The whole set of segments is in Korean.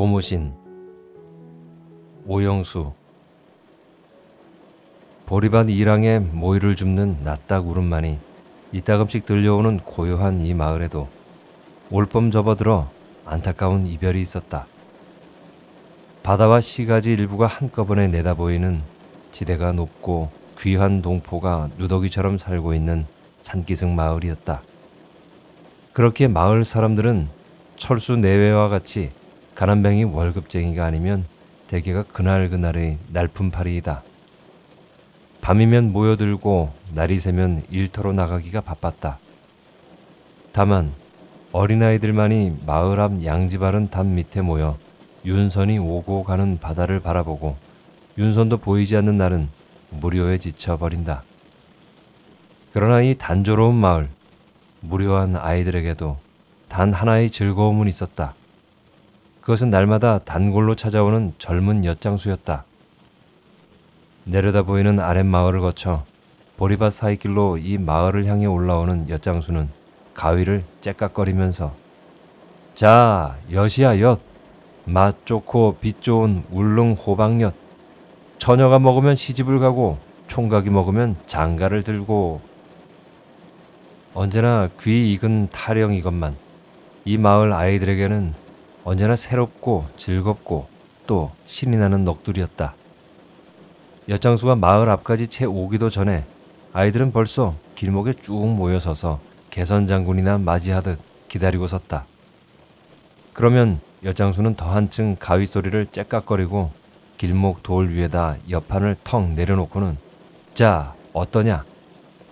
고무신 오영수 보리밭 이랑에 모이를 줍는 낯딱 울음만이 이따금씩 들려오는 고요한 이 마을에도 올봄 접어들어 안타까운 이별이 있었다. 바다와 시가지 일부가 한꺼번에 내다보이는 지대가 높고 귀한 동포가 누더기처럼 살고 있는 산기슭 마을이었다. 그렇게 마을 사람들은 철수 내외와 같이 가난뱅이 월급쟁이가 아니면 대개가 그날그날의 날품팔이이다. 밤이면 모여들고 날이 새면 일터로 나가기가 바빴다. 다만 어린아이들만이 마을 앞 양지바른 담 밑에 모여 윤선이 오고 가는 바다를 바라보고 윤선도 보이지 않는 날은 무료에 지쳐버린다. 그러나 이 단조로운 마을, 무료한 아이들에게도 단 하나의 즐거움은 있었다. 그것은 날마다 단골로 찾아오는 젊은 엿장수였다. 내려다 보이는 아랫마을을 거쳐 보리밭 사이길로 이 마을을 향해 올라오는 엿장수는 가위를 째깍거리면서 자, 엿이야 엿. 맛 좋고 빛 좋은 울릉 호박엿. 처녀가 먹으면 시집을 가고 총각이 먹으면 장가를 들고 언제나 귀 익은 타령이건만 이 마을 아이들에게는 언제나 새롭고 즐겁고 또 신이 나는 넋두리였다. 엿장수가 마을 앞까지 채 오기도 전에 아이들은 벌써 길목에 쭉 모여서서 개선 장군이나 맞이하듯 기다리고 섰다. 그러면 엿장수는 더 한층 가위 소리를 째깍거리고 길목 돌 위에다 여판을턱 내려놓고는 자 어떠냐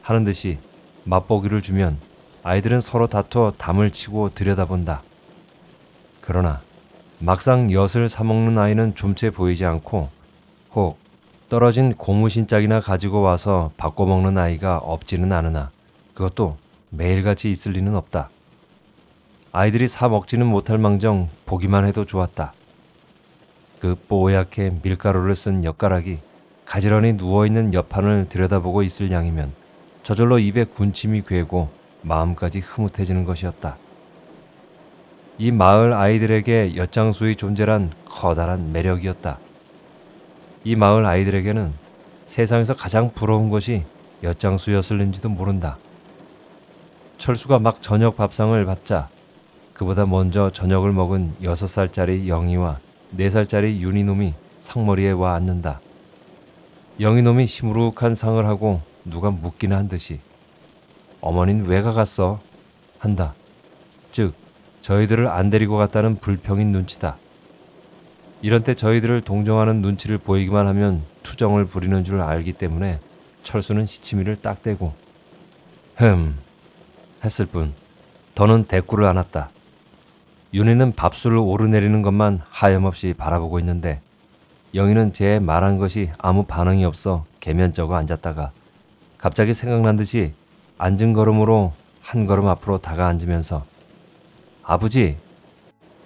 하는 듯이 맛보기를 주면 아이들은 서로 다퉈 담을 치고 들여다본다. 그러나 막상 엿을 사먹는 아이는 좀채 보이지 않고 혹 떨어진 고무신짝이나 가지고 와서 바꿔먹는 아이가 없지는 않으나 그것도 매일같이 있을 리는 없다. 아이들이 사 먹지는 못할 망정 보기만 해도 좋았다. 그 뽀얗게 밀가루를 쓴 엿가락이 가지런히 누워있는 옆판을 들여다보고 있을 양이면 저절로 입에 군침이 괴고 마음까지 흐뭇해지는 것이었다. 이 마을 아이들에게 엿장수의 존재란 커다란 매력이었다. 이 마을 아이들에게는 세상에서 가장 부러운 것이 엿장수였을는지도 모른다. 철수가 막 저녁 밥상을 받자 그보다 먼저 저녁을 먹은 6살짜리 영희와 4살짜리 윤희놈이 상머리에 와 앉는다. 영희놈이 시무룩한 상을 하고 누가 묻기나한 듯이 어머니는 왜가 갔어? 한다. 즉 저희들을 안 데리고 갔다는 불평인 눈치다. 이런 때 저희들을 동정하는 눈치를 보이기만 하면 투정을 부리는 줄 알기 때문에 철수는 시치미를 딱 대고 흠 했을 뿐 더는 대꾸를 안았다 윤희는 밥술을 오르내리는 것만 하염없이 바라보고 있는데 영희는 제 말한 것이 아무 반응이 없어 개면쩍어 앉았다가 갑자기 생각난 듯이 앉은 걸음으로 한 걸음 앞으로 다가 앉으면서 아버지!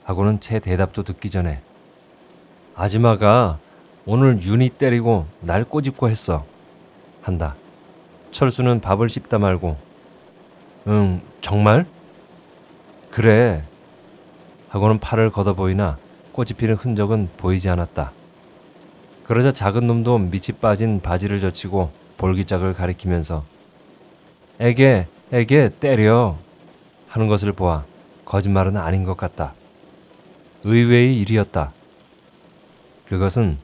하고는 제 대답도 듣기 전에 아줌마가 오늘 윤희 때리고 날 꼬집고 했어. 한다. 철수는 밥을 씹다 말고 응, 정말? 그래. 하고는 팔을 걷어 보이나 꼬집히는 흔적은 보이지 않았다. 그러자 작은 놈도 밑이 빠진 바지를 젖히고 볼기짝을 가리키면서 에게에게 때려 하는 것을 보아 거짓말은 아닌 것 같다. 의외의 일이었다. 그것은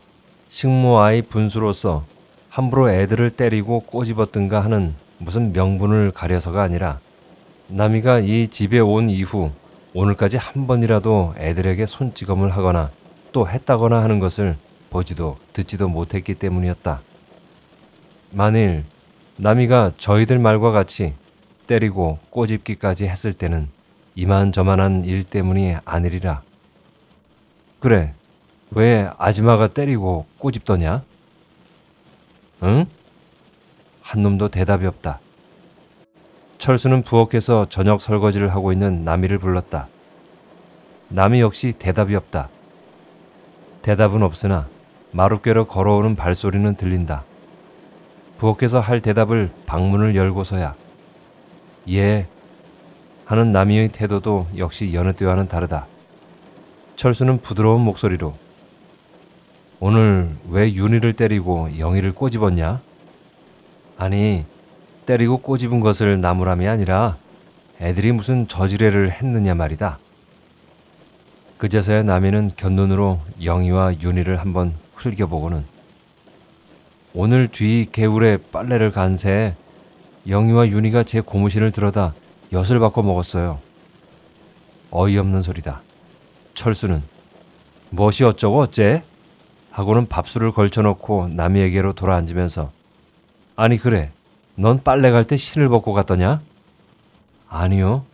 식모아이 분수로서 함부로 애들을 때리고 꼬집었던가 하는 무슨 명분을 가려서가 아니라 남이가 이 집에 온 이후 오늘까지 한 번이라도 애들에게 손찌검을 하거나 또 했다거나 하는 것을 보지도 듣지도 못했기 때문이었다. 만일 남이가 저희들 말과 같이 때리고 꼬집기까지 했을 때는 이만저만한 일 때문이 아니리라. 그래, 왜 아줌마가 때리고 꼬집더냐? 응? 한 놈도 대답이 없다. 철수는 부엌에서 저녁 설거지를 하고 있는 남이를 불렀다. 남이 역시 대답이 없다. 대답은 없으나 마룻개로 걸어오는 발소리는 들린다. 부엌에서 할 대답을 방문을 열고서야 예 하는 남이의 태도도 역시 여느 때와는 다르다. 철수는 부드러운 목소리로 오늘 왜 윤희를 때리고 영희를 꼬집었냐? 아니, 때리고 꼬집은 것을 나무람이 아니라 애들이 무슨 저지레를 했느냐 말이다. 그제서야 남이는 견눈으로 영희와 윤희를 한번 흘겨보고는 오늘 뒤 개울에 빨래를 간새 영희와 윤희가 제 고무신을 들어다 엿을 바꿔 먹었어요. 어이없는 소리다. 철수는 무엇이 어쩌고 어째? 하고는 밥술을 걸쳐놓고 남이에게로 돌아앉으면서 아니 그래 넌 빨래 갈 때 신을 벗고 갔더냐? 아니요.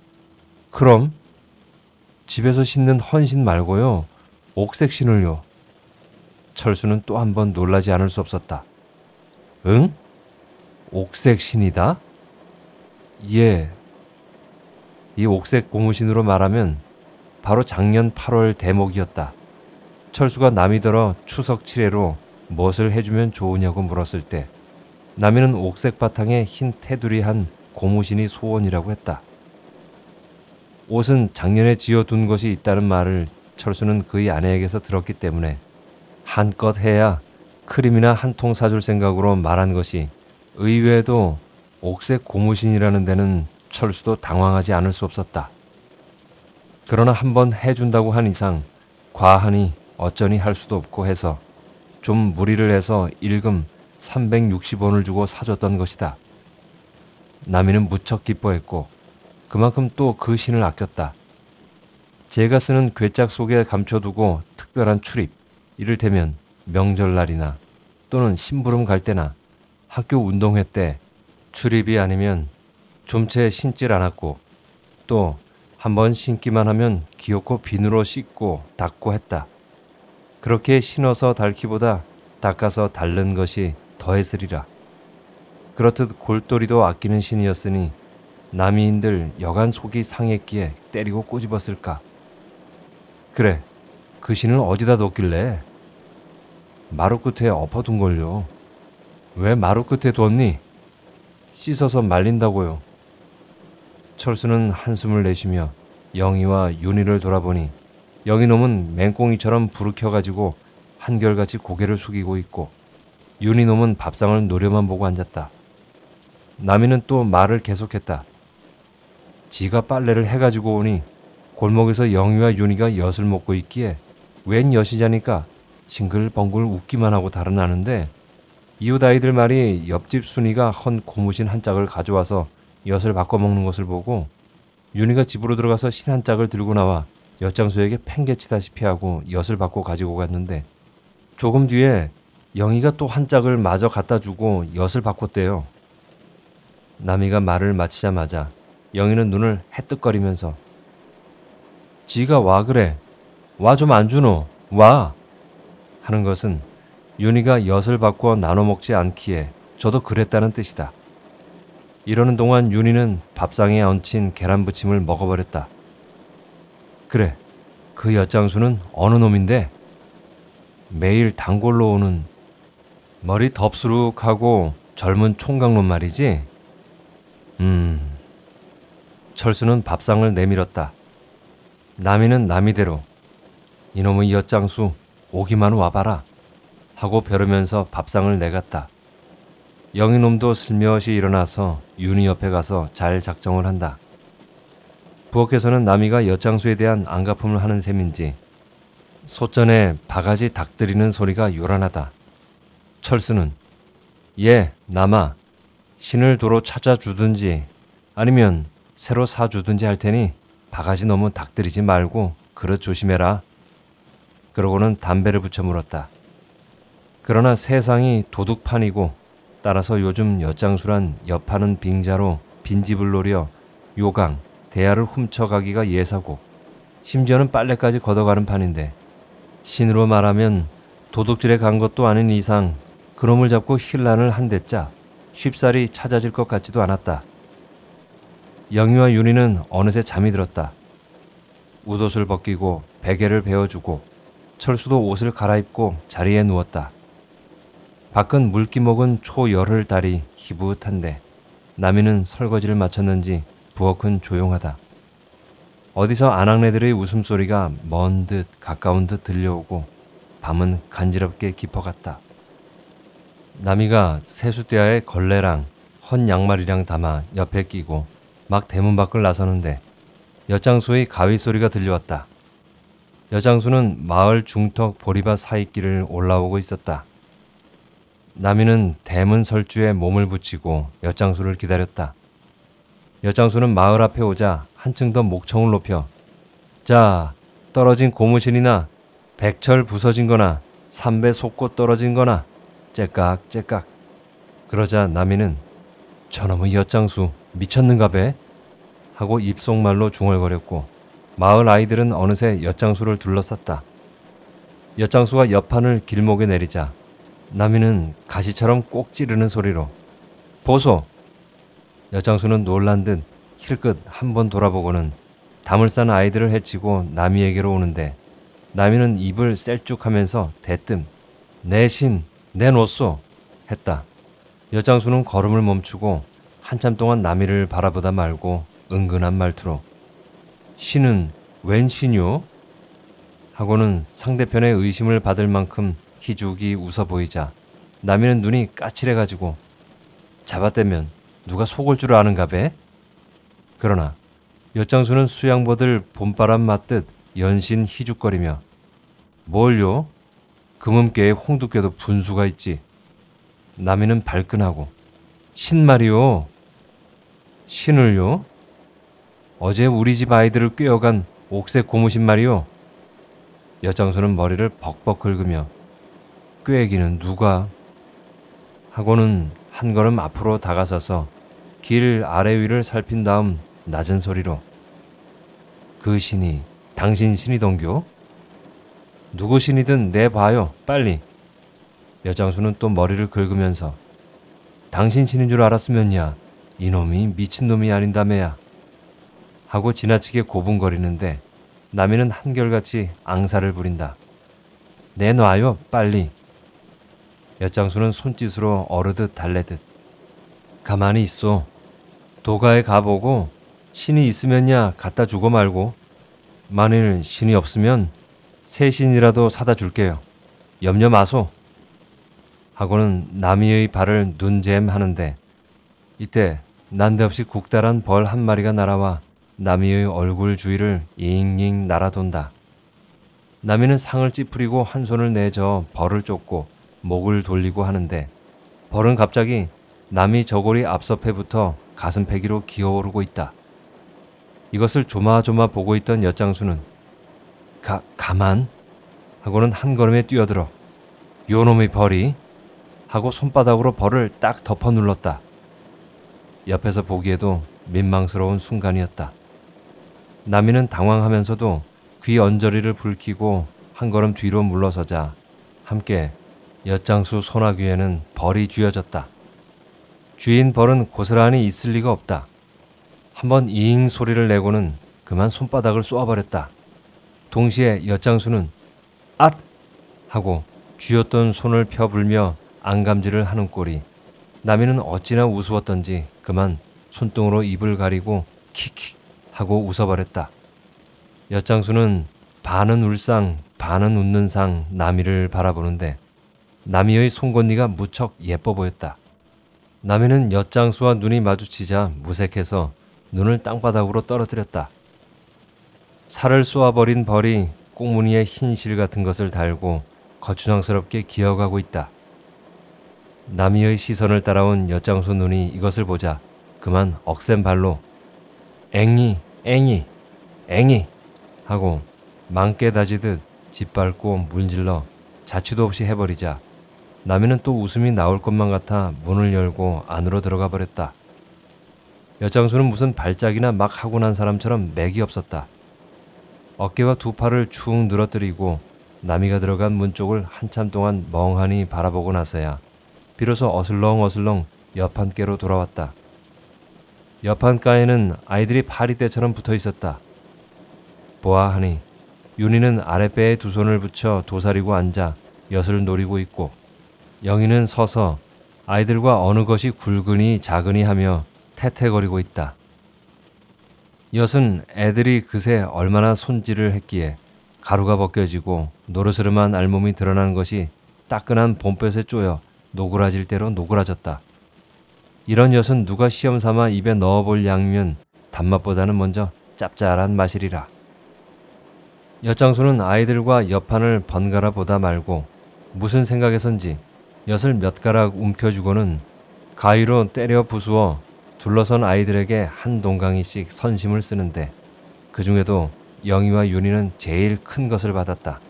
그럼 집에서 신는 헌신 말고요. 옥색 신을요. 철수는 또 한 번 놀라지 않을 수 없었다. 응? 옥색 신이다? 예, 이 옥색 고무신으로 말하면 바로 작년 8월 대목이었다. 철수가 남이더러 추석 칠해로 무엇을 해주면 좋으냐고 물었을 때 남이는 옥색 바탕에 흰 테두리한 고무신이 소원이라고 했다. 옷은 작년에 지어둔 것이 있다는 말을 철수는 그의 아내에게서 들었기 때문에 한껏 해야 크림이나 한 통 사줄 생각으로 말한 것이 의외도 옥색 고무신이라는 데는 철수도 당황하지 않을 수 없었다. 그러나 한번 해준다고 한 이상 과하니 어쩌니 할 수도 없고 해서 좀 무리를 해서 일금 360원을 주고 사줬던 것이다. 남이는 무척 기뻐했고 그만큼 또 그 신을 아꼈다. 제가 쓰는 괴짝 속에 감춰두고 특별한 출입, 이를테면 명절날이나 또는 심부름 갈 때나 학교 운동회 때 출입이 아니면 좀채 신질 않았고 또 한 번 신기만 하면 귀엽고 비누로 씻고 닦고 했다. 그렇게 신어서 닳기보다 닦아서 닳는 것이 더했으리라. 그렇듯 골똘히도 아끼는 신이었으니 남이 인들 여간 속이 상했기에 때리고 꼬집었을까. 그래, 그 신을 어디다 뒀길래? 마루 끝에 엎어둔 걸요. 왜 마루 끝에 뒀니? 씻어서 말린다고요. 철수는 한숨을 내쉬며 영희와 윤희를 돌아보니 영희놈은 맹꽁이처럼 부르켜가지고 한결같이 고개를 숙이고 있고 윤희놈은 밥상을 노려만 보고 앉았다. 남이는 또 말을 계속했다. 지가 빨래를 해가지고 오니 골목에서 영희와 윤희가 엿을 먹고 있기에 웬 엿이자니까 싱글벙글 웃기만 하고 달아나는데 이웃 아이들 말이 옆집 순이가 헌 고무신 한 짝을 가져와서 엿을 바꿔먹는 것을 보고 윤희가 집으로 들어가서 신한 짝을 들고 나와 엿장수에게 팽개치다시피 하고 엿을 바꿔 가지고 갔는데 조금 뒤에 영희가 또 한 짝을 마저 갖다 주고 엿을 바꿨대요. 남이가 말을 마치자마자 영희는 눈을 해뜩거리면서 지가 와 그래. 와 좀 안 주노. 와. 하는 것은 윤희가 엿을 바꿔 나눠 먹지 않기에 저도 그랬다는 뜻이다. 이러는 동안 윤희는 밥상에 얹힌 계란 부침을 먹어버렸다. 그래, 그 엿장수는 어느 놈인데 매일 단골로 오는 머리 덥수룩하고 젊은 총각놈 말이지? 음... 철수는 밥상을 내밀었다. 남이는 남이대로 이놈의 엿장수 오기만 와봐라 하고 벼르면서 밥상을 내갔다. 영희놈도 슬며시 일어나서 윤희 옆에 가서 잘 작정을 한다. 부엌에서는 남이가 엿장수에 대한 안가품을 하는 셈인지 소전에 바가지 닥들이는 소리가 요란하다. 철수는 예, 남아. 신을 도로 찾아주든지 아니면 새로 사주든지 할 테니 바가지 너무 닥들이지 말고 그릇 조심해라. 그러고는 담배를 붙여 물었다. 그러나 세상이 도둑판이고 따라서 요즘 엿장수란 엿파는 빙자로 빈집을 노려 요강, 대야를 훔쳐가기가 예사고 심지어는 빨래까지 걷어가는 판인데 신으로 말하면 도둑질에 간 것도 아닌 이상 그놈을 잡고 힐난을 한댔자 쉽사리 찾아질 것 같지도 않았다. 영유와 윤희는 어느새 잠이 들었다. 웃옷을 벗기고 베개를 베어주고 철수도 옷을 갈아입고 자리에 누웠다. 밖은 물기 먹은 초열흘 달이 희부한데 남이는 설거지를 마쳤는지 부엌은 조용하다. 어디서 아낙네들의 웃음소리가 먼 듯 가까운 듯 들려오고 밤은 간지럽게 깊어갔다. 남이가 세수대야에 걸레랑 헌 양말이랑 담아 옆에 끼고 막 대문 밖을 나서는데 여장수의 가위 소리가 들려왔다. 여장수는 마을 중턱 보리밭 사이길을 올라오고 있었다. 남이는 대문 설주에 몸을 붙이고 엿장수를 기다렸다. 엿장수는 마을 앞에 오자 한층 더 목청을 높여 자 떨어진 고무신이나 백철 부서진 거나 삼배 속고 떨어진 거나 째깍 째깍 그러자 남이는 저놈의 엿장수 미쳤는가 배 하고 입속말로 중얼거렸고 마을 아이들은 어느새 엿장수를 둘러쌌다. 엿장수가 옆판을 길목에 내리자 남이는 가시처럼 꼭 찌르는 소리로 보소! 여장수는 놀란 듯 힐끗 한번 돌아보고는 담을 싼 아이들을 해치고 남이에게로 오는데 남이는 입을 셀쭉하면서 대뜸 내신 내놓소 했다. 여장수는 걸음을 멈추고 한참 동안 남이를 바라보다 말고 은근한 말투로 신은 웬 신요? 하고는 상대편의 의심을 받을 만큼 희죽이 웃어 보이자 남이는 눈이 까칠해가지고 잡아떼면 누가 속을 줄 아는가 배? 그러나 엿장수는 수양보들 봄바람 맞듯 연신 희죽거리며 뭘요? 금음깨에 홍두깨도 분수가 있지. 남이는 발끈하고 신말이요. 신을요? 어제 우리 집 아이들을 꿰어간 옥색 고무신 말이요. 여장수는 머리를 벅벅 긁으며 학교 기는 누가? 하고는 한 걸음 앞으로 다가서서 길 아래 위를 살핀 다음 낮은 소리로 그 신이 당신 신이던교? 누구 신이든 내봐요 빨리 여장수는 또 머리를 긁으면서 당신 신인 줄 알았으면야 이놈이 미친놈이 아닌다며야 하고 지나치게 고분거리는데 남이는 한결같이 앙사를 부린다. 내놔요 빨리 몇장수는 손짓으로 어르듯 달래듯 가만히 있어. 도가에 가보고 신이 있으면야 갖다 주고 말고 만일 신이 없으면 새 신이라도 사다 줄게요. 염려 마소. 하고는 남이의 발을 눈잼하는데 이때 난데없이 국다란 벌 한 마리가 날아와 남이의 얼굴 주위를 잉잉 날아돈다. 남이는 상을 찌푸리고 한 손을 내저 벌을 쫓고 목을 돌리고 하는데 벌은 갑자기 남이 저고리 앞서패부터 가슴패기로 기어오르고 있다. 이것을 조마조마 보고 있던 엿장수는 가, 가만? 하고는 한 걸음에 뛰어들어 요놈의 벌이 하고 손바닥으로 벌을 딱 덮어 눌렀다. 옆에서 보기에도 민망스러운 순간이었다. 남이는 당황하면서도 귀 언저리를 불키고한 걸음 뒤로 물러서자 함께 엿장수 소나귀에는 벌이 쥐어졌다. 쥐인 벌은 고스란히 있을 리가 없다. 한번 이잉 소리를 내고는 그만 손바닥을 쏘아버렸다. 동시에 엿장수는 앗! 하고 쥐었던 손을 펴불며 안감질을 하는 꼴이 나미는 어찌나 우스웠던지 그만 손등으로 입을 가리고 킥킥 하고 웃어버렸다. 엿장수는 반은 울상 반은 웃는 상나미를 바라보는데 남이의 송곳니가 무척 예뻐 보였다. 남이는 엿장수와 눈이 마주치자 무색해서 눈을 땅바닥으로 떨어뜨렸다. 살을 쏘아버린 벌이 꽁무니에 흰 실 같은 것을 달고 거추장스럽게 기어가고 있다. 남이의 시선을 따라온 엿장수 눈이 이것을 보자 그만 억센 발로 앵이 앵이 앵이 하고 망깨 다지듯 짓밟고 문질러 자취도 없이 해버리자 남이는 또 웃음이 나올 것만 같아 문을 열고 안으로 들어가 버렸다. 몇장수는 무슨 발작이나 막 하고 난 사람처럼 맥이 없었다. 어깨와 두 팔을 축 늘어뜨리고 남이가 들어간 문 쪽을 한참 동안 멍하니 바라보고 나서야 비로소 어슬렁어슬렁 옆판께로 돌아왔다. 옆판가에는 아이들이 파리떼처럼 붙어 있었다. 보아하니 윤희는 아랫배에 두 손을 붙여 도사리고 앉아 엿을 노리고 있고 영희는 서서 아이들과 어느 것이 굵으니 작으니 하며 태태거리고 있다. 엿은 애들이 그새 얼마나 손질을 했기에 가루가 벗겨지고 노르스름한 알몸이 드러난 것이 따끈한 봄볕에 쪼여 노그라질 대로 노그라졌다. 이런 엿은 누가 시험 삼아 입에 넣어볼 양면 단맛보다는 먼저 짭짤한 맛이리라. 엿장수는 아이들과 엿판을 번갈아 보다 말고 무슨 생각에선지 엿을 몇 가락 움켜쥐고는 가위로 때려 부수어 둘러선 아이들에게 한 동강이씩 선심을 쓰는데 그 중에도 영희와 윤희는 제일 큰 것을 받았다.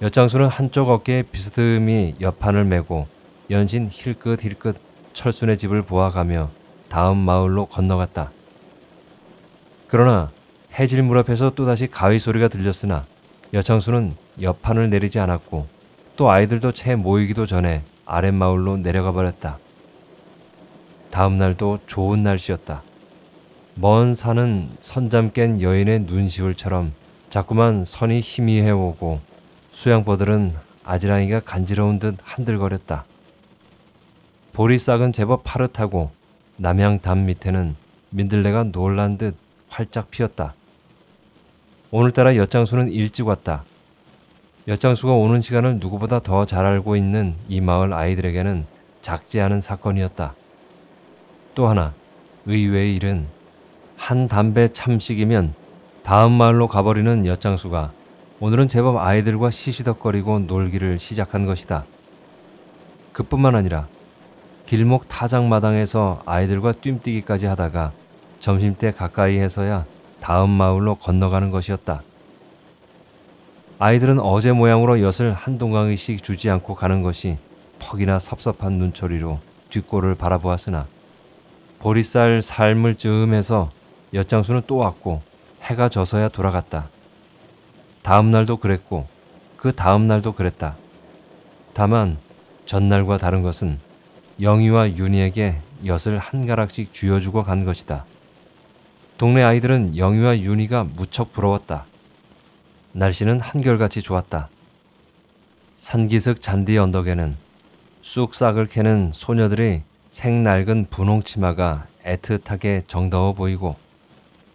엿장수는 한쪽 어깨에 비스듬히 옆판을 메고 연신 힐끗힐끗 철순의 집을 보아가며 다음 마을로 건너갔다. 그러나 해질 물 앞에서 또다시 가위 소리가 들렸으나 여창수는 옆판을 내리지 않았고 또 아이들도 채 모이기도 전에 아랫마을로 내려가 버렸다. 다음 날도 좋은 날씨였다. 먼 산은 선잠 깬 여인의 눈시울처럼 자꾸만 선이 희미해 오고 수양버들은 아지랑이가 간지러운 듯 한들거렸다. 보리싹은 제법 파릇하고 남양담 밑에는 민들레가 놀란 듯 활짝 피었다. 오늘따라 엿장수는 일찍 왔다. 엿장수가 오는 시간을 누구보다 더 잘 알고 있는 이 마을 아이들에게는 작지 않은 사건이었다. 또 하나 의외의 일은 한 담배 참식이면 다음 마을로 가버리는 엿장수가 오늘은 제법 아이들과 시시덕거리고 놀기를 시작한 것이다. 그뿐만 아니라 길목 타작마당에서 아이들과 뜀뛰기까지 하다가 점심때 가까이해서야 다음 마을로 건너가는 것이었다. 아이들은 어제 모양으로 엿을 한 동강이씩 주지 않고 가는 것이 퍽이나 섭섭한 눈초리로 뒷골을 바라보았으나 보리쌀 삶을 쯤해서 엿장수는 또 왔고 해가 져서야 돌아갔다. 다음 날도 그랬고 그 다음 날도 그랬다. 다만 전날과 다른 것은 영희와 윤희에게 엿을 한 가락씩 쥐어주고 간 것이다. 동네 아이들은 영희와 윤희가 무척 부러웠다. 날씨는 한결같이 좋았다. 산기슭 잔디 언덕에는 쑥싹을 캐는 소녀들의 생낡은 분홍 치마가 애틋하게 정다워 보이고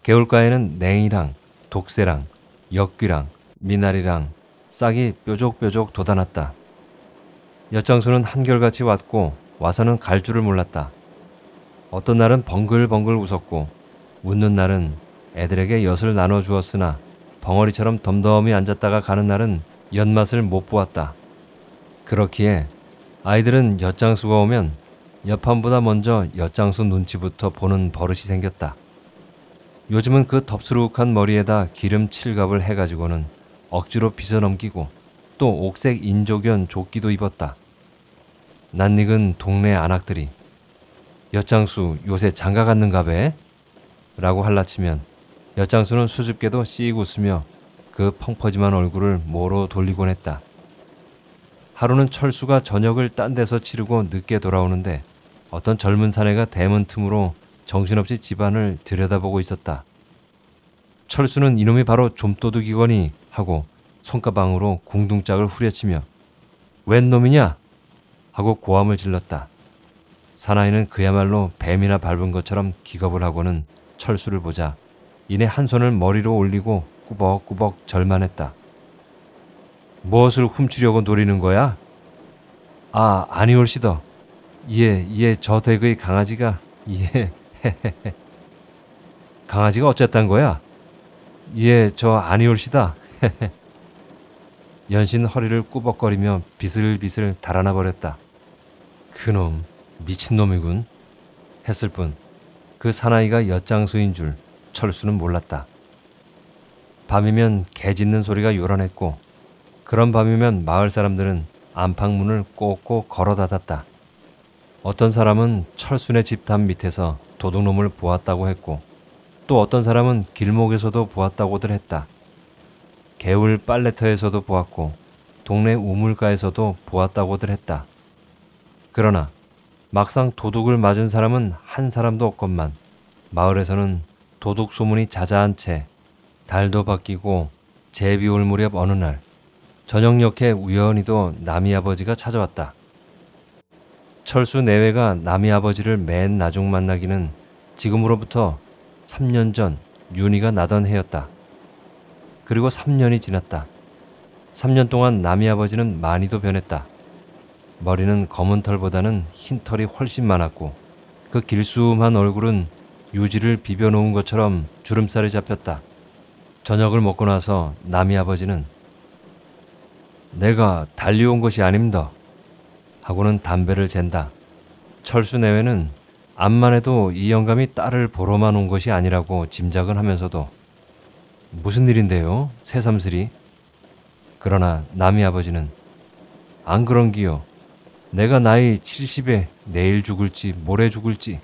개울가에는 냉이랑 독새랑 역귀랑 미나리랑 싹이 뾰족뾰족 돋아났다. 엿장수는 한결같이 왔고 와서는 갈 줄을 몰랐다. 어떤 날은 벙글벙글 웃었고 웃는 날은 애들에게 엿을 나눠주었으나 벙어리처럼 덤덤히 앉았다가 가는 날은 연맛을 못 보았다. 그렇기에 아이들은 엿장수가 오면 옆판보다 먼저 엿장수 눈치부터 보는 버릇이 생겼다. 요즘은 그 덥수룩한 머리에다 기름 칠갑을 해가지고는 억지로 빗어 넘기고 또 옥색 인조견 조끼도 입었다. 낯익은 동네 안악들이 엿장수 요새 장가 갔는가 배? 라고 할라치면 엿장수는 수줍게도 씩 웃으며 그 펑퍼짐한 얼굴을 모로 돌리곤 했다. 하루는 철수가 저녁을 딴 데서 치르고 늦게 돌아오는데 어떤 젊은 사내가 대문 틈으로 정신없이 집안을 들여다보고 있었다. 철수는 이놈이 바로 좀도둑이거니 하고 손가방으로 궁둥짝을 후려치며 웬 놈이냐? 하고 고함을 질렀다. 사나이는 그야말로 뱀이나 밟은 것처럼 기겁을 하고는 철수를 보자 이내 한 손을 머리로 올리고 꾸벅꾸벅 절만했다. 무엇을 훔치려고 노리는 거야? 아, 아니올시더. 예, 예, 저 댁의 강아지가, 예, 강아지가 어쨌단 거야? 예, 저 아니올시다. 연신 허리를 꾸벅거리며 비슬비슬 달아나 버렸다. 그놈, 미친놈이군. 했을 뿐, 그 사나이가 엿장수인 줄. 철수는 몰랐다. 밤이면 개 짖는 소리가 요란했고 그런 밤이면 마을 사람들은 안방문을 꼭꼭 걸어 닫았다. 어떤 사람은 철순의 집담 밑에서 도둑놈을 보았다고 했고 또 어떤 사람은 길목에서도 보았다고들 했다. 개울 빨래터에서도 보았고 동네 우물가에서도 보았다고들 했다. 그러나 막상 도둑을 맞은 사람은 한 사람도 없건만 마을에서는 도둑 소문이 자자한 채 달도 바뀌고 제비 올 무렵 어느 날 저녁녘에 우연히도 남이 아버지가 찾아왔다. 철수 내외가 남이 아버지를 맨 나중 만나기는 지금으로부터 3년 전 윤희가 나던 해였다. 그리고 3년이 지났다. 3년 동안 남이 아버지는 많이도 변했다. 머리는 검은 털보다는 흰 털이 훨씬 많았고 그 길수음한 얼굴은 유지를 비벼놓은 것처럼 주름살이 잡혔다. 저녁을 먹고 나서 남이 아버지는 내가 달려온 것이 아닙니다. 하고는 담배를 잰다. 철수 내외는 암만 해도 이 영감이 딸을 보러만 온 것이 아니라고 짐작은 하면서도 무슨 일인데요? 새삼스리. 그러나 남이 아버지는 안 그런기요. 내가 나이 70에 내일 죽을지 모레 죽을지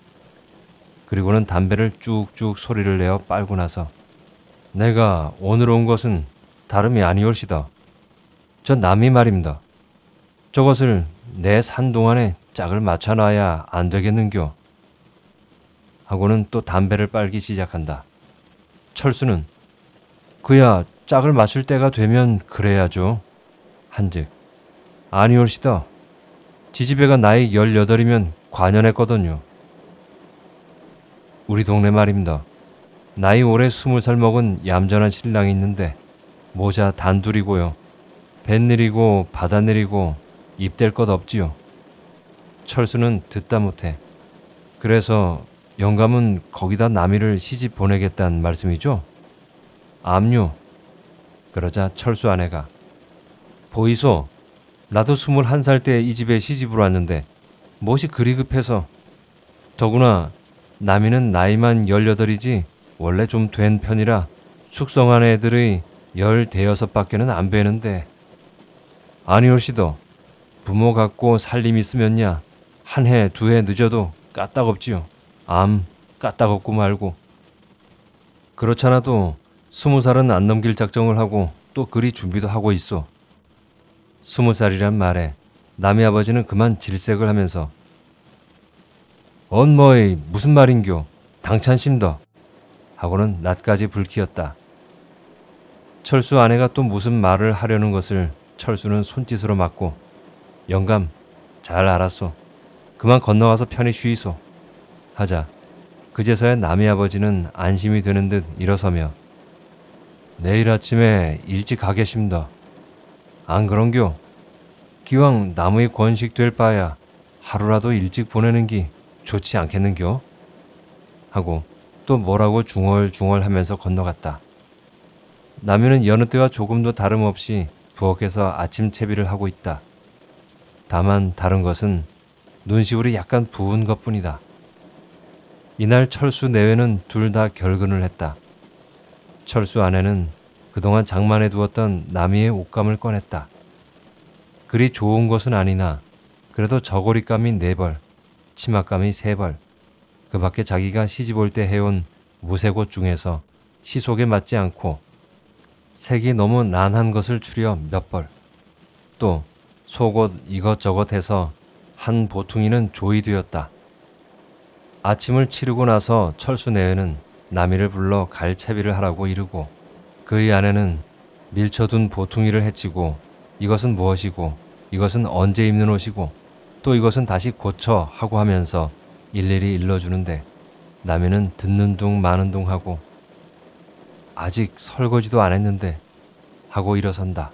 그리고는 담배를 쭉쭉 소리를 내어 빨고 나서 내가 오늘 온 것은 다름이 아니올시다. 전 남이 말입니다. 저것을 내 산동안에 짝을 맞춰놔야 안 되겠는겨. 하고는 또 담배를 빨기 시작한다. 철수는 그야 짝을 맞출 때가 되면 그래야죠. 한즉 아니올시다. 지지배가 나이 1 8이면 관연했거든요. 우리 동네 말입니다. 나이 올해 스물 살 먹은 얌전한 신랑이 있는데 모자 단둘이고요. 뱃내리고 바다내리고 입댈 것 없지요. 철수는 듣다 못해. 그래서 영감은 거기다 남이를 시집 보내겠다는 말씀이죠? 압류. 그러자 철수 아내가 보이소. 나도 스물한 살 때 이 집에 시집으로 왔는데 무엇이 그리 급해서 더구나 남이는 나이만 18이지 원래 좀 된 편이라 숙성한 애들의 16밖에는 안 배는데 아니올 씨도 부모 갖고 살림 있으면야 한 해 두 해 늦어도 까딱없지요. 암 까딱없고 말고 그렇잖아도 스무 살은 안 넘길 작정을 하고 또 그리 준비도 하고 있어. 스무 살이란 말에 남의 아버지는 그만 질색을 하면서 언머이 무슨 말인교 당찬심더 하고는 낮까지 불키었다. 철수 아내가 또 무슨 말을 하려는 것을 철수는 손짓으로 막고 영감 잘 알았소. 그만 건너가서 편히 쉬소 하자 그제서야 남의 아버지는 안심이 되는 듯 일어서며 내일 아침에 일찍 가겠습니안 그런겨? 기왕 나무의 권식 될 바야 하루라도 일찍 보내는기 좋지 않겠는겨? 하고 또 뭐라고 중얼중얼 하면서 건너갔다. 남유는 여느 때와 조금도 다름없이 부엌에서 아침 채비를 하고 있다. 다만 다른 것은 눈시울이 약간 부은 것 뿐이다. 이날 철수 내외는 둘 다 결근을 했다. 철수 아내는 그동안 장만해 두었던 남이의 옷감을 꺼냈다. 그리 좋은 것은 아니나 그래도 저고리감이 네벌, 치맛감이 세 벌, 그 밖에 자기가 시집 올때 해온 무쇠곳 중에서 시속에 맞지 않고 색이 너무 난한 것을 추려 몇 벌, 또 속옷 이것저것 해서 한 보퉁이는 조이되었다. 아침을 치르고 나서 철수 내외는 남이를 불러 갈채비를 하라고 이르고 그의 아내는 밀쳐둔 보퉁이를 해치고 이것은 무엇이고 이것은 언제 입는 옷이고 또 이것은 다시 고쳐 하고 하면서 일일이 일러주는데 남이는 듣는 둥 마는 둥 하고 아직 설거지도 안 했는데 하고 일어선다.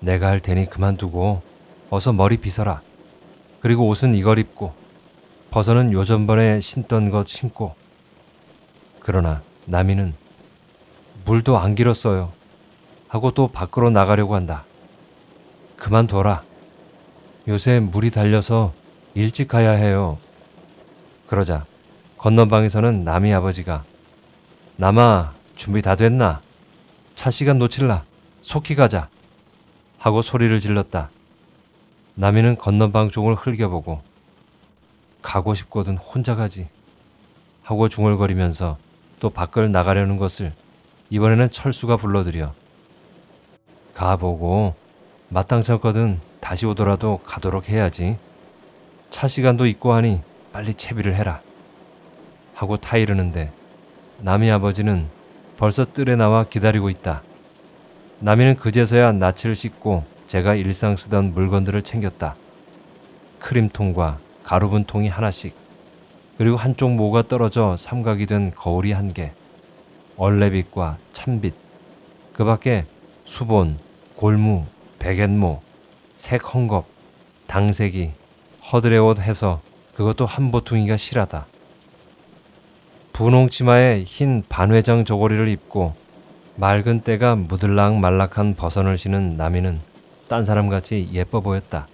내가 할 테니 그만두고 어서 머리 빗어라. 그리고 옷은 이걸 입고 버선은 요전번에 신던 것 신고 그러나 남이는 물도 안 길었어요 하고 또 밖으로 나가려고 한다. 그만둬라. 요새 물이 달려서 일찍 가야 해요. 그러자 건넌방에서는 남이 아버지가 남아 준비 다 됐나? 차 시간 놓칠라. 속히 가자. 하고 소리를 질렀다. 남이는 건넌방 쪽을 흘겨보고 가고 싶거든 혼자 가지. 하고 중얼거리면서 또 밖을 나가려는 것을 이번에는 철수가 불러들여. 가보고 마땅찮거든 다시 오더라도 가도록 해야지. 차 시간도 있고 하니 빨리 채비를 해라. 하고 타이르는데 남이 아버지는 벌써 뜰에 나와 기다리고 있다. 남이는 그제서야 낯을 씻고 제가 일상 쓰던 물건들을 챙겼다. 크림통과 가루분통이 하나씩, 그리고 한쪽 모가 떨어져 삼각이 된 거울이 한 개, 얼레빗과 참빗, 그 밖에 수본, 골무, 백엔모, 색 헝겊, 당색이, 허드레 옷 해서 그것도 한 보퉁이가 실하다. 분홍 치마에 흰 반회장 저고리를 입고 맑은 때가 무들랑 말락한 버선을 신은 남인은 딴 사람같이 예뻐 보였다.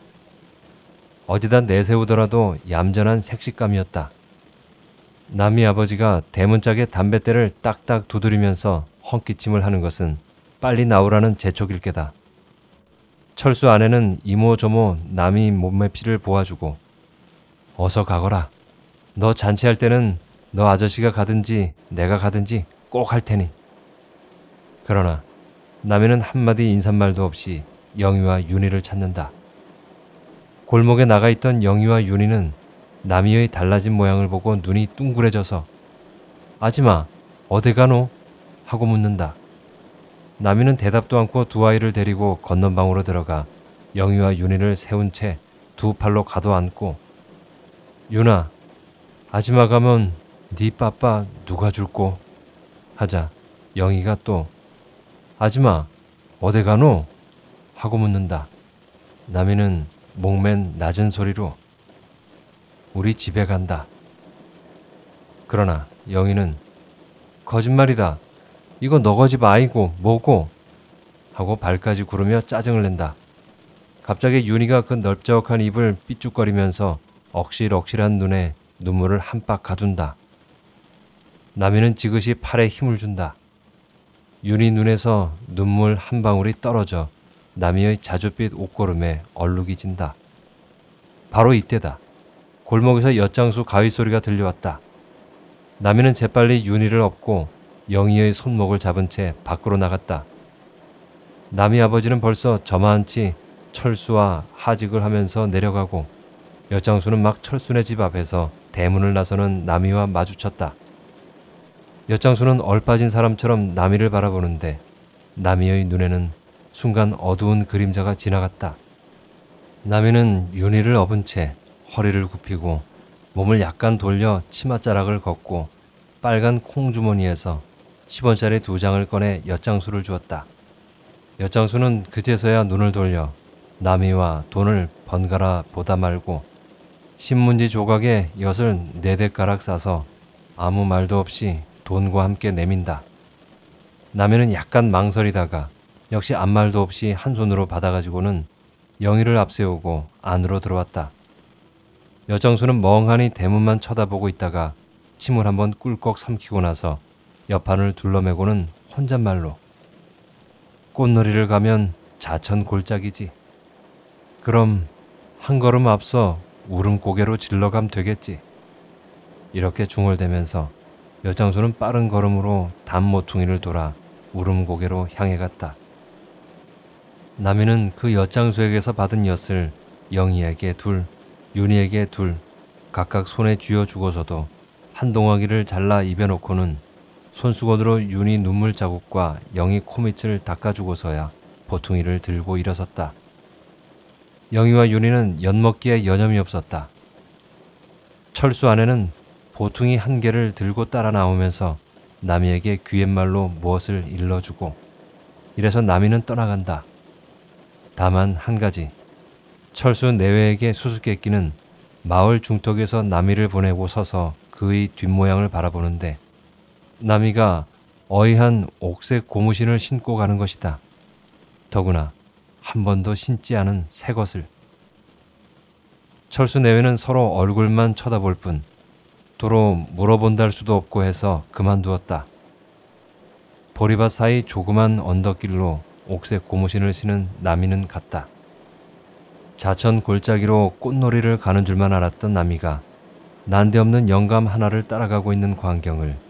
어디다 내세우더라도 얌전한 색식감이었다. 남이 아버지가 대문짝에 담뱃대를 딱딱 두드리면서 헝기침을 하는 것은 빨리 나오라는 재촉일 게다. 철수 아내는 이모저모 남이 몸매 피를 보아주고 어서 가거라. 너 잔치할 때는 너 아저씨가 가든지 내가 가든지 꼭 할 테니. 그러나 남이는 한마디 인사말도 없이 영희와 윤희를 찾는다. 골목에 나가 있던 영희와 윤희는 남이의 달라진 모양을 보고 눈이 둥그레져서 아지마 어디 가노? 하고 묻는다. 남인은 대답도 않고 두 아이를 데리고 건넌방으로 들어가 영희와 윤희를 세운 채 두 팔로 가둬안고 윤아 아줌마 가면 네 빠빠 누가 줄고 하자 영희가 또 아줌마 어디 가노? 하고 묻는다. 남인은 목맨 낮은 소리로 우리 집에 간다. 그러나 영희는 거짓말이다. 이건 너가 집 아이고 뭐고 하고 발까지 구르며 짜증을 낸다. 갑자기 윤희가 그 넓적한 입을 삐죽거리면서 억실억실한 눈에 눈물을 한박 가둔다. 남이는 지그시 팔에 힘을 준다. 윤희 눈에서 눈물 한 방울이 떨어져 남이의 자줏빛 옷걸음에 얼룩이진다. 바로 이때다. 골목에서 엿장수 가위 소리가 들려왔다. 남이는 재빨리 윤희를 업고 영희의 손목을 잡은 채 밖으로 나갔다. 남의 아버지는 벌써 저만치 철수와 하직을 하면서 내려가고 여장수는 막 철수네 집 앞에서 대문을 나서는 남이와 마주쳤다. 여장수는 얼빠진 사람처럼 남이를 바라보는데 남이의 눈에는 순간 어두운 그림자가 지나갔다. 남이는 윤희를 업은 채 허리를 굽히고 몸을 약간 돌려 치맛자락을 걷고 빨간 콩주머니에서 10원짜리 두 장을 꺼내 엿장수를 주었다. 엿장수는 그제서야 눈을 돌려 남이와 돈을 번갈아 보다 말고 신문지 조각에 엿을 네 대가락 싸서 아무 말도 없이 돈과 함께 내민다. 남이는 약간 망설이다가 역시 아무 말도 없이 한 손으로 받아가지고는 영희를 앞세우고 안으로 들어왔다. 여정수는 멍하니 대문만 쳐다보고 있다가 침을 한번 꿀꺽 삼키고 나서 옆판을 둘러매고는 혼잣말로 꽃놀이를 가면 자천 골짜기지. 그럼 한 걸음 앞서 울음고개로 질러감 되겠지. 이렇게 중얼대면서 여장수는 빠른 걸음으로 담모퉁이를 돌아 울음고개로 향해 갔다. 남인은그여장수에게서 받은 엿을 영희에게 둘, 윤희에게 둘 각각 손에 쥐어 주고서도 한동아기를 잘라 입에 놓고는 손수건으로 윤이 눈물 자국과 영희 코밑을 닦아주고서야 보퉁이를 들고 일어섰다. 영희와 윤희는 엿먹기에 여념이 없었다. 철수 아내는 보퉁이 한 개를 들고 따라 나오면서 남이에게 귀옛말로 무엇을 일러주고 이래서 남이는 떠나간다. 다만 한 가지 철수 내외에게 수수께끼는 마을 중턱에서 남이를 보내고 서서 그의 뒷모양을 바라보는데 남이가 어이한 옥색 고무신을 신고 가는 것이다. 더구나 한 번도 신지 않은 새 것을. 철수 내외는 서로 얼굴만 쳐다볼 뿐 도로 물어본달 수도 없고 해서 그만두었다. 보리밭 사이 조그만 언덕길로 옥색 고무신을 신은 남이는 갔다. 자천 골짜기로 꽃놀이를 가는 줄만 알았던 남이가 난데없는 영감 하나를 따라가고 있는 광경을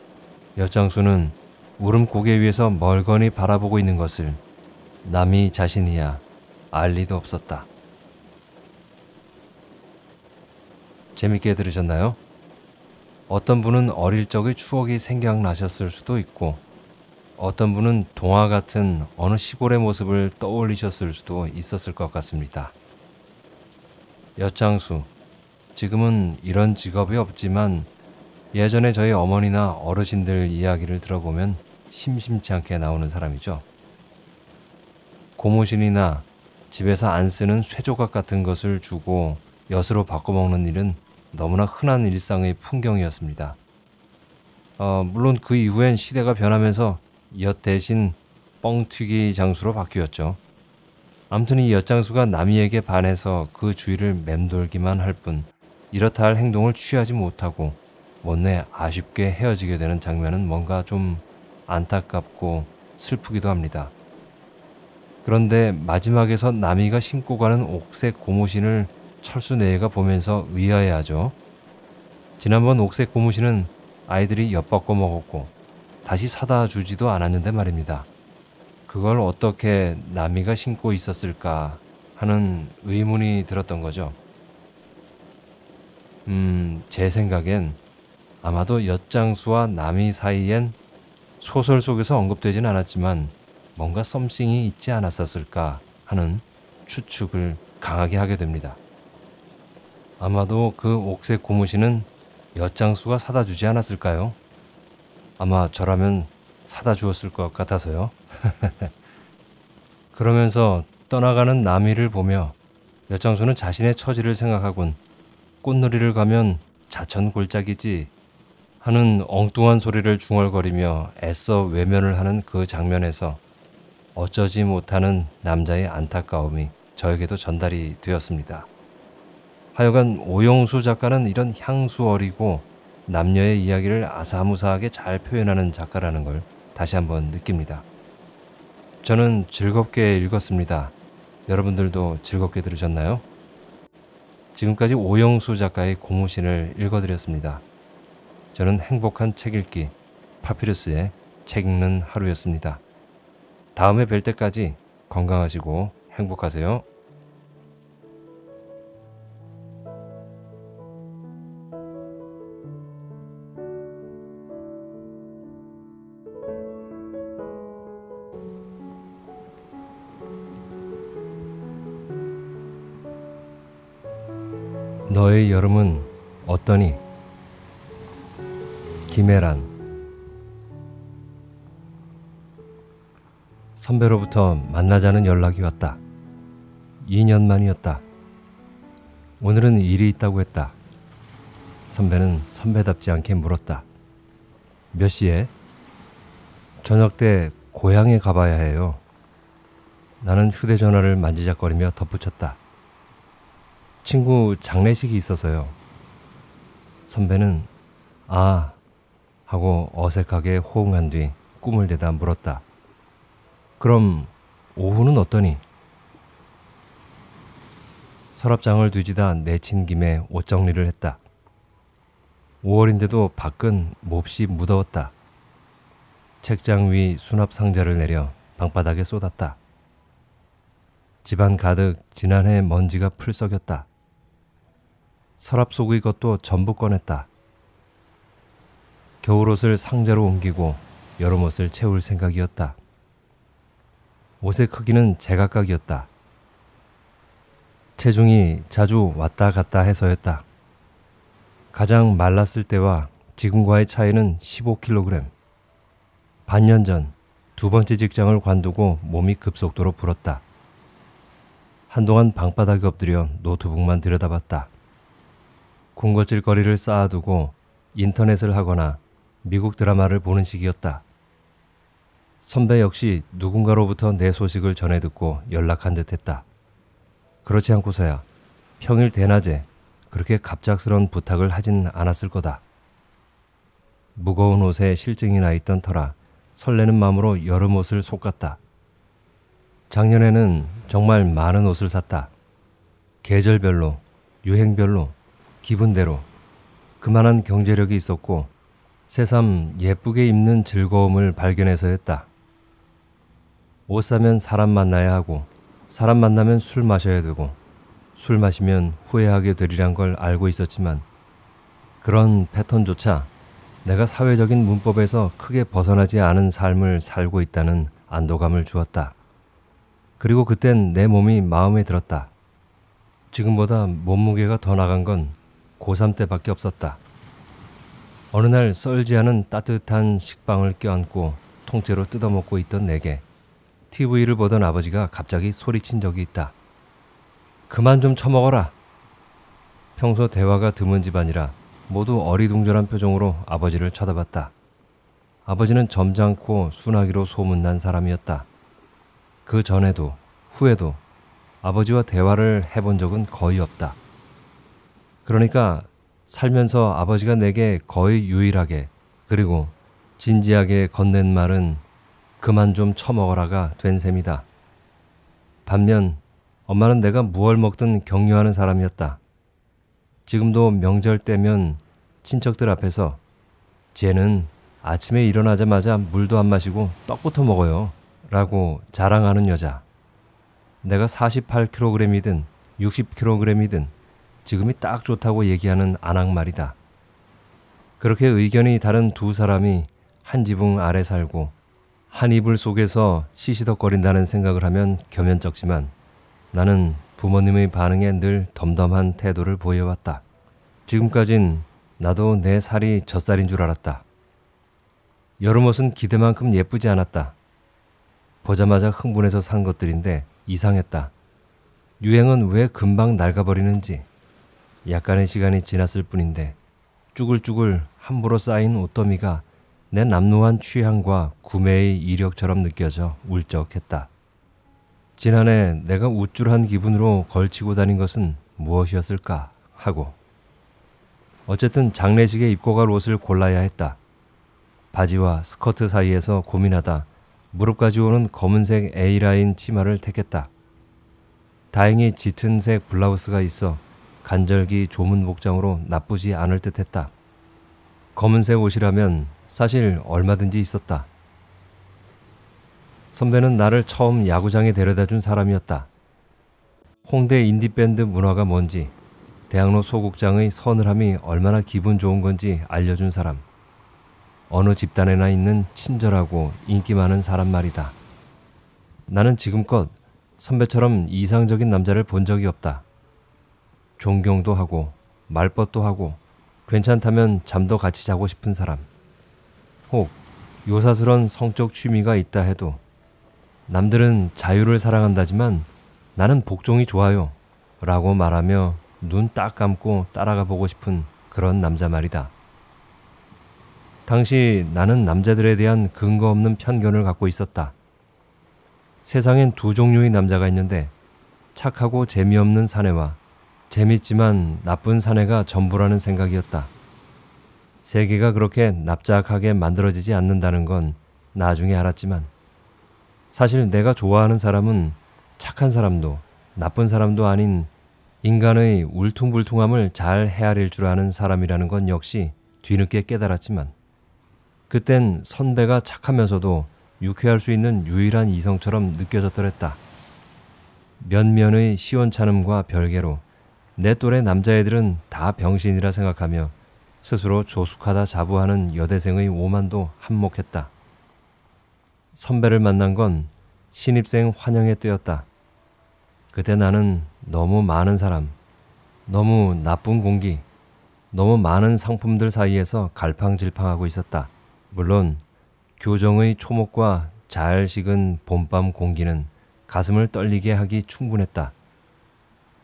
엿장수는 울음 고개 위에서 멀거니 바라보고 있는 것을 남이 자신이야 알 리도 없었다. 재밌게 들으셨나요? 어떤 분은 어릴 적의 추억이 생각나셨을 수도 있고, 어떤 분은 동화 같은 어느 시골의 모습을 떠올리셨을 수도 있었을 것 같습니다. 엿장수. 지금은 이런 직업이 없지만 예전에 저희 어머니나 어르신들 이야기를 들어보면 심심치 않게 나오는 사람이죠. 고무신이나 집에서 안 쓰는 쇠조각 같은 것을 주고 엿으로 바꿔먹는 일은 너무나 흔한 일상의 풍경이었습니다. 어, 물론 그 이후엔 시대가 변하면서 엿 대신 뻥튀기 장수로 바뀌었죠. 암튼 이 엿장수가 남이에게 반해서 그 주위를 맴돌기만 할 뿐 이렇다 할 행동을 취하지 못하고 원내 아쉽게 헤어지게 되는 장면은 뭔가 좀 안타깝고 슬프기도 합니다. 그런데 마지막에서 남이가 신고 가는 옥색 고무신을 철수 내외가 보면서 의아해하죠. 지난번 옥색 고무신은 아이들이 엿바꿔 먹었고 다시 사다 주지도 않았는데 말입니다. 그걸 어떻게 남이가 신고 있었을까 하는 의문이 들었던 거죠. 음, 제 생각엔 아마도 엿장수와 남이 사이엔 소설 속에서 언급되진 않았지만 뭔가 썸씽이 있지 않았었을까 하는 추측을 강하게 하게 됩니다. 아마도 그 옥색 고무신은 엿장수가 사다 주지 않았을까요? 아마 저라면 사다 주었을 것 같아서요. 그러면서 떠나가는 남이를 보며 엿장수는 자신의 처지를 생각하곤 꽃놀이를 가면 자천 골짜기지 하는 엉뚱한 소리를 중얼거리며 애써 외면을 하는 그 장면에서 어쩌지 못하는 남자의 안타까움이 저에게도 전달이 되었습니다. 하여간 오영수 작가는 이런 향수 어리고 남녀의 이야기를 아사무사하게 잘 표현하는 작가라는 걸 다시 한번 느낍니다. 저는 즐겁게 읽었습니다. 여러분들도 즐겁게 들으셨나요? 지금까지 오영수 작가의 고무신을 읽어드렸습니다. 저는 행복한 책 읽기 파피루스의 책 읽는 하루였습니다. 다음에 뵐 때까지 건강하시고 행복하세요. 너의 여름 김혜란 선배로부터 만나자는 연락이 왔다. 2년 만이었다. 오늘은 일이 있다고 했다. 선배는 선배답지 않게 물었다. 몇 시에? 저녁 때 고향에 가봐야 해요. 나는 휴대전화를 만지작거리며 덧붙였다. 친구 장례식이 있어서요. 선배는 아, 하고 어색하게 호응한 뒤 꿈을 대다 물었다. 그럼 오후는 어떠니? 서랍장을 뒤지다 내친 김에 옷 정리를 했다. 5월인데도 밖은 몹시 무더웠다. 책장 위 수납 상자를 내려 방바닥에 쏟았다. 집안 가득 지난해 먼지가 풀썩였다. 서랍 속의 것도 전부 꺼냈다. 겨울옷을 상자로 옮기고 여름옷을 채울 생각이었다. 옷의 크기는 제각각이었다. 체중이 자주 왔다 갔다 해서였다. 가장 말랐을 때와 지금과의 차이는 15kg. 반년 전 두 번째 직장을 관두고 몸이 급속도로 불었다. 한동안 방바닥에 엎드려 노트북만 들여다봤다. 군것질거리를 쌓아두고 인터넷을 하거나 미국 드라마를 보는 시기였다. 선배 역시 누군가로부터 내 소식을 전해 듣고 연락한 듯 했다. 그렇지 않고서야 평일 대낮에 그렇게 갑작스런 부탁을 하진 않았을 거다. 무거운 옷에 실증이 나 있던 터라 설레는 마음으로 여름 옷을 속았다. 작년에는 정말 많은 옷을 샀다. 계절별로, 유행별로, 기분대로 그만한 경제력이 있었고 새삼 예쁘게 입는 즐거움을 발견해서 했다. 옷 사면 사람 만나야 하고, 사람 만나면 술 마셔야 되고, 술 마시면 후회하게 되리란 걸 알고 있었지만, 그런 패턴조차 내가 사회적인 문법에서 크게 벗어나지 않은 삶을 살고 있다는 안도감을 주었다. 그리고 그땐 내 몸이 마음에 들었다. 지금보다 몸무게가 더 나간 건 고3 때밖에 없었다. 어느 날 썰지 않은 따뜻한 식빵을 껴안고 통째로 뜯어먹고 있던 내게 TV를 보던 아버지가 갑자기 소리친 적이 있다. 그만 좀 처먹어라. 평소 대화가 드문 집안이라 모두 어리둥절한 표정으로 아버지를 쳐다봤다. 아버지는 점잖고 순하기로 소문난 사람이었다. 그 전에도 후에도 아버지와 대화를 해본 적은 거의 없다. 그러니까 살면서 아버지가 내게 거의 유일하게 그리고 진지하게 건넨 말은 그만 좀 처먹어라가 된 셈이다. 반면 엄마는 내가 무얼 먹든 격려하는 사람이었다. 지금도 명절 때면 친척들 앞에서 쟤는 아침에 일어나자마자 물도 안 마시고 떡부터 먹어요. 라고 자랑하는 여자. 내가 48kg이든 60kg이든 지금이 딱 좋다고 얘기하는 안악말이다. 그렇게 의견이 다른 두 사람이 한 지붕 아래 살고 한 이불 속에서 시시덕거린다는 생각을 하면 겸연쩍지만 나는 부모님의 반응에 늘 덤덤한 태도를 보여왔다. 지금까진 나도 내 살이 젖살인 줄 알았다. 여름옷은 기대만큼 예쁘지 않았다. 보자마자 흥분해서 산 것들인데 이상했다. 유행은 왜 금방 낡아버리는지. 약간의 시간이 지났을 뿐인데 쭈글쭈글 함부로 쌓인 옷더미가 내 남루한 취향과 구매의 이력처럼 느껴져 울적했다. 지난해 내가 우쭐한 기분으로 걸치고 다닌 것은 무엇이었을까 하고 어쨌든 장례식에 입고 갈 옷을 골라야 했다. 바지와 스커트 사이에서 고민하다 무릎까지 오는 검은색 A라인 치마를 택했다. 다행히 짙은 색 블라우스가 있어 간절기 조문 복장으로 나쁘지 않을 듯했다. 검은색 옷이라면 사실 얼마든지 있었다. 선배는 나를 처음 야구장에 데려다 준 사람이었다. 홍대 인디밴드 문화가 뭔지, 대학로 소극장의 서늘함이 얼마나 기분 좋은 건지 알려준 사람. 어느 집단에나 있는 친절하고 인기 많은 사람 말이다. 나는 지금껏 선배처럼 이상적인 남자를 본 적이 없다. 존경도 하고 말벗도 하고 괜찮다면 잠도 같이 자고 싶은 사람. 혹 요사스런 성적 취미가 있다 해도 남들은 자유를 사랑한다지만 나는 복종이 좋아요. 라고 말하며 눈 딱 감고 따라가 보고 싶은 그런 남자 말이다. 당시 나는 남자들에 대한 근거 없는 편견을 갖고 있었다. 세상엔 두 종류의 남자가 있는데 착하고 재미없는 사내와 재밌지만 나쁜 사내가 전부라는 생각이었다. 세계가 그렇게 납작하게 만들어지지 않는다는 건 나중에 알았지만 사실 내가 좋아하는 사람은 착한 사람도 나쁜 사람도 아닌 인간의 울퉁불퉁함을 잘 헤아릴 줄 아는 사람이라는 건 역시 뒤늦게 깨달았지만 그땐 선배가 착하면서도 유쾌할 수 있는 유일한 이성처럼 느껴졌더랬다. 면면의 시원찮음과 별개로 내 또래 남자애들은 다 병신이라 생각하며 스스로 조숙하다 자부하는 여대생의 오만도 한몫했다. 선배를 만난 건 신입생 환영에 뜨였다. 그때 나는 너무 많은 사람, 너무 나쁜 공기, 너무 많은 상품들 사이에서 갈팡질팡하고 있었다. 물론 교정의 초목과 잘 식은 봄밤 공기는 가슴을 떨리게 하기 충분했다.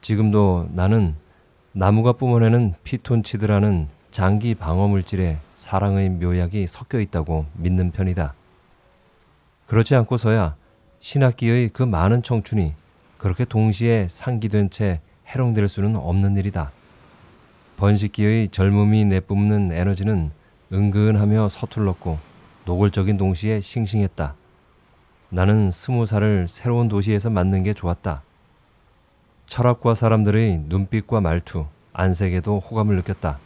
지금도 나는 나무가 뿜어내는 피톤치드라는 장기 방어 물질에 사랑의 묘약이 섞여 있다고 믿는 편이다. 그렇지 않고서야 신학기의 그 많은 청춘이 그렇게 동시에 상기된 채 해롱될 수는 없는 일이다. 번식기의 젊음이 내뿜는 에너지는 은근하며 서툴렀고 노골적인 동시에 싱싱했다. 나는 스무 살을 새로운 도시에서 맞는 게 좋았다. 철학과 사람들의 눈빛과 말투, 안색에도 호감을 느꼈다.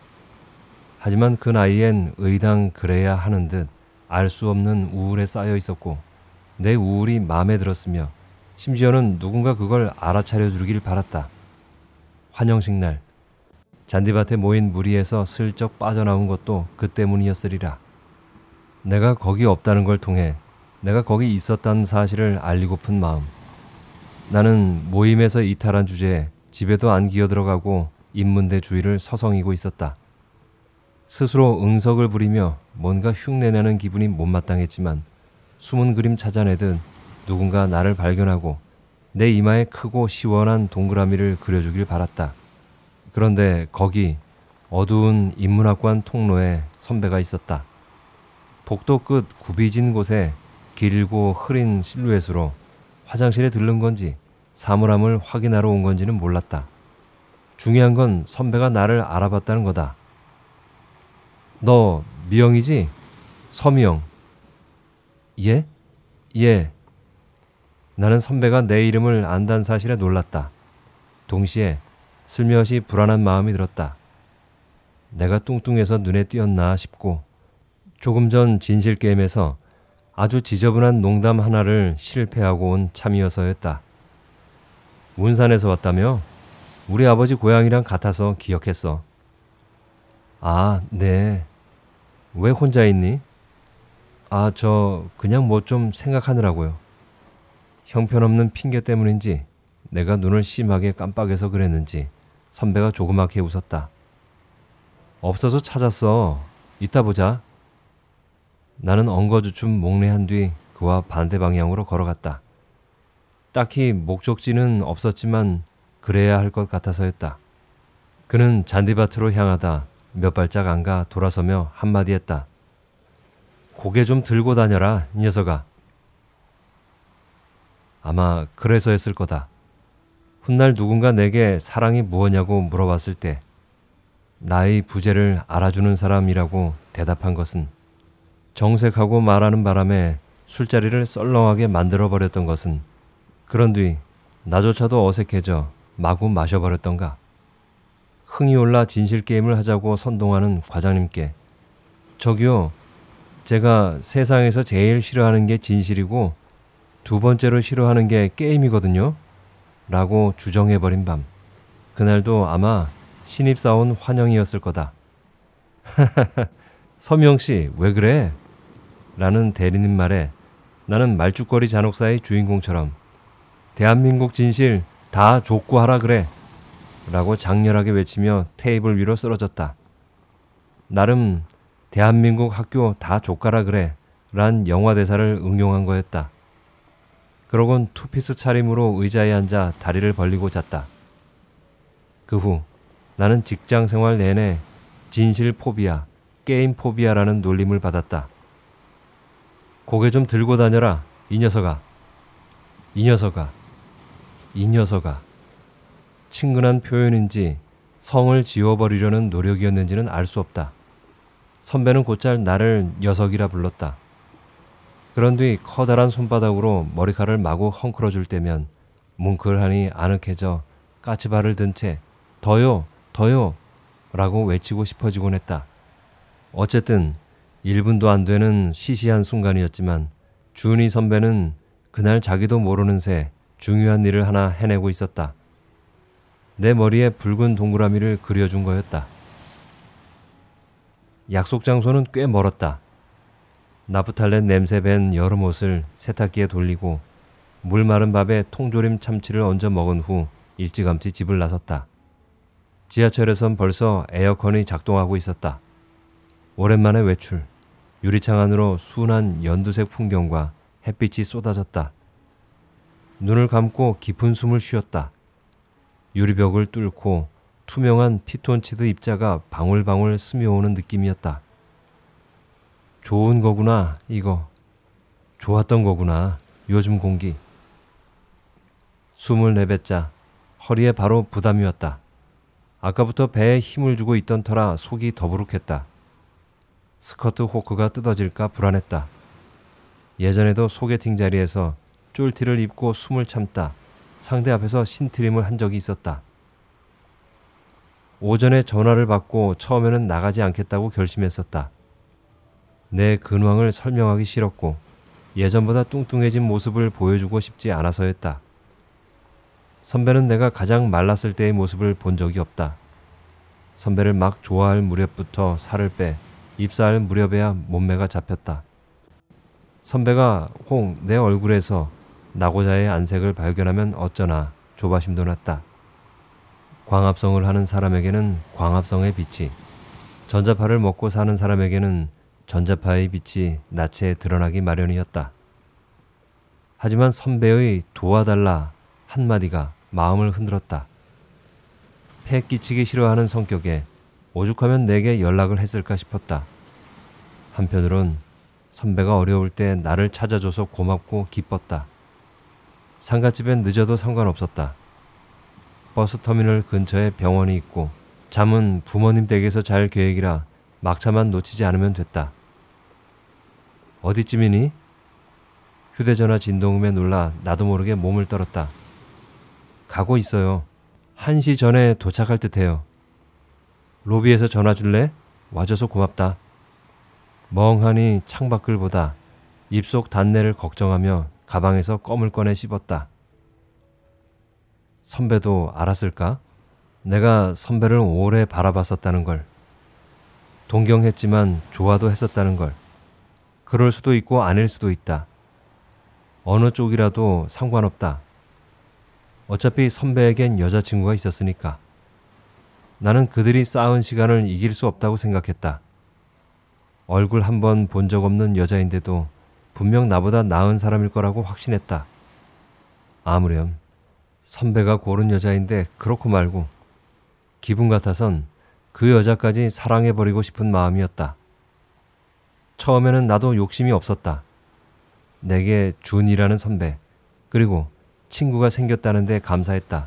하지만 그 나이엔 의당 그래야 하는 듯 알 수 없는 우울에 쌓여 있었고 내 우울이 마음에 들었으며 심지어는 누군가 그걸 알아차려 주길 바랐다. 환영식 날 잔디밭에 모인 무리에서 슬쩍 빠져나온 것도 그 때문이었으리라. 내가 거기 없다는 걸 통해 내가 거기 있었다는 사실을 알리고픈 마음. 나는 모임에서 이탈한 주제에 집에도 안 기어들어가고 인문대 주위를 서성이고 있었다. 스스로 응석을 부리며 뭔가 흉내내는 기분이 못마땅했지만 숨은 그림 찾아내듯 누군가 나를 발견하고 내 이마에 크고 시원한 동그라미를 그려주길 바랐다. 그런데 거기 어두운 인문학관 통로에 선배가 있었다. 복도 끝 굽이진 곳에 길고 흐린 실루엣으로 화장실에 들른 건지 사물함을 확인하러 온 건지는 몰랐다. 중요한 건 선배가 나를 알아봤다는 거다. 너 미영이지? 서미영. 예? 예. 나는 선배가 내 이름을 안단 사실에 놀랐다. 동시에 슬며시 불안한 마음이 들었다. 내가 뚱뚱해서 눈에 띄었나 싶고 조금 전 진실 게임에서 아주 지저분한 농담 하나를 실패하고 온 참이어서였다. 문산에서 왔다며? 우리 아버지 고향이랑 같아서 기억했어. 아, 네. 왜 혼자 있니? 아, 저 그냥 뭐 좀 생각하느라고요. 형편없는 핑계 때문인지 내가 눈을 심하게 깜빡해서 그랬는지 선배가 조그맣게 웃었다. 없어서 찾았어. 이따 보자. 나는 엉거주춤 목례한 뒤 그와 반대 방향으로 걸어갔다. 딱히 목적지는 없었지만 그래야 할 것 같아서였다. 그는 잔디밭으로 향하다 몇 발짝 안가 돌아서며 한마디 했다. 고개 좀 들고 다녀라, 이 녀석아. 아마 그래서였을 거다. 훗날 누군가 내게 사랑이 무엇냐고 물어봤을 때 나의 부재를 알아주는 사람이라고 대답한 것은 정색하고 말하는 바람에 술자리를 썰렁하게 만들어버렸던 것은 그런 뒤 나조차도 어색해져 마구 마셔버렸던가. 흥이 올라 진실 게임을 하자고 선동하는 과장님께 저기요, 제가 세상에서 제일 싫어하는 게 진실이고 두 번째로 싫어하는 게 게임이거든요. 라고 주정해버린 밤. 그날도 아마 신입사원 환영이었을 거다. 하하하, 서명씨, 왜 그래? 라는 대리님 말에 나는 말죽거리 잔혹사의 주인공처럼 대한민국 진실 다 족구하라 그래 라고 장렬하게 외치며 테이블 위로 쓰러졌다. 나름 대한민국 학교 다 족가라 그래 란 영화 대사를 응용한 거였다. 그러곤 투피스 차림으로 의자에 앉아 다리를 벌리고 잤다. 그 후 나는 직장 생활 내내 진실 포비아, 게임 포비아라는 놀림을 받았다. 고개 좀 들고 다녀라. 이 녀석아. 이 녀석아. 이 녀석아. 친근한 표현인지 성을 지워버리려는 노력이었는지는 알 수 없다. 선배는 곧잘 나를 녀석이라 불렀다. 그런 뒤 커다란 손바닥으로 머리카락을 마구 헝클어 줄 때면 뭉클하니 아늑해져 까치발을 든 채 더요, 더요 라고 외치고 싶어지곤 했다. 어쨌든 1분도 안 되는 시시한 순간이었지만 준이 선배는 그날 자기도 모르는 새 중요한 일을 하나 해내고 있었다. 내 머리에 붉은 동그라미를 그려준 거였다. 약속 장소는 꽤 멀었다. 나프탈렌 냄새 밴 여름 옷을 세탁기에 돌리고 물 마른 밥에 통조림 참치를 얹어 먹은 후 일찌감치 집을 나섰다. 지하철에선 벌써 에어컨이 작동하고 있었다. 오랜만에 외출. 유리창 안으로 순한 연두색 풍경과 햇빛이 쏟아졌다. 눈을 감고 깊은 숨을 쉬었다. 유리벽을 뚫고 투명한 피톤치드 입자가 방울방울 스며오는 느낌이었다. 좋은 거구나, 이거. 좋았던 거구나, 요즘 공기. 숨을 내뱉자 허리에 바로 부담이 왔다. 아까부터 배에 힘을 주고 있던 터라 속이 더부룩했다. 스커트 호크가 뜯어질까 불안했다. 예전에도 소개팅 자리에서 쫄티를 입고 숨을 참다 상대 앞에서 신트림을 한 적이 있었다. 오전에 전화를 받고 처음에는 나가지 않겠다고 결심했었다. 내 근황을 설명하기 싫었고 예전보다 뚱뚱해진 모습을 보여주고 싶지 않아서였다. 선배는 내가 가장 말랐을 때의 모습을 본 적이 없다. 선배를 막 좋아할 무렵부터 살을 빼 입사할 무렵에야 몸매가 잡혔다. 선배가 홍 내 얼굴에서 나고자의 안색을 발견하면 어쩌나 조바심도 났다. 광합성을 하는 사람에게는 광합성의 빛이, 전자파를 먹고 사는 사람에게는 전자파의 빛이 낯에 드러나기 마련이었다. 하지만 선배의 도와달라 한마디가 마음을 흔들었다. 패 끼치기 싫어하는 성격에 오죽하면 내게 연락을 했을까 싶었다. 한편으론 선배가 어려울 때 나를 찾아줘서 고맙고 기뻤다. 상가집엔 늦어도 상관없었다. 버스터미널 근처에 병원이 있고 잠은 부모님 댁에서 잘 계획이라 막차만 놓치지 않으면 됐다. 어디쯤이니? 휴대전화 진동음에 놀라 나도 모르게 몸을 떨었다. 가고 있어요. 1시 전에 도착할 듯해요. 로비에서 전화 줄래? 와줘서 고맙다. 멍하니 창밖을 보다 입속 단내를 걱정하며 가방에서 껌을 꺼내 씹었다. 선배도 알았을까? 내가 선배를 오래 바라봤었다는 걸. 동경했지만 좋아도 했었다는 걸. 그럴 수도 있고 아닐 수도 있다. 어느 쪽이라도 상관없다. 어차피 선배에겐 여자친구가 있었으니까. 나는 그들이 쌓은 시간을 이길 수 없다고 생각했다. 얼굴 한번 본 적 없는 여자인데도 분명 나보다 나은 사람일 거라고 확신했다. 아무렴 선배가 고른 여자인데 그렇고 말고 기분 같아선 그 여자까지 사랑해버리고 싶은 마음이었다. 처음에는 나도 욕심이 없었다. 내게 준이라는 선배, 그리고 친구가 생겼다는데 감사했다.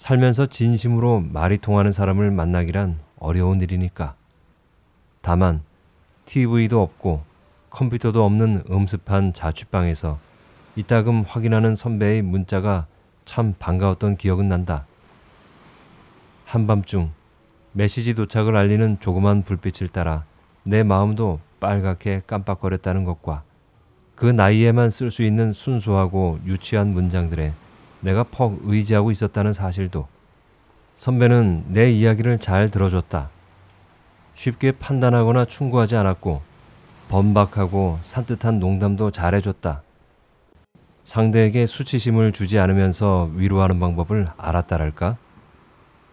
살면서 진심으로 말이 통하는 사람을 만나기란 어려운 일이니까. 다만 TV도 없고 컴퓨터도 없는 음습한 자취방에서 이따금 확인하는 선배의 문자가 참 반가웠던 기억은 난다. 한밤중 메시지 도착을 알리는 조그만 불빛을 따라 내 마음도 빨갛게 깜빡거렸다는 것과 그 나이에만 쓸 수 있는 순수하고 유치한 문장들에 내가 퍽 의지하고 있었다는 사실도 선배는 내 이야기를 잘 들어줬다. 쉽게 판단하거나 충고하지 않았고 번박하고 산뜻한 농담도 잘해줬다. 상대에게 수치심을 주지 않으면서 위로하는 방법을 알았다랄까?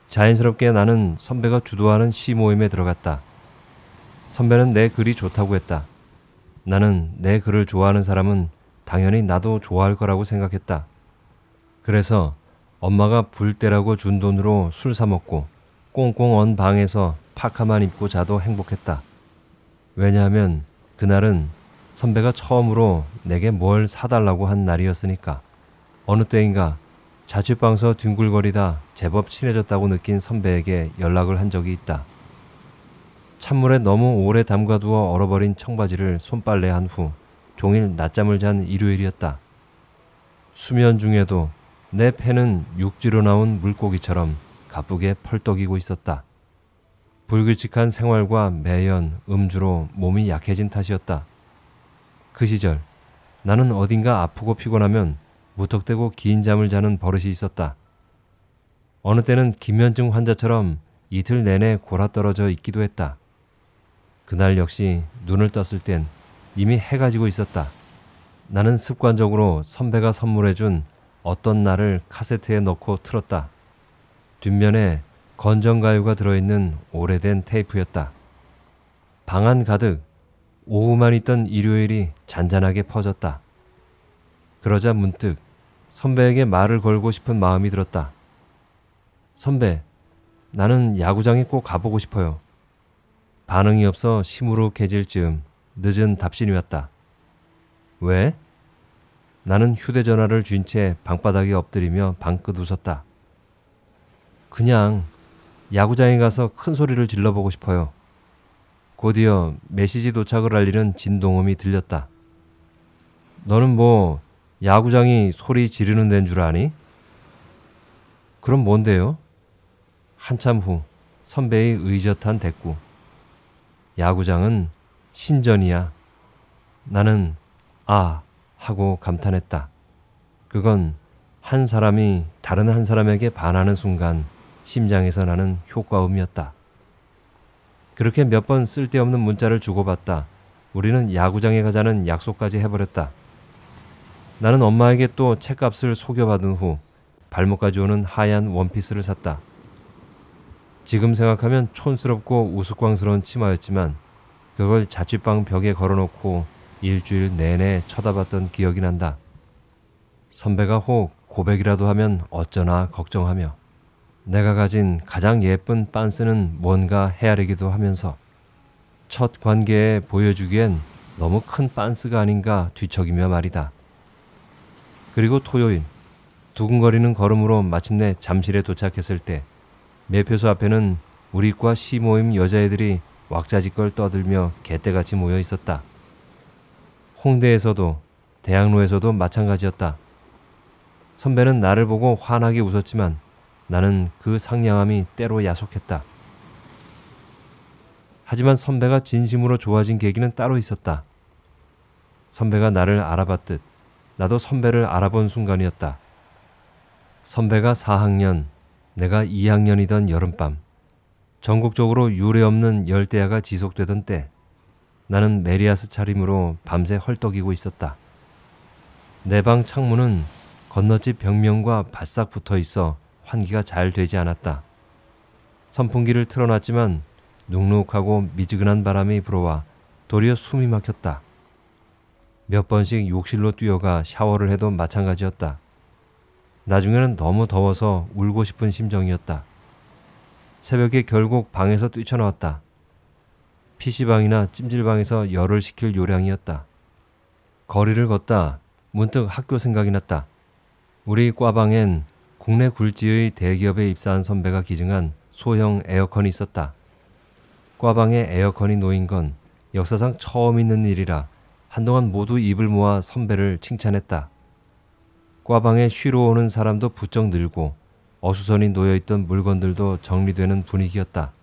자연스럽게 나는 선배가 주도하는 시 모임에 들어갔다. 선배는 내 글이 좋다고 했다. 나는 내 글을 좋아하는 사람은 당연히 나도 좋아할 거라고 생각했다. 그래서 엄마가 불때라고 준 돈으로 술 사먹고 꽁꽁 언 방에서 파카만 입고 자도 행복했다. 왜냐하면 그날은 선배가 처음으로 내게 뭘 사달라고 한 날이었으니까. 어느 때인가 자취방서 뒹굴거리다 제법 친해졌다고 느낀 선배에게 연락을 한 적이 있다. 찬물에 너무 오래 담가두어 얼어버린 청바지를 손빨래한 후 종일 낮잠을 잔 일요일이었다. 수면 중에도 내 팬은 육지로 나온 물고기처럼 가쁘게 펄떡이고 있었다. 불규칙한 생활과 매연, 음주로 몸이 약해진 탓이었다. 그 시절 나는 어딘가 아프고 피곤하면 무턱대고 긴 잠을 자는 버릇이 있었다. 어느 때는 기면증 환자처럼 이틀 내내 골아떨어져 있기도 했다. 그날 역시 눈을 떴을 땐 이미 해가 지고 있었다. 나는 습관적으로 선배가 선물해준 어떤 날을 카세트에 넣고 틀었다. 뒷면에 건전가요가 들어있는 오래된 테이프였다. 방안 가득 오후만 있던 일요일이 잔잔하게 퍼졌다. 그러자 문득 선배에게 말을 걸고 싶은 마음이 들었다. 선배, 나는 야구장에 꼭 가보고 싶어요. 반응이 없어 심으로 개질 즈음 늦은 답신이 왔다. 왜? 나는 휴대전화를 쥔 채 방바닥에 엎드리며 방긋 웃었다. 그냥 야구장에 가서 큰 소리를 질러보고 싶어요. 곧이어 메시지 도착을 알리는 진동음이 들렸다. 너는 뭐 야구장이 소리 지르는 데인 줄 아니? 그럼 뭔데요? 한참 후 선배의 의젓한 대꾸. 야구장은 신전이야. 나는 아 하고 감탄했다. 그건 한 사람이 다른 한 사람에게 반하는 순간 심장에서 나는 효과음이었다. 그렇게 몇 번 쓸데없는 문자를 주고받다 우리는 야구장에 가자는 약속까지 해버렸다. 나는 엄마에게 또 책값을 속여받은 후 발목까지 오는 하얀 원피스를 샀다. 지금 생각하면 촌스럽고 우스꽝스러운 치마였지만 그걸 자취방 벽에 걸어놓고 일주일 내내 쳐다봤던 기억이 난다. 선배가 혹 고백이라도 하면 어쩌나 걱정하며 내가 가진 가장 예쁜 빤스는 뭔가 헤아리기도 하면서 첫 관계에 보여주기엔 너무 큰 빤스가 아닌가 뒤척이며 말이다. 그리고 토요일 두근거리는 걸음으로 마침내 잠실에 도착했을 때 매표소 앞에는 우리과 시모임 여자애들이 왁자지껄 떠들며 개떼같이 모여 있었다. 홍대에서도 대학로에서도 마찬가지였다. 선배는 나를 보고 환하게 웃었지만 나는 그 상냥함이 때로 야속했다. 하지만 선배가 진심으로 좋아진 계기는 따로 있었다. 선배가 나를 알아봤듯 나도 선배를 알아본 순간이었다. 선배가 4학년, 내가 2학년이던 여름밤, 전국적으로 유례없는 열대야가 지속되던 때, 나는 메리아스 차림으로 밤새 헐떡이고 있었다. 내 방 창문은 건너집 벽면과 바싹 붙어 있어 환기가 잘 되지 않았다. 선풍기를 틀어놨지만 눅눅하고 미지근한 바람이 불어와 도리어 숨이 막혔다. 몇 번씩 욕실로 뛰어가 샤워를 해도 마찬가지였다. 나중에는 너무 더워서 울고 싶은 심정이었다. 새벽에 결국 방에서 뛰쳐나왔다. PC방이나 찜질방에서 열을 식힐 요량이었다. 거리를 걷다 문득 학교 생각이 났다. 우리 과방엔 국내 굴지의 대기업에 입사한 선배가 기증한 소형 에어컨이 있었다. 과방에 에어컨이 놓인 건 역사상 처음 있는 일이라 한동안 모두 입을 모아 선배를 칭찬했다. 과방에 쉬러 오는 사람도 부쩍 늘고 어수선히 놓여있던 물건들도 정리되는 분위기였다.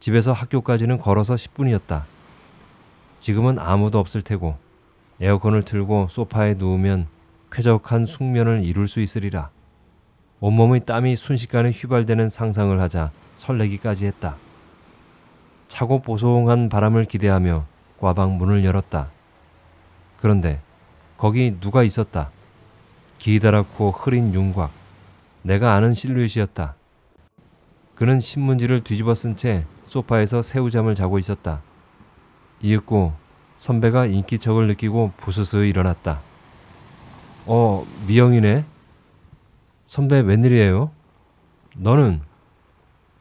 집에서 학교까지는 걸어서 10분이었다. 지금은 아무도 없을 테고 에어컨을 틀고 소파에 누우면 쾌적한 숙면을 이룰 수 있으리라. 온몸의 땀이 순식간에 휘발되는 상상을 하자 설레기까지 했다. 차고 보송한 바람을 기대하며 과방 문을 열었다. 그런데 거기 누가 있었다. 기다랗고 흐린 윤곽. 내가 아는 실루엣이었다. 그는 신문지를 뒤집어 쓴채 소파에서 새우잠을 자고 있었다. 이윽고 선배가 인기척을 느끼고 부스스 일어났다. 어, 미영이네? 선배 웬일이에요? 너는?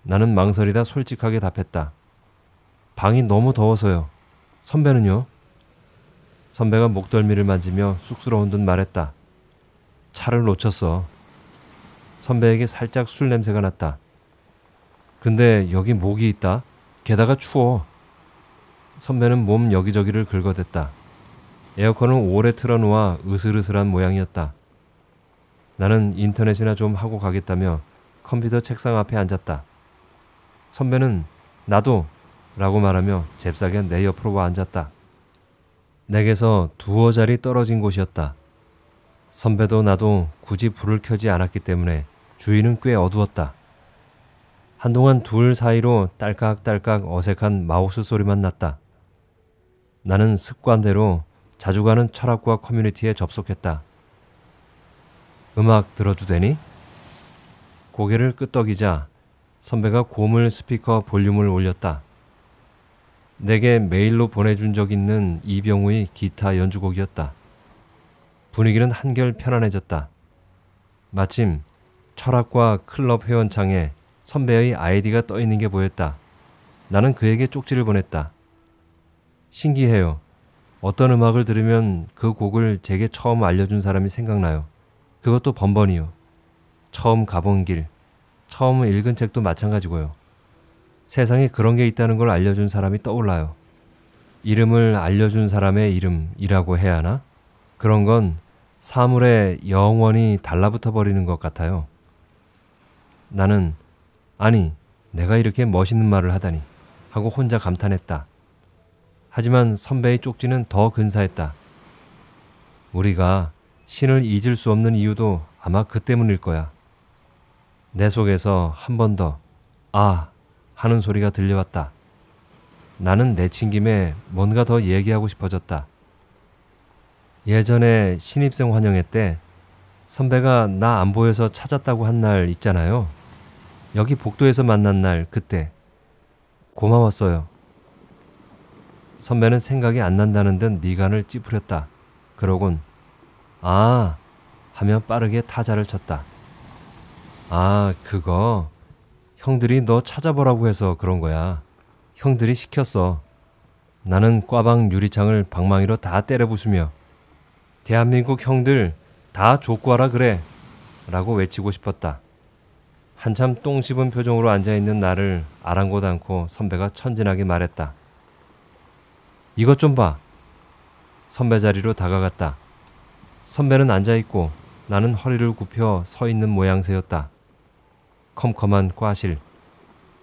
나는 망설이다 솔직하게 답했다. 방이 너무 더워서요. 선배는요? 선배가 목덜미를 만지며 쑥스러운 듯 말했다. 차를 놓쳤어. 선배에게 살짝 술 냄새가 났다. 근데 여기 목이 있다. 게다가 추워. 선배는 몸 여기저기를 긁어댔다. 에어컨은 오래 틀어놓아 으슬으슬한 모양이었다. 나는 인터넷이나 좀 하고 가겠다며 컴퓨터 책상 앞에 앉았다. 선배는 나도 라고 말하며 잽싸게 내 옆으로 와 앉았다. 내게서 두어 자리 떨어진 곳이었다. 선배도 나도 굳이 불을 켜지 않았기 때문에 주위는 꽤 어두웠다. 한동안 둘 사이로 딸깍딸깍 어색한 마우스 소리만 났다. 나는 습관대로 자주 가는 철학과 커뮤니티에 접속했다. 음악 들어도 되니? 고개를 끄덕이자 선배가 고물 스피커 볼륨을 올렸다. 내게 메일로 보내준 적 있는 이병우의 기타 연주곡이었다. 분위기는 한결 편안해졌다. 마침 철학과 클럽 회원창에 선배의 아이디가 떠 있는 게 보였다. 나는 그에게 쪽지를 보냈다. 신기해요. 어떤 음악을 들으면 그 곡을 제게 처음 알려준 사람이 생각나요. 그것도 번번이요. 처음 가본 길, 처음 읽은 책도 마찬가지고요. 세상에 그런 게 있다는 걸 알려준 사람이 떠올라요. 이름을 알려준 사람의 이름이라고 해야 하나? 그런 건 사물에 영원히 달라붙어 버리는 것 같아요. 나는 아니, 내가 이렇게 멋있는 말을 하다니 하고 혼자 감탄했다. 하지만 선배의 쪽지는 더 근사했다. 우리가 신을 잊을 수 없는 이유도 아마 그 때문일 거야. 내 속에서 한 번 더, 아! 하는 소리가 들려왔다. 나는 내친 김에 뭔가 더 얘기하고 싶어졌다. 예전에 신입생 환영회 때 선배가 나 안 보여서 찾았다고 한 날 있잖아요. 여기 복도에서 만난 날 그때 고마웠어요. 선배는 생각이 안 난다는 듯 미간을 찌푸렸다. 그러곤 아 하며 빠르게 타자를 쳤다. 아 그거 형들이 너 찾아보라고 해서 그런 거야. 형들이 시켰어. 나는 꽈방 유리창을 방망이로 다 때려 부수며 대한민국 형들 다 족구하라 그래 라고 외치고 싶었다. 한참 똥 씹은 표정으로 앉아있는 나를 아랑곳 않고 선배가 천진하게 말했다. 이것 좀 봐. 선배 자리로 다가갔다. 선배는 앉아있고 나는 허리를 굽혀 서 있는 모양새였다. 컴컴한 과실.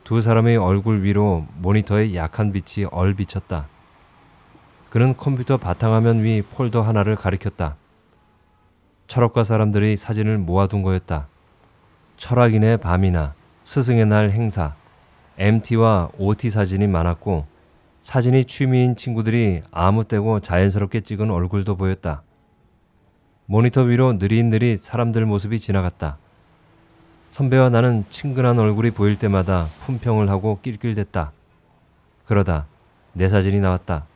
두 사람의 얼굴 위로 모니터에 약한 빛이 얼 비쳤다. 그는 컴퓨터 바탕화면 위 폴더 하나를 가리켰다. 철업가 사람들의 사진을 모아둔 거였다. 철학인의 밤이나 스승의 날 행사, MT와 OT 사진이 많았고 사진이 취미인 친구들이 아무 때고 자연스럽게 찍은 얼굴도 보였다. 모니터 위로 느릿느릿 사람들 모습이 지나갔다. 선배와 나는 친근한 얼굴이 보일 때마다 품평을 하고 낄낄댔다. 그러다 내 사진이 나왔다.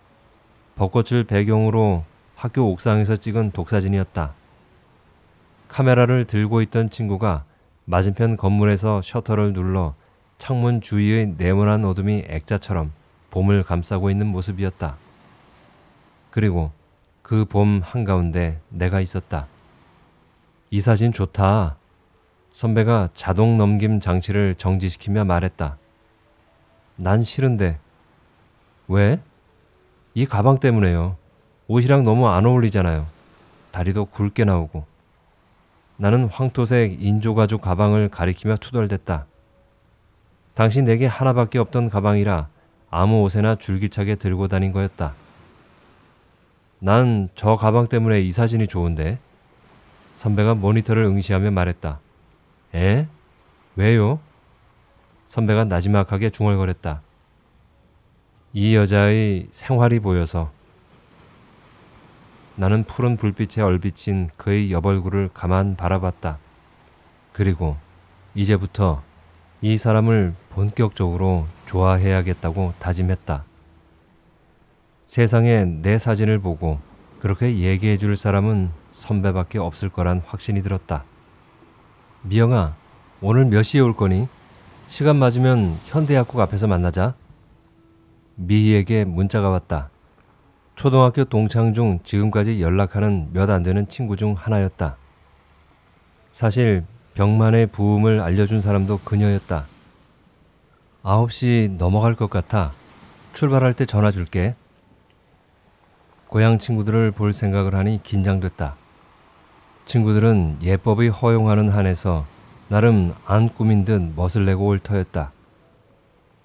벚꽃을 배경으로 학교 옥상에서 찍은 독사진이었다. 카메라를 들고 있던 친구가 맞은편 건물에서 셔터를 눌러 창문 주위의 네모난 어둠이 액자처럼 봄을 감싸고 있는 모습이었다. 그리고 그 봄 한가운데 내가 있었다. 이 사진 좋다. 선배가 자동 넘김 장치를 정지시키며 말했다. 난 싫은데. 왜? 이 가방 때문에요. 옷이랑 너무 안 어울리잖아요. 다리도 굵게 나오고. 나는 황토색 인조가죽 가방을 가리키며 투덜댔다. 당신 내게 하나밖에 없던 가방이라 아무 옷에나 줄기차게 들고 다닌 거였다. 난 저 가방 때문에 이 사진이 좋은데? 선배가 모니터를 응시하며 말했다. 에? 왜요? 선배가 나지막하게 중얼거렸다. 이 여자의 생활이 보여서 나는 푸른 불빛에 얼비친 그의 여벌구를 가만 바라봤다. 그리고 이제부터 이 사람을 본격적으로 좋아해야겠다고 다짐했다. 세상에 내 사진을 보고 그렇게 얘기해 줄 사람은 선배밖에 없을 거란 확신이 들었다. 미영아, 오늘 몇 시에 올 거니? 시간 맞으면 현대학국 앞에서 만나자. 미희에게 문자가 왔다. 초등학교 동창 중 지금까지 연락하는 몇 안 되는 친구 중 하나였다. 사실 병만의 부음을 알려준 사람도 그녀였다. 9시 넘어갈 것 같아. 출발할 때 전화 줄게. 고향 친구들을 볼 생각을 하니 긴장됐다. 친구들은 예법이 허용하는 한에서 나름 안 꾸민 듯 멋을 내고 올 터였다.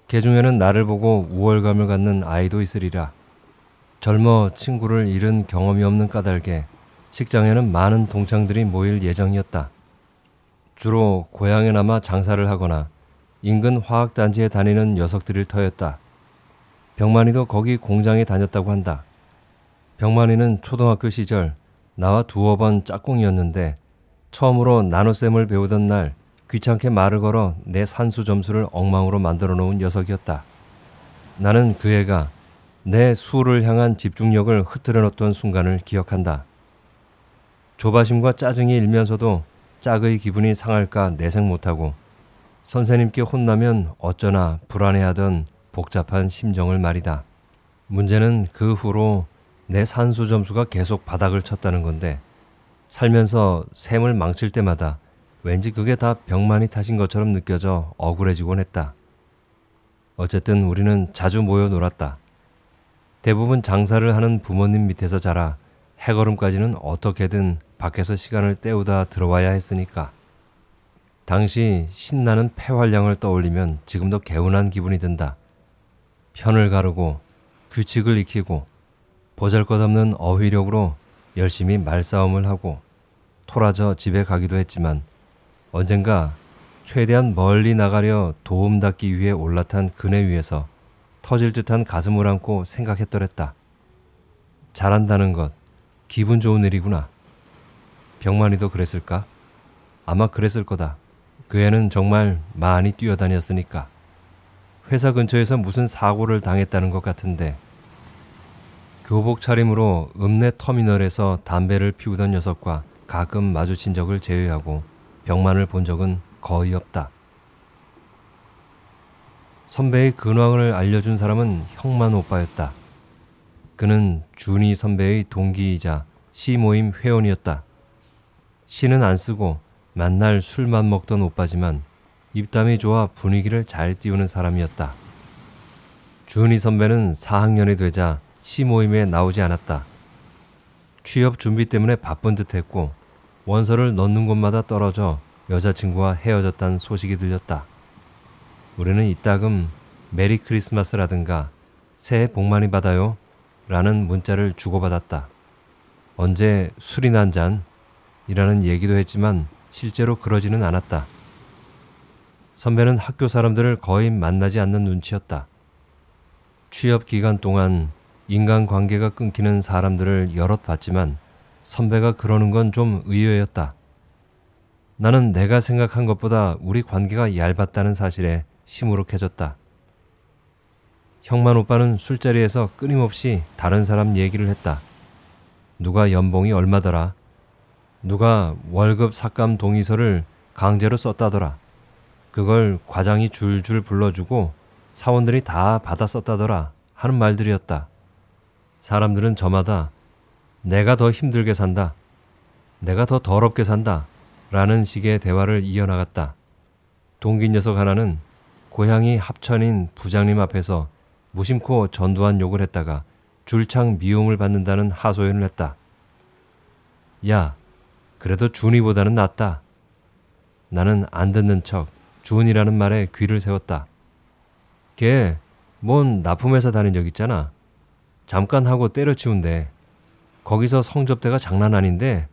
개중에는 나를 보고 우월감을 갖는 아이도 있으리라. 젊어 친구를 잃은 경험이 없는 까닭에 식장에는 많은 동창들이 모일 예정이었다. 주로 고향에 남아 장사를 하거나 인근 화학단지에 다니는 녀석들일 터였다. 병만이도 거기 공장에 다녔다고 한다. 병만이는 초등학교 시절 나와 두어 번 짝꿍이었는데 처음으로 나노쌤을 배우던 날 귀찮게 말을 걸어 내 산수 점수를 엉망으로 만들어 놓은 녀석이었다. 나는 그 애가 내 술을 향한 집중력을 흐트려 놓던 순간을 기억한다. 조바심과 짜증이 일면서도 짝의 기분이 상할까 내색 못하고 선생님께 혼나면 어쩌나 불안해하던 복잡한 심정을 말이다. 문제는 그 후로 내 산수 점수가 계속 바닥을 쳤다는 건데 살면서 샘을 망칠 때마다 왠지 그게 다 병만이 타신 것처럼 느껴져 억울해지곤 했다. 어쨌든 우리는 자주 모여 놀았다. 대부분 장사를 하는 부모님 밑에서 자라 해걸음까지는 어떻게든 밖에서 시간을 때우다 들어와야 했으니까. 당시 신나는 폐활량을 떠올리면 지금도 개운한 기분이 든다. 편을 가르고 규칙을 익히고 보잘것없는 어휘력으로 열심히 말싸움을 하고 토라져 집에 가기도 했지만 언젠가 최대한 멀리 나가려 도움닫기 위해 올라탄 그네 위에서 터질 듯한 가슴을 안고 생각했더랬다. 잘한다는 것, 기분 좋은 일이구나. 병만이도 그랬을까? 아마 그랬을 거다. 그 애는 정말 많이 뛰어다녔으니까. 회사 근처에서 무슨 사고를 당했다는 것 같은데. 교복 그 차림으로 읍내 터미널에서 담배를 피우던 녀석과 가끔 마주친 적을 제외하고 병만을 본 적은 거의 없다. 선배의 근황을 알려준 사람은 형만 오빠였다. 그는 준이 선배의 동기이자 시모임 회원이었다. 시는 안 쓰고 만날 술만 먹던 오빠지만 입담이 좋아 분위기를 잘 띄우는 사람이었다. 준이 선배는 4학년이 되자 시 모임에 나오지 않았다. 취업 준비 때문에 바쁜 듯 했고 원서를 넣는 곳마다 떨어져 여자친구와 헤어졌다는 소식이 들렸다. 우리는 이따금 메리 크리스마스라든가 새해 복 많이 받아요 라는 문자를 주고받았다. 언제 술이나 한 잔? 이라는 얘기도 했지만 실제로 그러지는 않았다. 선배는 학교 사람들을 거의 만나지 않는 눈치였다. 취업 기간 동안 인간 관계가 끊기는 사람들을 여럿 봤지만 선배가 그러는 건 좀 의외였다. 나는 내가 생각한 것보다 우리 관계가 얇았다는 사실에 시무룩해졌다. 형만 오빠는 술자리에서 끊임없이 다른 사람 얘기를 했다. 누가 연봉이 얼마더라. 누가 월급 삭감 동의서를 강제로 썼다더라. 그걸 과장이 줄줄 불러주고 사원들이 다 받아 썼다더라 하는 말들이었다. 사람들은 저마다 내가 더 힘들게 산다. 내가 더 더럽게 산다. 라는 식의 대화를 이어나갔다. 동기 녀석 하나는 고향이 합천인 부장님 앞에서 무심코 전두환 욕을 했다가 줄창 미움을 받는다는 하소연을 했다. 야, 그래도 준이보다는 낫다. 나는 안 듣는 척 준이라는 말에 귀를 세웠다. 걔, 뭔 납품회사 다닌 적 있잖아. 잠깐 하고 때려치운데 거기서 성접대가 장난 아닌데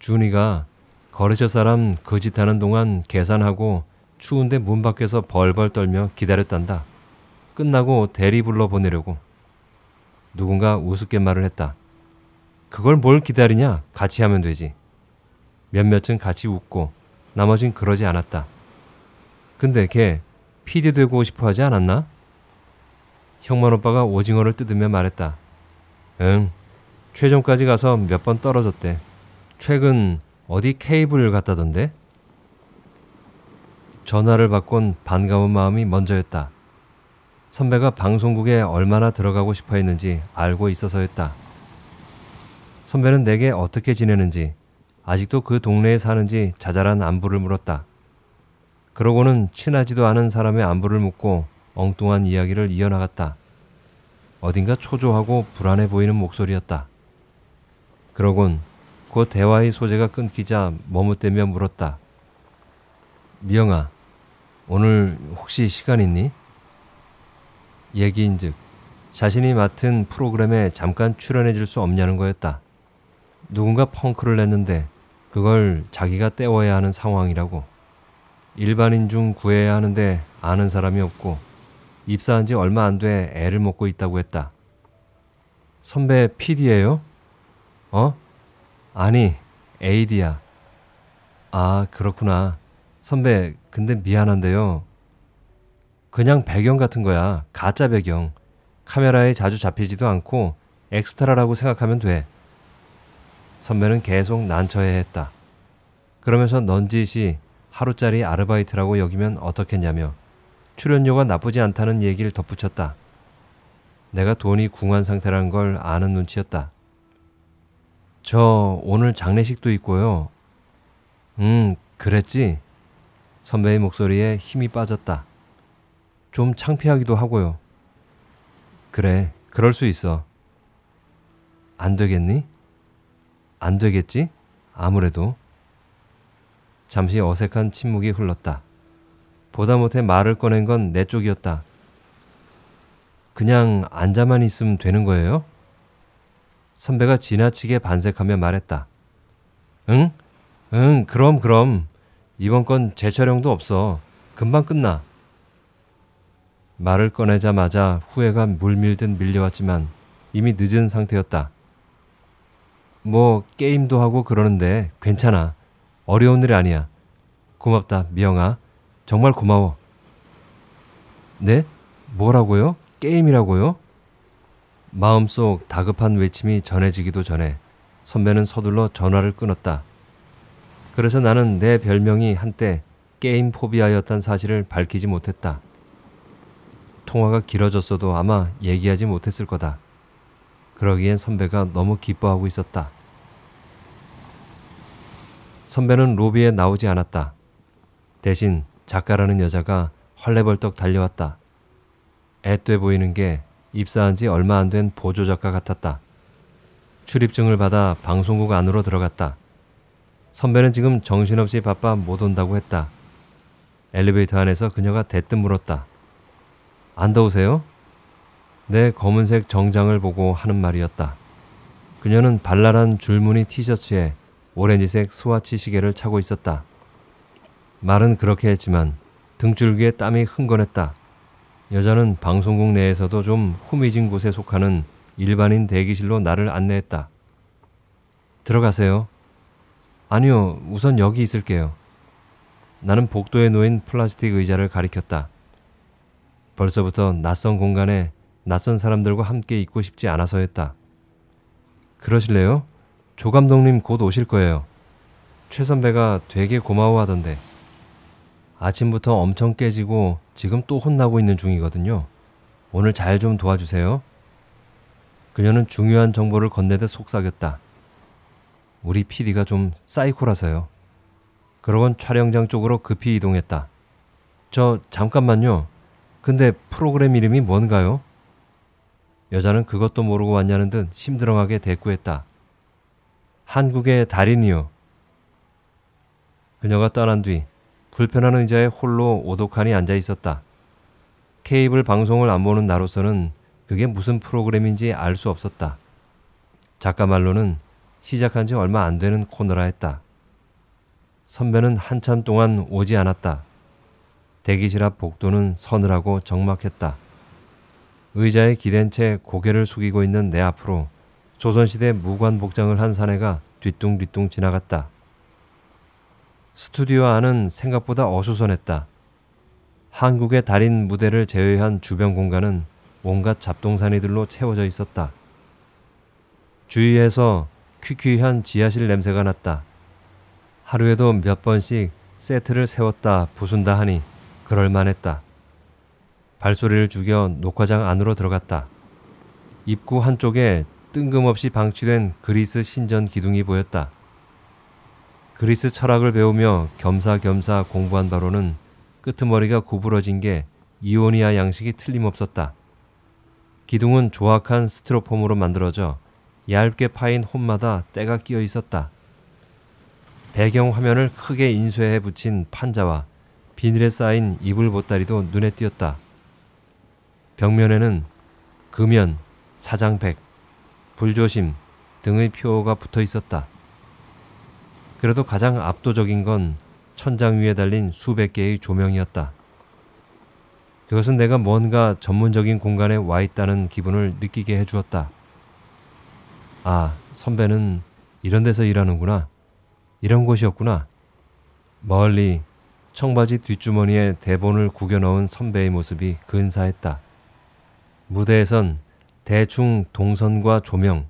준이가 거래처 사람 거짓하는 동안 계산하고 추운데 문 밖에서 벌벌 떨며 기다렸단다. 끝나고 대리 불러 보내려고. 누군가 우습게 말을 했다. 그걸 뭘 기다리냐? 같이 하면 되지. 몇몇은 같이 웃고 나머진 그러지 않았다. 근데 걔 피디 되고 싶어 하지 않았나? 형만 오빠가 오징어를 뜯으며 말했다. 응, 최종까지 가서 몇 번 떨어졌대. 최근 어디 케이블 갔다던데? 전화를 받곤 반가운 마음이 먼저였다. 선배가 방송국에 얼마나 들어가고 싶어 했는지 알고 있어서였다. 선배는 내게 어떻게 지내는지, 아직도 그 동네에 사는지 자잘한 안부를 물었다. 그러고는 친하지도 않은 사람의 안부를 묻고 엉뚱한 이야기를 이어나갔다. 어딘가 초조하고 불안해 보이는 목소리였다. 그러곤 곧 그 대화의 소재가 끊기자 머뭇대며 물었다. 미영아, 오늘 혹시 시간 있니? 얘기인즉 자신이 맡은 프로그램에 잠깐 출연해 줄 수 없냐는 거였다. 누군가 펑크를 냈는데 그걸 자기가 때워야 하는 상황이라고. 일반인 중 구해야 하는데 아는 사람이 없고 입사한 지 얼마 안 돼 애를 먹고 있다고 했다. 선배 PD예요? 어? 아니, AD야. 아, 그렇구나. 선배, 근데 미안한데요. 그냥 배경 같은 거야. 가짜 배경. 카메라에 자주 잡히지도 않고 엑스트라라고 생각하면 돼. 선배는 계속 난처해 했다. 그러면서 넌지시 하루짜리 아르바이트라고 여기면 어떻겠냐며 출연료가 나쁘지 않다는 얘기를 덧붙였다. 내가 돈이 궁한 상태라는 걸 아는 눈치였다. 저 오늘 장례식도 있고요. 음, 그랬지. 선배의 목소리에 힘이 빠졌다. 좀 창피하기도 하고요. 그래, 그럴 수 있어. 안 되겠니? 안 되겠지? 아무래도. 잠시 어색한 침묵이 흘렀다. 보다 못해 말을 꺼낸 건 내 쪽이었다. 그냥 앉아만 있으면 되는 거예요? 선배가 지나치게 반색하며 말했다. 응? 응, 그럼, 그럼. 이번 건 재촬영도 없어. 금방 끝나. 말을 꺼내자마자 후회가 물밀듯 밀려왔지만 이미 늦은 상태였다. 뭐 게임도 하고 그러는데 괜찮아. 어려운 일이 아니야. 고맙다, 미영아. 정말 고마워. 네? 뭐라고요? 게임이라고요? 마음속 다급한 외침이 전해지기도 전에 선배는 서둘러 전화를 끊었다. 그래서 나는 내 별명이 한때 게임 포비아였단 사실을 밝히지 못했다. 통화가 길어졌어도 아마 얘기하지 못했을 거다. 그러기엔 선배가 너무 기뻐하고 있었다. 선배는 로비에 나오지 않았다. 대신 작가라는 여자가 헐레벌떡 달려왔다. 앳돼 보이는 게 입사한 지 얼마 안 된 보조 작가 같았다. 출입증을 받아 방송국 안으로 들어갔다. 선배는 지금 정신없이 바빠 못 온다고 했다. 엘리베이터 안에서 그녀가 대뜸 물었다. 안 더우세요? 내 검은색 정장을 보고 하는 말이었다. 그녀는 발랄한 줄무늬 티셔츠에 오렌지색 스와치 시계를 차고 있었다. 말은 그렇게 했지만 등줄기에 땀이 흥건했다. 여자는 방송국 내에서도 좀 후미진 곳에 속하는 일반인 대기실로 나를 안내했다. 들어가세요. 아니요, 우선 여기 있을게요. 나는 복도에 놓인 플라스틱 의자를 가리켰다. 벌써부터 낯선 공간에 낯선 사람들과 함께 있고 싶지 않아서였다. 그러실래요? 조 감독님 곧 오실 거예요. 최 선배가 되게 고마워하던데. 아침부터 엄청 깨지고 지금 또 혼나고 있는 중이거든요. 오늘 잘 좀 도와주세요. 그녀는 중요한 정보를 건네듯 속삭였다. 우리 PD가 좀 사이코라서요. 그러곤 촬영장 쪽으로 급히 이동했다. 저 잠깐만요. 근데 프로그램 이름이 뭔가요? 여자는 그것도 모르고 왔냐는 듯 심드렁하게 대꾸했다. 한국의 달인이요. 그녀가 떠난 뒤 불편한 의자에 홀로 오독하니 앉아 있었다. 케이블 방송을 안 보는 나로서는 그게 무슨 프로그램인지 알 수 없었다. 작가 말로는 시작한 지 얼마 안 되는 코너라 했다. 선배는 한참 동안 오지 않았다. 대기실 앞 복도는 서늘하고 적막했다. 의자에 기댄 채 고개를 숙이고 있는 내 앞으로 조선시대 무관 복장을 한 사내가 뒤뚱뒤뚱 지나갔다. 스튜디오 안은 생각보다 어수선했다. 한국의 달인 무대를 제외한 주변 공간은 온갖 잡동사니들로 채워져 있었다. 주위에서 퀴퀴한 지하실 냄새가 났다. 하루에도 몇 번씩 세트를 세웠다 부순다 하니 그럴만했다. 발소리를 죽여 녹화장 안으로 들어갔다. 입구 한쪽에 뜬금없이 방치된 그리스 신전 기둥이 보였다. 그리스 철학을 배우며 겸사겸사 공부한 바로는 끄트머리가 구부러진 게 이오니아 양식이 틀림없었다. 기둥은 조악한 스티로폼으로 만들어져 얇게 파인 홈마다 때가 끼어 있었다. 배경 화면을 크게 인쇄해 붙인 판자와 비닐에 쌓인 이불 보따리도 눈에 띄었다. 벽면에는 금연, 사장팩 불조심 등의 표어가 붙어 있었다. 그래도 가장 압도적인 건 천장 위에 달린 수백 개의 조명이었다. 그것은 내가 뭔가 전문적인 공간에 와 있다는 기분을 느끼게 해주었다. 아, 선배는 이런 데서 일하는구나. 이런 곳이었구나. 멀리 청바지 뒷주머니에 대본을 구겨 넣은 선배의 모습이 근사했다. 무대에선 대충 동선과 조명,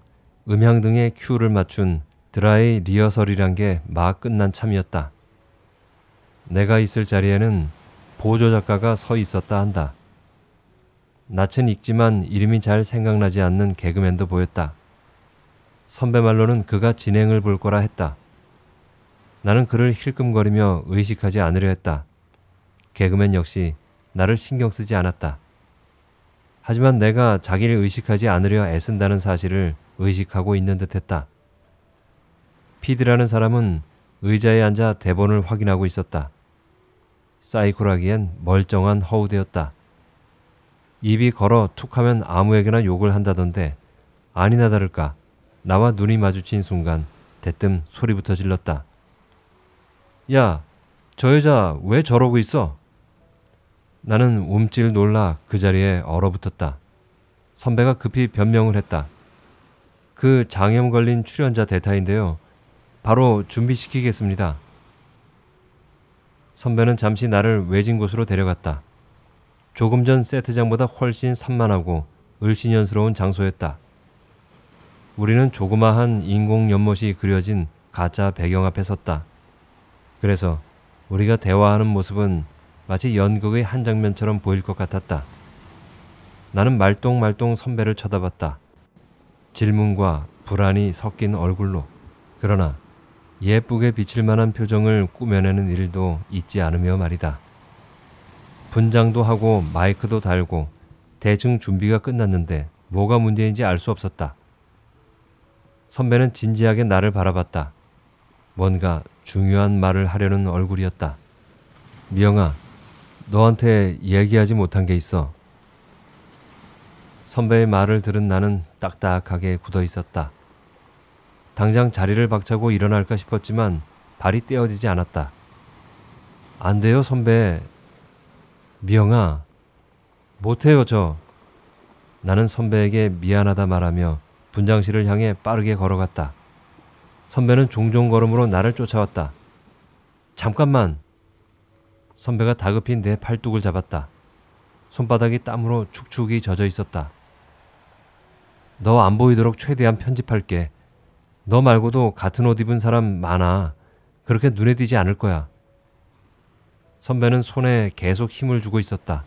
음향 등의 큐를 맞춘 드라이 리허설이란 게 막 끝난 참이었다. 내가 있을 자리에는 보조 작가가 서 있었다 한다. 낯은 익지만 이름이 잘 생각나지 않는 개그맨도 보였다. 선배 말로는 그가 진행을 볼 거라 했다. 나는 그를 힐끔거리며 의식하지 않으려 했다. 개그맨 역시 나를 신경 쓰지 않았다. 하지만 내가 자기를 의식하지 않으려 애쓴다는 사실을 의식하고 있는 듯 했다. 피드라는 사람은 의자에 앉아 대본을 확인하고 있었다. 사이코라기엔 멀쩡한 허우대였다. 입이 걸어 툭하면 아무에게나 욕을 한다던데 아니나 다를까 나와 눈이 마주친 순간 대뜸 소리부터 질렀다. 야, 저 여자 왜 저러고 있어? 나는 움찔 놀라 그 자리에 얼어붙었다. 선배가 급히 변명을 했다. 그 장염 걸린 출연자 대타인데요. 바로 준비시키겠습니다. 선배는 잠시 나를 외진 곳으로 데려갔다. 조금 전 세트장보다 훨씬 산만하고 을신연스러운 장소였다. 우리는 조그마한 인공 연못이 그려진 가짜 배경 앞에 섰다. 그래서 우리가 대화하는 모습은 마치 연극의 한 장면처럼 보일 것 같았다. 나는 말똥말똥 선배를 쳐다봤다. 질문과 불안이 섞인 얼굴로. 그러나 예쁘게 비칠 만한 표정을 꾸며내는 일도 잊지 않으며 말이다. 분장도 하고 마이크도 달고 대충 준비가 끝났는데 뭐가 문제인지 알 수 없었다. 선배는 진지하게 나를 바라봤다. 뭔가 중요한 말을 하려는 얼굴이었다. 미영아, 너한테 얘기하지 못한 게 있어. 선배의 말을 들은 나는 딱딱하게 굳어 있었다. 당장 자리를 박차고 일어날까 싶었지만 발이 떼어지지 않았다. 안 돼요, 선배. 미영아, 못해요, 저. 나는 선배에게 미안하다 말하며 분장실을 향해 빠르게 걸어갔다. 선배는 종종 걸음으로 나를 쫓아왔다. 잠깐만! 선배가 다급히 내 팔뚝을 잡았다. 손바닥이 땀으로 축축이 젖어 있었다. 너 안 보이도록 최대한 편집할게. 너 말고도 같은 옷 입은 사람 많아. 그렇게 눈에 띄지 않을 거야. 선배는 손에 계속 힘을 주고 있었다.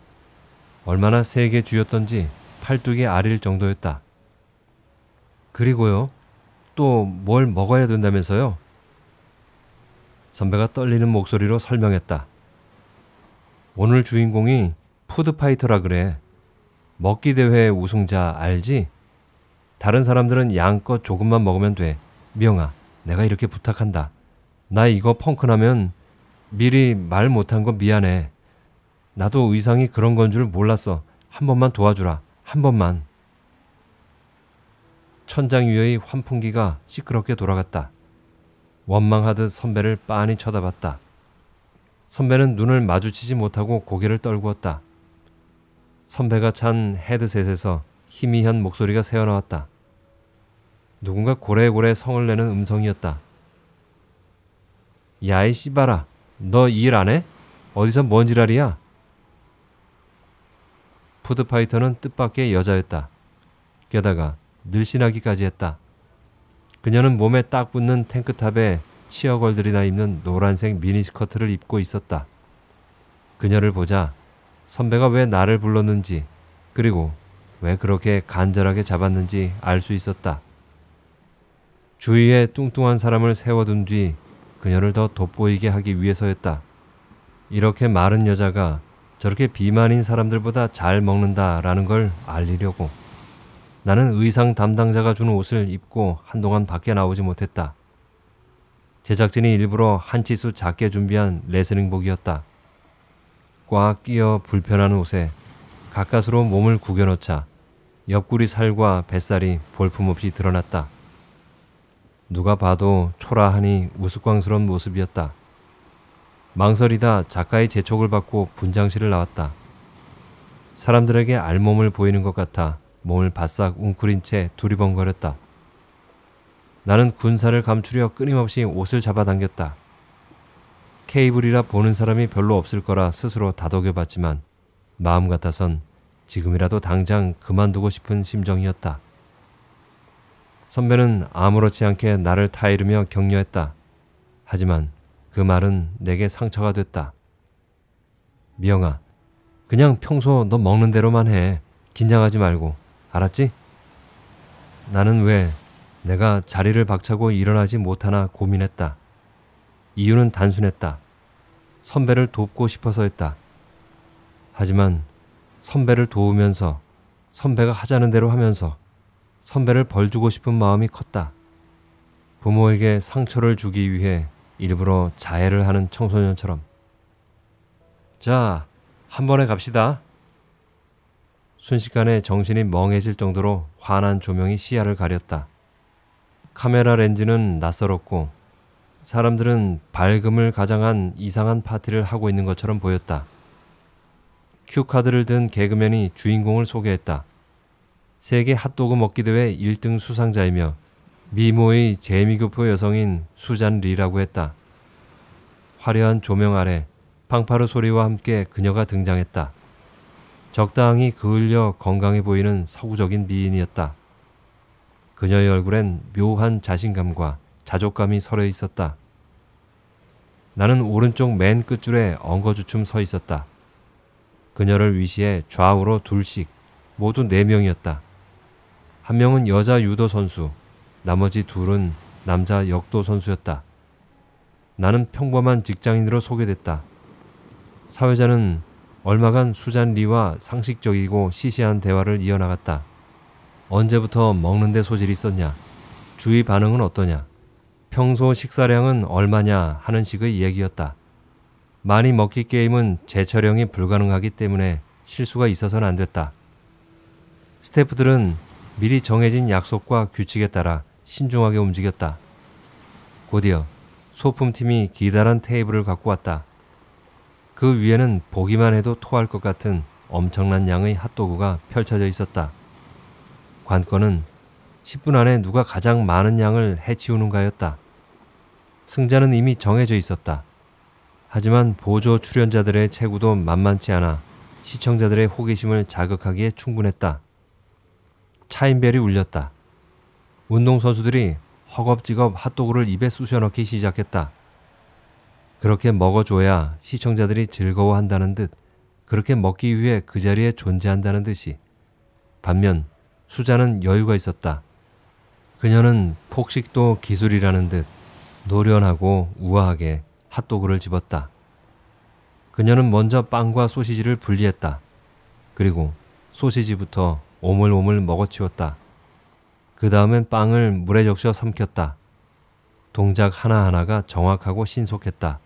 얼마나 세게 쥐었던지 팔뚝이 아릴 정도였다. 그리고요. 또 뭘 먹어야 된다면서요? 선배가 떨리는 목소리로 설명했다. 오늘 주인공이 푸드파이터라 그래. 먹기 대회 우승자 알지? 다른 사람들은 양껏 조금만 먹으면 돼. 미영아, 내가 이렇게 부탁한다. 나 이거 펑크나면 미리 말 못한 거 미안해. 나도 의상이 그런 건 줄 몰랐어. 한 번만 도와주라. 한 번만. 천장 위의 환풍기가 시끄럽게 돌아갔다. 원망하듯 선배를 빤히 쳐다봤다. 선배는 눈을 마주치지 못하고 고개를 떨구었다. 선배가 찬 헤드셋에서 희미한 목소리가 새어나왔다. 누군가 고래고래 성을 내는 음성이었다. 야이 씨바라, 너 일 안 해? 어디서 뭔 지랄이야? 푸드파이터는 뜻밖의 여자였다. 게다가 늘씬하기까지 했다. 그녀는 몸에 딱 붙는 탱크탑에 치어걸들이나 입는 노란색 미니스커트를 입고 있었다. 그녀를 보자 선배가 왜 나를 불렀는지 그리고 왜 그렇게 간절하게 잡았는지 알 수 있었다. 주위에 뚱뚱한 사람을 세워둔 뒤 그녀를 더 돋보이게 하기 위해서였다. 이렇게 마른 여자가 저렇게 비만인 사람들보다 잘 먹는다라는 걸 알리려고. 나는 의상 담당자가 주는 옷을 입고 한동안 밖에 나오지 못했다. 제작진이 일부러 한 치수 작게 준비한 레슬링복이었다. 꽉 끼어 불편한 옷에 가까스로 몸을 구겨넣자 옆구리 살과 뱃살이 볼품없이 드러났다. 누가 봐도 초라하니 우스꽝스러운 모습이었다. 망설이다 작가의 재촉을 받고 분장실을 나왔다. 사람들에게 알몸을 보이는 것 같아 몸을 바싹 웅크린 채 두리번거렸다. 나는 군사를 감추려 끊임없이 옷을 잡아당겼다. 케이블이라 보는 사람이 별로 없을 거라 스스로 다독여봤지만 마음 같아선 지금이라도 당장 그만두고 싶은 심정이었다. 선배는 아무렇지 않게 나를 타이르며 격려했다. 하지만 그 말은 내게 상처가 됐다. 미영아, 그냥 평소 너 먹는 대로만 해. 긴장하지 말고. 알았지? 나는 왜 내가 자리를 박차고 일어나지 못하나 고민했다. 이유는 단순했다. 선배를 돕고 싶어서였다. 하지만 선배를 도우면서 선배가 하자는 대로 하면서 선배를 벌주고 싶은 마음이 컸다. 부모에게 상처를 주기 위해 일부러 자해를 하는 청소년처럼. 자, 한 번에 갑시다. 순식간에 정신이 멍해질 정도로 환한 조명이 시야를 가렸다. 카메라 렌즈는 낯설었고 사람들은 밝음을 가장한 이상한 파티를 하고 있는 것처럼 보였다. 큐카드를 든 개그맨이 주인공을 소개했다. 세계 핫도그 먹기 대회 1등 수상자이며 미모의 재미교포 여성인 수잔 리라고 했다. 화려한 조명 아래 팡파르 소리와 함께 그녀가 등장했다. 적당히 그을려 건강해 보이는 서구적인 미인이었다. 그녀의 얼굴엔 묘한 자신감과 자족감이 서려 있었다. 나는 오른쪽 맨 끝줄에 엉거주춤 서 있었다. 그녀를 위시해 좌우로 둘씩 모두 네 명이었다. 한 명은 여자 유도 선수, 나머지 둘은 남자 역도 선수였다. 나는 평범한 직장인으로 소개됐다. 사회자는 얼마간 수잔 리와 상식적이고 시시한 대화를 이어나갔다. 언제부터 먹는데 소질이 있었냐? 주위 반응은 어떠냐? 평소 식사량은 얼마냐? 하는 식의 얘기였다. 많이 먹기 게임은 재촬영이 불가능하기 때문에 실수가 있어서는 안 됐다. 스태프들은 미리 정해진 약속과 규칙에 따라 신중하게 움직였다. 곧이어 소품팀이 기다란 테이블을 갖고 왔다. 그 위에는 보기만 해도 토할 것 같은 엄청난 양의 핫도그가 펼쳐져 있었다. 관건은 10분 안에 누가 가장 많은 양을 해치우는가였다. 승자는 이미 정해져 있었다. 하지만 보조 출연자들의 체구도 만만치 않아 시청자들의 호기심을 자극하기에 충분했다. 차인벨이 울렸다. 운동선수들이 허겁지겁 핫도그를 입에 쑤셔넣기 시작했다. 그렇게 먹어줘야 시청자들이 즐거워한다는 듯 그렇게 먹기 위해 그 자리에 존재한다는 듯이 반면 수자는 여유가 있었다. 그녀는 폭식도 기술이라는 듯 노련하고 우아하게 핫도그를 집었다. 그녀는 먼저 빵과 소시지를 분리했다. 그리고 소시지부터 오물오물 먹어치웠다. 그 다음엔 빵을 물에 적셔 삼켰다. 동작 하나하나가 정확하고 신속했다.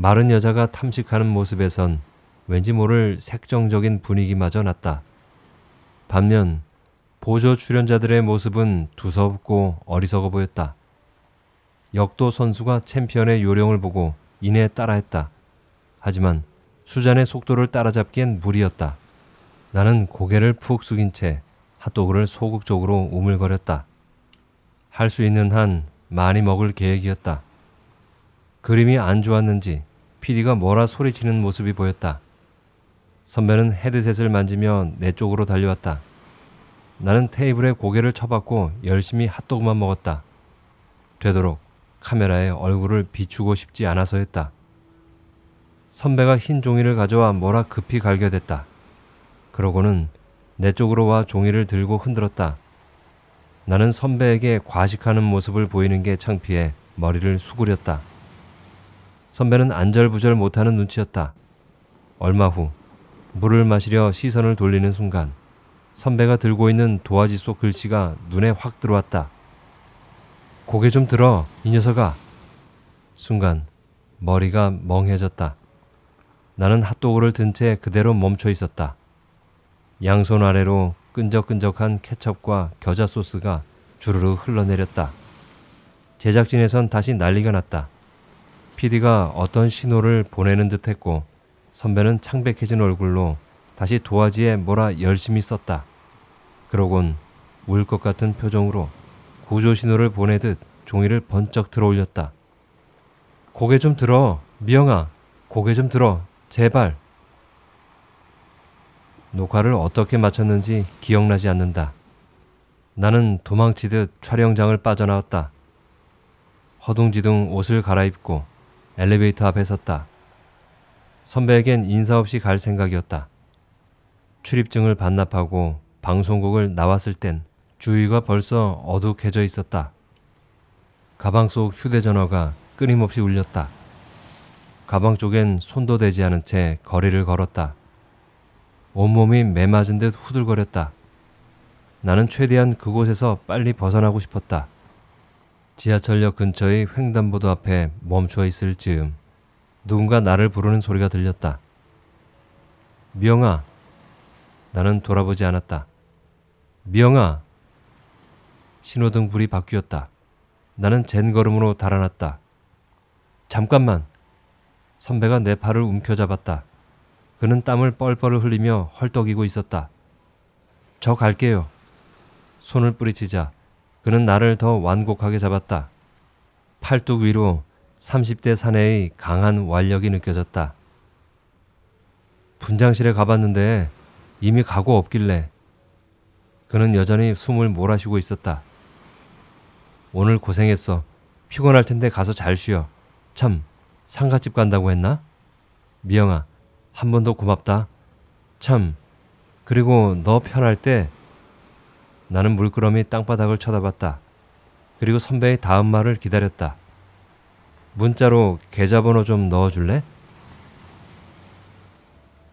마른 여자가 탐식하는 모습에선 왠지 모를 색정적인 분위기마저 났다. 반면 보조 출연자들의 모습은 두서없고 어리석어 보였다. 역도 선수가 챔피언의 요령을 보고 이내 따라했다. 하지만 수잔의 속도를 따라잡기엔 무리였다. 나는 고개를 푹 숙인 채 핫도그를 소극적으로 우물거렸다. 할 수 있는 한 많이 먹을 계획이었다. 그림이 안 좋았는지 PD가 뭐라 소리치는 모습이 보였다. 선배는 헤드셋을 만지며 내 쪽으로 달려왔다. 나는 테이블에 고개를 쳐박고 열심히 핫도그만 먹었다. 되도록 카메라에 얼굴을 비추고 싶지 않아서했다 선배가 흰 종이를 가져와 뭐라 급히 갈겨댔다. 그러고는 내 쪽으로 와 종이를 들고 흔들었다. 나는 선배에게 과식하는 모습을 보이는 게 창피해 머리를 수그렸다. 선배는 안절부절 못하는 눈치였다. 얼마 후 물을 마시려 시선을 돌리는 순간 선배가 들고 있는 도화지 속 글씨가 눈에 확 들어왔다. 고개 좀 들어, 이 녀석아. 순간 머리가 멍해졌다. 나는 핫도그를 든 채 그대로 멈춰 있었다. 양손 아래로 끈적끈적한 케첩과 겨자 소스가 주르르 흘러내렸다. 제작진에선 다시 난리가 났다. PD가 어떤 신호를 보내는 듯 했고 선배는 창백해진 얼굴로 다시 도화지에 몰아 열심히 썼다. 그러곤 울 것 같은 표정으로 구조 신호를 보내듯 종이를 번쩍 들어 올렸다. 고개 좀 들어, 미영아. 고개 좀 들어, 제발. 녹화를 어떻게 마쳤는지 기억나지 않는다. 나는 도망치듯 촬영장을 빠져나왔다. 허둥지둥 옷을 갈아입고 엘리베이터 앞에 섰다. 선배에겐 인사 없이 갈 생각이었다. 출입증을 반납하고 방송국을 나왔을 땐 주위가 벌써 어둑해져 있었다. 가방 속 휴대전화가 끊임없이 울렸다. 가방 쪽엔 손도 대지 않은 채 거리를 걸었다. 온몸이 매맞은 듯 후들거렸다. 나는 최대한 그곳에서 빨리 벗어나고 싶었다. 지하철역 근처의 횡단보도 앞에 멈춰 있을 즈음 누군가 나를 부르는 소리가 들렸다. 미영아. 나는 돌아보지 않았다. 미영아. 신호등 불이 바뀌었다. 나는 젠 걸음으로 달아났다. 잠깐만. 선배가 내 팔을 움켜잡았다. 그는 땀을 뻘뻘 흘리며 헐떡이고 있었다. 저 갈게요. 손을 뿌리치자 그는 나를 더 완곡하게 잡았다. 팔뚝 위로 30대 사내의 강한 완력이 느껴졌다. 분장실에 가봤는데 이미 가고 없길래 그는 여전히 숨을 몰아쉬고 있었다. 오늘 고생했어. 피곤할 텐데 가서 잘 쉬어. 참, 상가집 간다고 했나? 미영아, 한 번 더 고맙다. 참, 그리고 너 편할 때 나는 물끄러미 땅바닥을 쳐다봤다. 그리고 선배의 다음 말을 기다렸다. 문자로 계좌번호 좀 넣어줄래?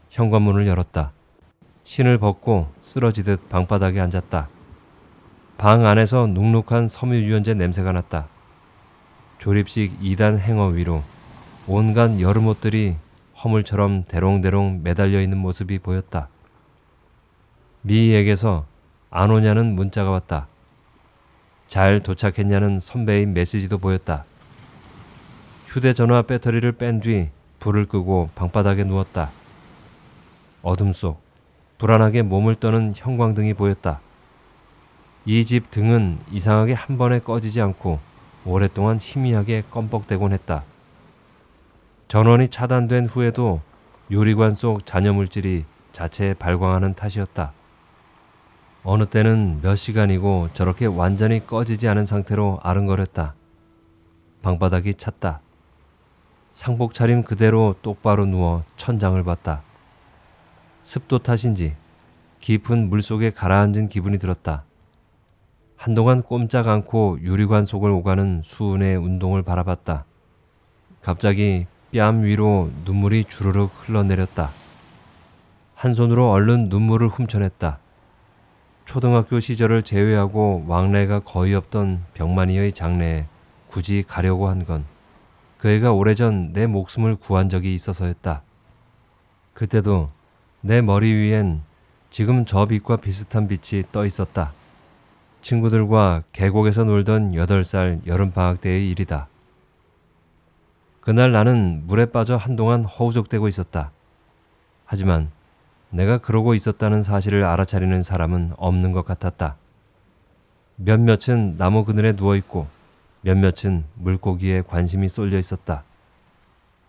현관문을 열었다. 신을 벗고 쓰러지듯 방바닥에 앉았다. 방 안에서 눅눅한 섬유유연제 냄새가 났다. 조립식 2단 행어 위로 온갖 여름옷들이 허물처럼 대롱대롱 매달려 있는 모습이 보였다. 미에게서 안 오냐는 문자가 왔다. 잘 도착했냐는 선배의 메시지도 보였다. 휴대전화 배터리를 뺀 뒤 불을 끄고 방바닥에 누웠다. 어둠 속 불안하게 몸을 떠는 형광등이 보였다. 이 집 등은 이상하게 한 번에 꺼지지 않고 오랫동안 희미하게 껌뻑대곤 했다. 전원이 차단된 후에도 유리관 속 잔여물질이 자체에 발광하는 탓이었다. 어느 때는 몇 시간이고 저렇게 완전히 꺼지지 않은 상태로 아른거렸다. 방바닥이 찼다. 상복 차림 그대로 똑바로 누워 천장을 봤다. 습도 탓인지 깊은 물속에 가라앉은 기분이 들었다. 한동안 꼼짝 않고 유리관 속을 오가는 수은의 운동을 바라봤다. 갑자기 뺨 위로 눈물이 주르륵 흘러내렸다. 한 손으로 얼른 눈물을 훔쳐냈다. 초등학교 시절을 제외하고 왕래가 거의 없던 병만이의 장래에 굳이 가려고 한 건 그애가 오래전 내 목숨을 구한 적이 있어서였다. 그때도 내 머리 위엔 지금 저 빛과 비슷한 빛이 떠 있었다. 친구들과 계곡에서 놀던 8살 여름방학 때의 일이다. 그날 나는 물에 빠져 한동안 허우적대고 있었다. 하지만 내가 그러고 있었다는 사실을 알아차리는 사람은 없는 것 같았다. 몇몇은 나무 그늘에 누워있고 몇몇은 물고기에 관심이 쏠려 있었다.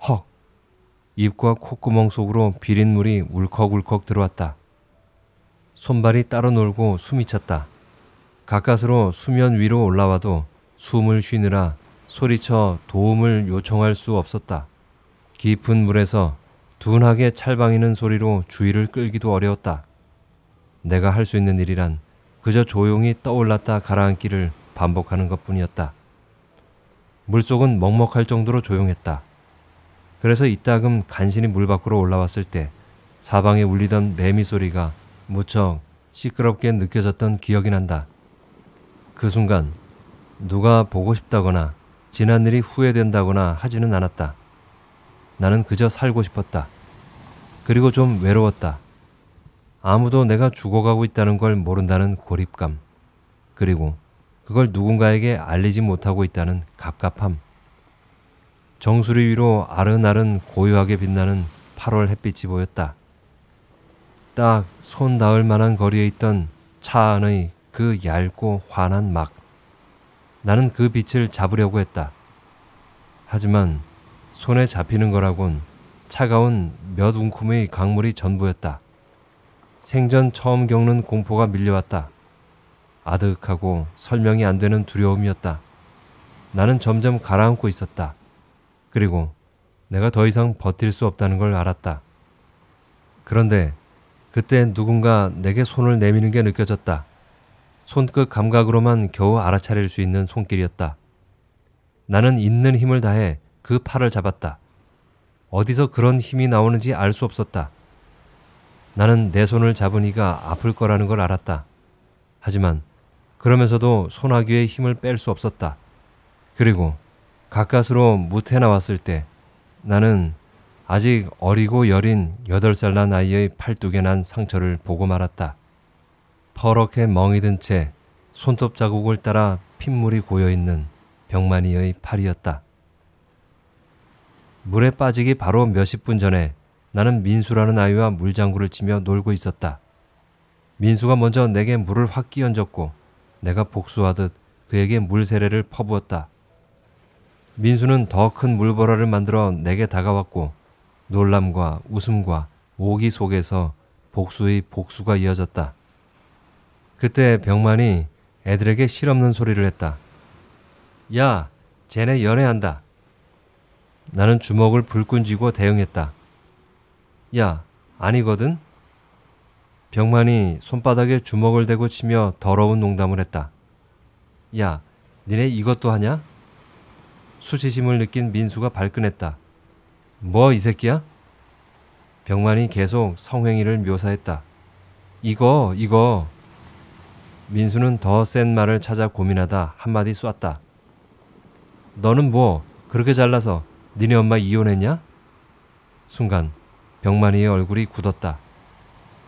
헉! 입과 콧구멍 속으로 비린물이 울컥울컥 들어왔다. 손발이 따로 놀고 숨이 찼다. 가까스로 수면 위로 올라와도 숨을 쉬느라 소리쳐 도움을 요청할 수 없었다. 깊은 물에서 둔하게 찰방이는 소리로 주의를 끌기도 어려웠다. 내가 할 수 있는 일이란 그저 조용히 떠올랐다 가라앉기를 반복하는 것 뿐이었다. 물속은 먹먹할 정도로 조용했다. 그래서 이따금 간신히 물 밖으로 올라왔을 때 사방에 울리던 매미 소리가 무척 시끄럽게 느껴졌던 기억이 난다. 그 순간 누가 보고 싶다거나 지난 일이 후회된다거나 하지는 않았다. 나는 그저 살고 싶었다. 그리고 좀 외로웠다. 아무도 내가 죽어가고 있다는 걸 모른다는 고립감. 그리고 그걸 누군가에게 알리지 못하고 있다는 갑갑함. 정수리 위로 아른아른 고요하게 빛나는 8월 햇빛이 보였다. 딱 손 닿을 만한 거리에 있던 차 안의 그 얇고 환한 막. 나는 그 빛을 잡으려고 했다. 하지만 손에 잡히는 거라곤 차가운 몇 움큼의 강물이 전부였다. 생전 처음 겪는 공포가 밀려왔다. 아득하고 설명이 안 되는 두려움이었다. 나는 점점 가라앉고 있었다. 그리고 내가 더 이상 버틸 수 없다는 걸 알았다. 그런데 그때 누군가 내게 손을 내미는 게 느껴졌다. 손끝 감각으로만 겨우 알아차릴 수 있는 손길이었다. 나는 있는 힘을 다해 그 팔을 잡았다. 어디서 그런 힘이 나오는지 알 수 없었다. 나는 내 손을 잡은 이가 아플 거라는 걸 알았다. 하지만 그러면서도 소나귀의 힘을 뺄 수 없었다. 그리고 가까스로 무태 나왔을 때 나는 아직 어리고 여린 여덟 살 난 아이의 팔뚝에 난 상처를 보고 말았다. 퍼렇게 멍이 든 채 손톱 자국을 따라 핏물이 고여 있는 병만이의 팔이었다. 물에 빠지기 바로 몇십 분 전에 나는 민수라는 아이와 물장구를 치며 놀고 있었다. 민수가 먼저 내게 물을 확 끼얹었고 내가 복수하듯 그에게 물 세례를 퍼부었다. 민수는 더 큰 물보라를 만들어 내게 다가왔고 놀람과 웃음과 오기 속에서 복수의 복수가 이어졌다. 그때 병만이 애들에게 실없는 소리를 했다. 야, 쟤네 연애한다. 나는 주먹을 불끈 쥐고 대응했다. 야, 아니거든? 병만이 손바닥에 주먹을 대고 치며 더러운 농담을 했다. 야, 니네 이것도 하냐? 수치심을 느낀 민수가 발끈했다. 뭐이 새끼야? 병만이 계속 성행위를 묘사했다. 이거, 이거. 민수는 더 센 말을 찾아 고민하다 한마디 쐈다. 너는 뭐, 그렇게 잘라서 니네 엄마 이혼했냐? 순간 병만이의 얼굴이 굳었다.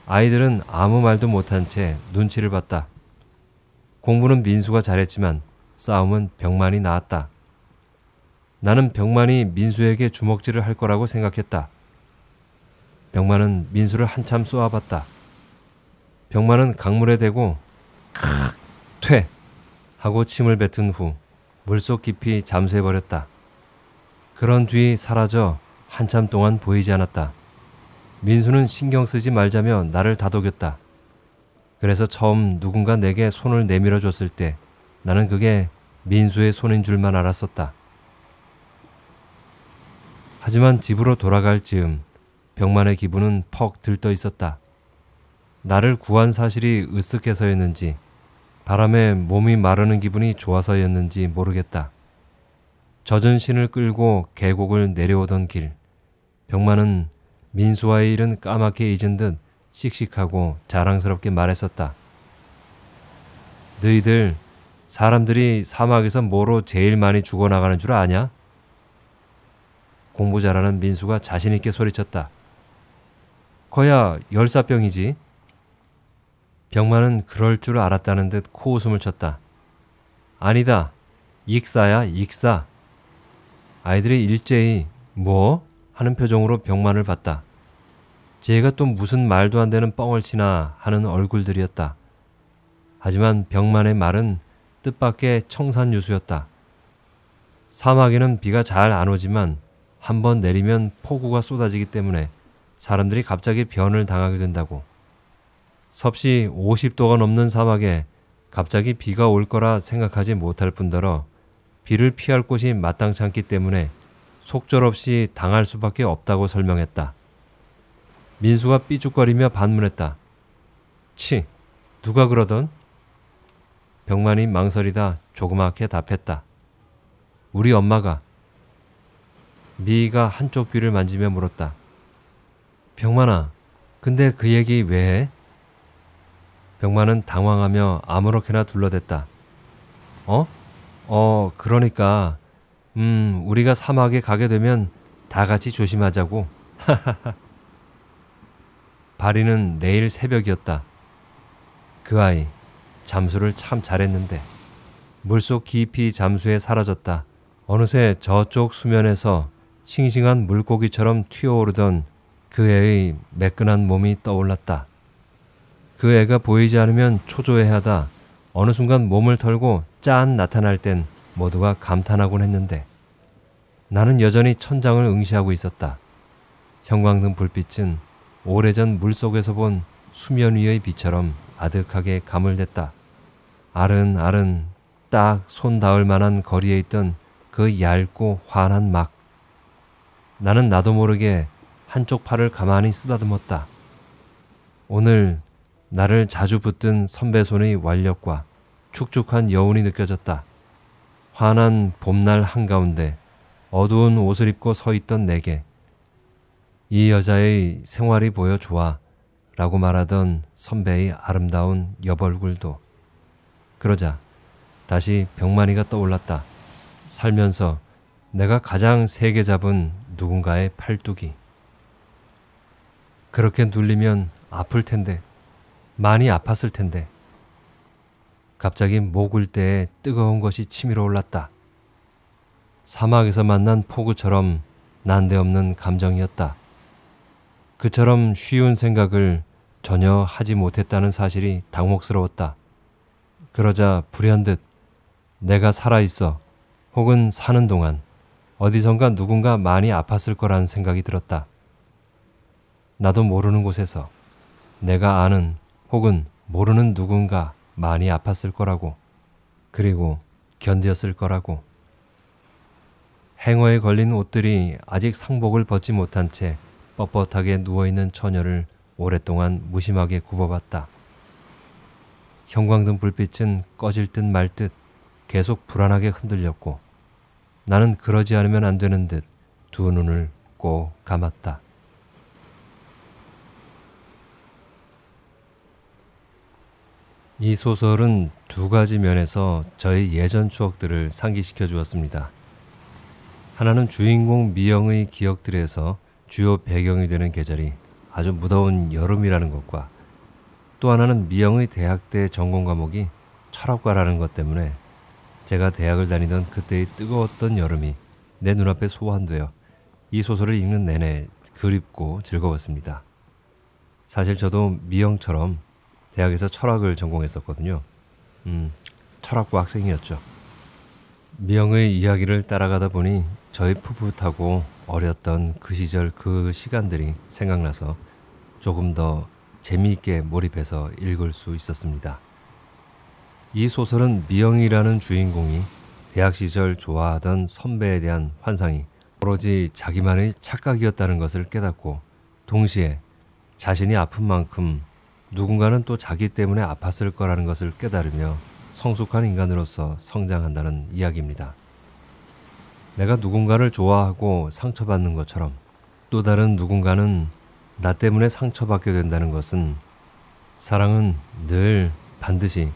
아이들은 아무 말도 못한 채 눈치를 봤다. 공부는 민수가 잘했지만 싸움은 병만이 나았다. 나는 병만이 민수에게 주먹질을 할 거라고 생각했다. 병만은 민수를 한참 쏘아봤다. 병만은 강물에 대고 크퇴 하고 침을 뱉은 후 물속 깊이 잠수해버렸다. 그런 뒤 사라져 한참 동안 보이지 않았다. 민수는 신경 쓰지 말자며 나를 다독였다. 그래서 처음 누군가 내게 손을 내밀어 줬을 때 나는 그게 민수의 손인 줄만 알았었다. 하지만 집으로 돌아갈 즈음 병만의 기분은 퍽 들떠 있었다. 나를 구한 사실이 으쓱해서였는지 바람에 몸이 마르는 기분이 좋아서였는지 모르겠다. 젖은 신을 끌고 계곡을 내려오던 길. 병마는 민수와의 일은 까맣게 잊은 듯 씩씩하고 자랑스럽게 말했었다. 너희들 사람들이 사막에서 뭐로 제일 많이 죽어나가는 줄 아냐? 공부 잘하는 민수가 자신있게 소리쳤다. 거야 열사병이지. 병마는 그럴 줄 알았다는 듯 코웃음을 쳤다. 아니다. 익사야 익사. 아이들이 일제히 뭐? 하는 표정으로 병만을 봤다. 제가 또 무슨 말도 안 되는 뻥을 치나 하는 얼굴들이었다. 하지만 병만의 말은 뜻밖의 청산유수였다. 사막에는 비가 잘 안 오지만 한 번 내리면 폭우가 쏟아지기 때문에 사람들이 갑자기 변을 당하게 된다고. 섭씨 50도가 넘는 사막에 갑자기 비가 올 거라 생각하지 못할 뿐더러 비를 피할 곳이 마땅찮기 때문에 속절없이 당할 수밖에 없다고 설명했다. 민수가 삐죽거리며 반문했다. 치, 누가 그러던? 병만이 망설이다 조그맣게 답했다. 우리 엄마가. 미희가 한쪽 귀를 만지며 물었다. 병만아, 근데 그 얘기 왜 해? 병만은 당황하며 아무렇게나 둘러댔다. 어? 어, 그러니까, 음, 우리가 사막에 가게 되면 다 같이 조심하자고. 바리는 내일 새벽이었다. 그 아이, 잠수를 참 잘했는데. 물속 깊이 잠수에 사라졌다. 어느새 저쪽 수면에서 싱싱한 물고기처럼 튀어오르던 그 애의 매끈한 몸이 떠올랐다. 그 애가 보이지 않으면 초조해하다 어느 순간 몸을 털고 짠 나타날 땐 모두가 감탄하곤 했는데 나는 여전히 천장을 응시하고 있었다. 형광등 불빛은 오래전 물속에서 본 수면 위의 빛처럼 아득하게 가물댔다. 아른아른 딱 손 닿을 만한 거리에 있던 그 얇고 환한 막. 나는 나도 모르게 한쪽 팔을 가만히 쓰다듬었다. 오늘 나를 자주 붙든 선배 손의 완력과 축축한 여운이 느껴졌다. 환한 봄날 한가운데 어두운 옷을 입고 서 있던 내게 이 여자의 생활이 보여 좋아 라고 말하던 선배의 아름다운 여벌굴도 그러자 다시 병만이가 떠올랐다. 살면서 내가 가장 세게 잡은 누군가의 팔뚝이 그렇게 눌리면 아플 텐데 많이 아팠을 텐데 갑자기 목을 때 뜨거운 것이 치밀어 올랐다. 사막에서 만난 폭우처럼 난데없는 감정이었다. 그처럼 쉬운 생각을 전혀 하지 못했다는 사실이 당혹스러웠다. 그러자 불현듯 내가 살아있어 혹은 사는 동안 어디선가 누군가 많이 아팠을 거라는 생각이 들었다. 나도 모르는 곳에서 내가 아는 혹은 모르는 누군가 많이 아팠을 거라고, 그리고 견뎠을 거라고. 행어에 걸린 옷들이 아직 상복을 벗지 못한 채 뻣뻣하게 누워있는 처녀를 오랫동안 무심하게 굽어봤다. 형광등 불빛은 꺼질 듯 말 듯 계속 불안하게 흔들렸고 나는 그러지 않으면 안 되는 듯 두 눈을 꼭 감았다. 이 소설은 두 가지 면에서 저의 예전 추억들을 상기시켜 주었습니다. 하나는 주인공 미영의 기억들에서 주요 배경이 되는 계절이 아주 무더운 여름이라는 것과 또 하나는 미영의 대학 때 전공 과목이 철학과라는 것 때문에 제가 대학을 다니던 그때의 뜨거웠던 여름이 내 눈앞에 소환되어 이 소설을 읽는 내내 그립고 즐거웠습니다. 사실 저도 미영처럼 대학에서 철학을 전공했었거든요. 음, 철학부 학생이었죠. 미영의 이야기를 따라가다 보니 저의 풋풋하고 어렸던 그 시절 그 시간들이 생각나서 조금 더 재미있게 몰입해서 읽을 수 있었습니다. 이 소설은 미영이라는 주인공이 대학 시절 좋아하던 선배에 대한 환상이 오로지 자기만의 착각이었다는 것을 깨닫고 동시에 자신이 아픈 만큼 누군가는 또 자기 때문에 아팠을 거라는 것을 깨달으며 성숙한 인간으로서 성장한다는 이야기입니다. 내가 누군가를 좋아하고 상처받는 것처럼 또 다른 누군가는 나 때문에 상처받게 된다는 것은 사랑은 늘 반드시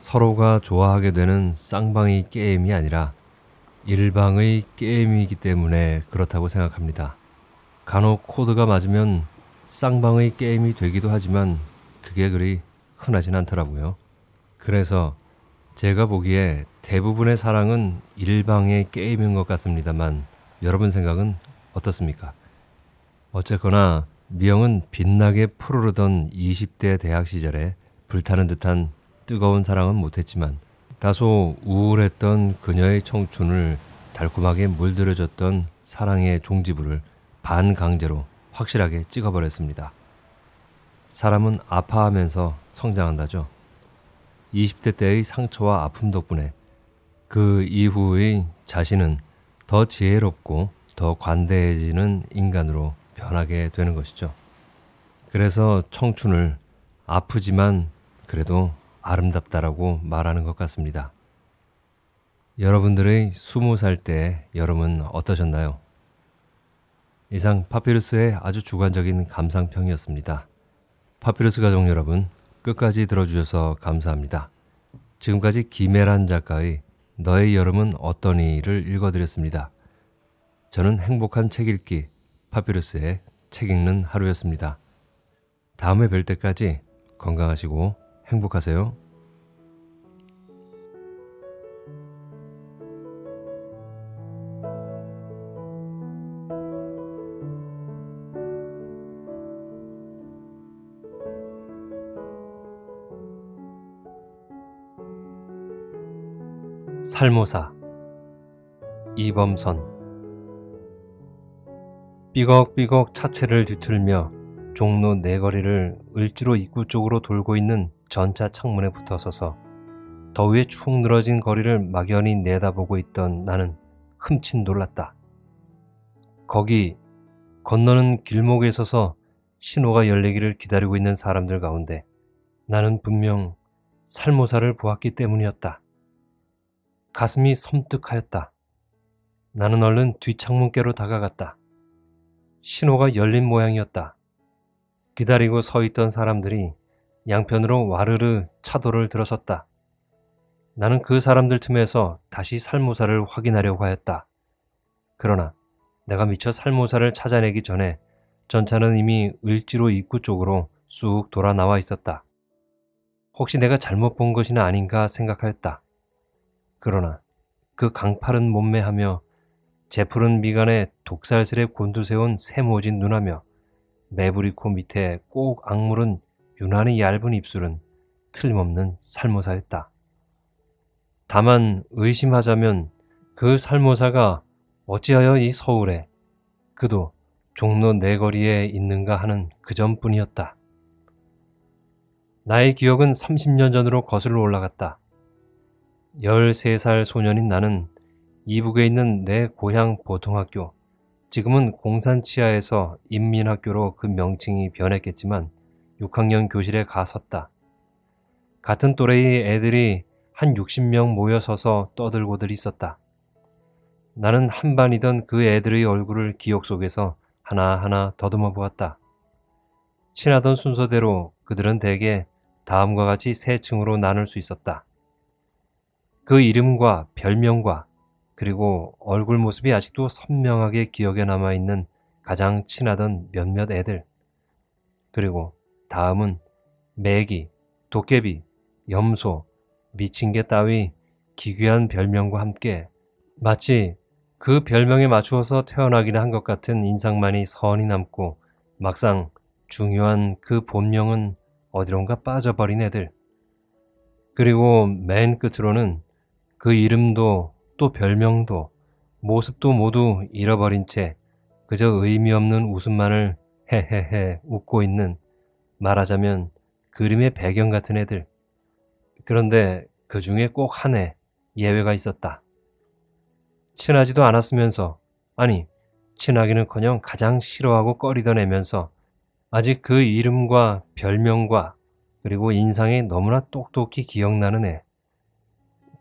서로가 좋아하게 되는 쌍방의 게임이 아니라 일방의 게임이기 때문에 그렇다고 생각합니다. 간혹 코드가 맞으면 쌍방의 게임이 되기도 하지만 그게 그리 흔하진 않더라고요. 그래서 제가 보기에 대부분의 사랑은 일방의 게임인 것 같습니다만 여러분 생각은 어떻습니까? 어쨌거나 미영은 빛나게 푸르르던 20대 대학 시절에 불타는 듯한 뜨거운 사랑은 못했지만 다소 우울했던 그녀의 청춘을 달콤하게 물들여줬던 사랑의 종지부를 반강제로 확실하게 찍어버렸습니다. 사람은 아파하면서 성장한다죠. 20대 때의 상처와 아픔 덕분에 그 이후의 자신은 더 지혜롭고 더 관대해지는 인간으로 변하게 되는 것이죠. 그래서 청춘을 아프지만 그래도 아름답다라고 말하는 것 같습니다. 여러분들의 2 0살때 여름은 어떠셨나요? 이상 파피루스의 아주 주관적인 감상평이었습니다. 파피루스 가족 여러분, 끝까지 들어주셔서 감사합니다. 지금까지 김혜란 작가의 너의 여름은 어떠니를 읽어드렸습니다. 저는 행복한 책 읽기 파피루스의 책 읽는 하루였습니다. 다음에 뵐 때까지 건강하시고 행복하세요. 살모사 이범선 삐걱삐걱 차체를 뒤틀며 종로 내거리를 네 을지로 입구 쪽으로 돌고 있는 전차 창문에 붙어서서 더위에 축 늘어진 거리를 막연히 내다보고 있던 나는 흠칫 놀랐다. 거기 건너는 길목에 서서 신호가 열리기를 기다리고 있는 사람들 가운데 나는 분명 살모사를 보았기 때문이었다. 가슴이 섬뜩하였다. 나는 얼른 뒷창문께로 다가갔다. 신호가 열린 모양이었다. 기다리고 서 있던 사람들이 양편으로 와르르 차도를 들어섰다. 나는 그 사람들 틈에서 다시 살모사를 확인하려고 하였다. 그러나 내가 미처 살모사를 찾아내기 전에 전차는 이미 을지로 입구 쪽으로 쑥 돌아 나와 있었다. 혹시 내가 잘못 본 것이나 아닌가 생각하였다. 그러나 그 강팔은 몸매하며 제푸른 미간에 독살스레 곤두세운 세모진 눈하며 매부리 코 밑에 꼭 악물은 유난히 얇은 입술은 틀림없는 살모사였다. 다만 의심하자면 그 살모사가 어찌하여 이 서울에 그도 종로 내거리에 네 있는가 하는 그 점뿐이었다. 나의 기억은 30년 전으로 거슬러 올라갔다. 13살 소년인 나는 이북에 있는 내 고향 보통학교, 지금은 공산치하에서 인민학교로 그 명칭이 변했겠지만 6학년 교실에 가 섰다. 같은 또래의 애들이 한 60명 모여 서서 떠들고들 있었다. 나는 한반이던 그 애들의 얼굴을 기억 속에서 하나하나 더듬어 보았다. 친하던 순서대로 그들은 대개 다음과 같이 세 층으로 나눌 수 있었다. 그 이름과 별명과 그리고 얼굴 모습이 아직도 선명하게 기억에 남아있는 가장 친하던 몇몇 애들. 그리고 다음은 매기, 도깨비, 염소, 미친 개 따위 기괴한 별명과 함께 마치 그 별명에 맞추어서 태어나기는 한 것 같은 인상만이 선이 남고 막상 중요한 그 본명은 어디론가 빠져버린 애들. 그리고 맨 끝으로는 그 이름도 또 별명도 모습도 모두 잃어버린 채 그저 의미 없는 웃음만을 헤헤헤 웃고 있는 말하자면 그림의 배경 같은 애들. 그런데 그 중에 꼭 한 애 예외가 있었다. 친하지도 않았으면서 아니 친하기는커녕 가장 싫어하고 꺼리던 애면서 아직 그 이름과 별명과 그리고 인상이 너무나 똑똑히 기억나는 애.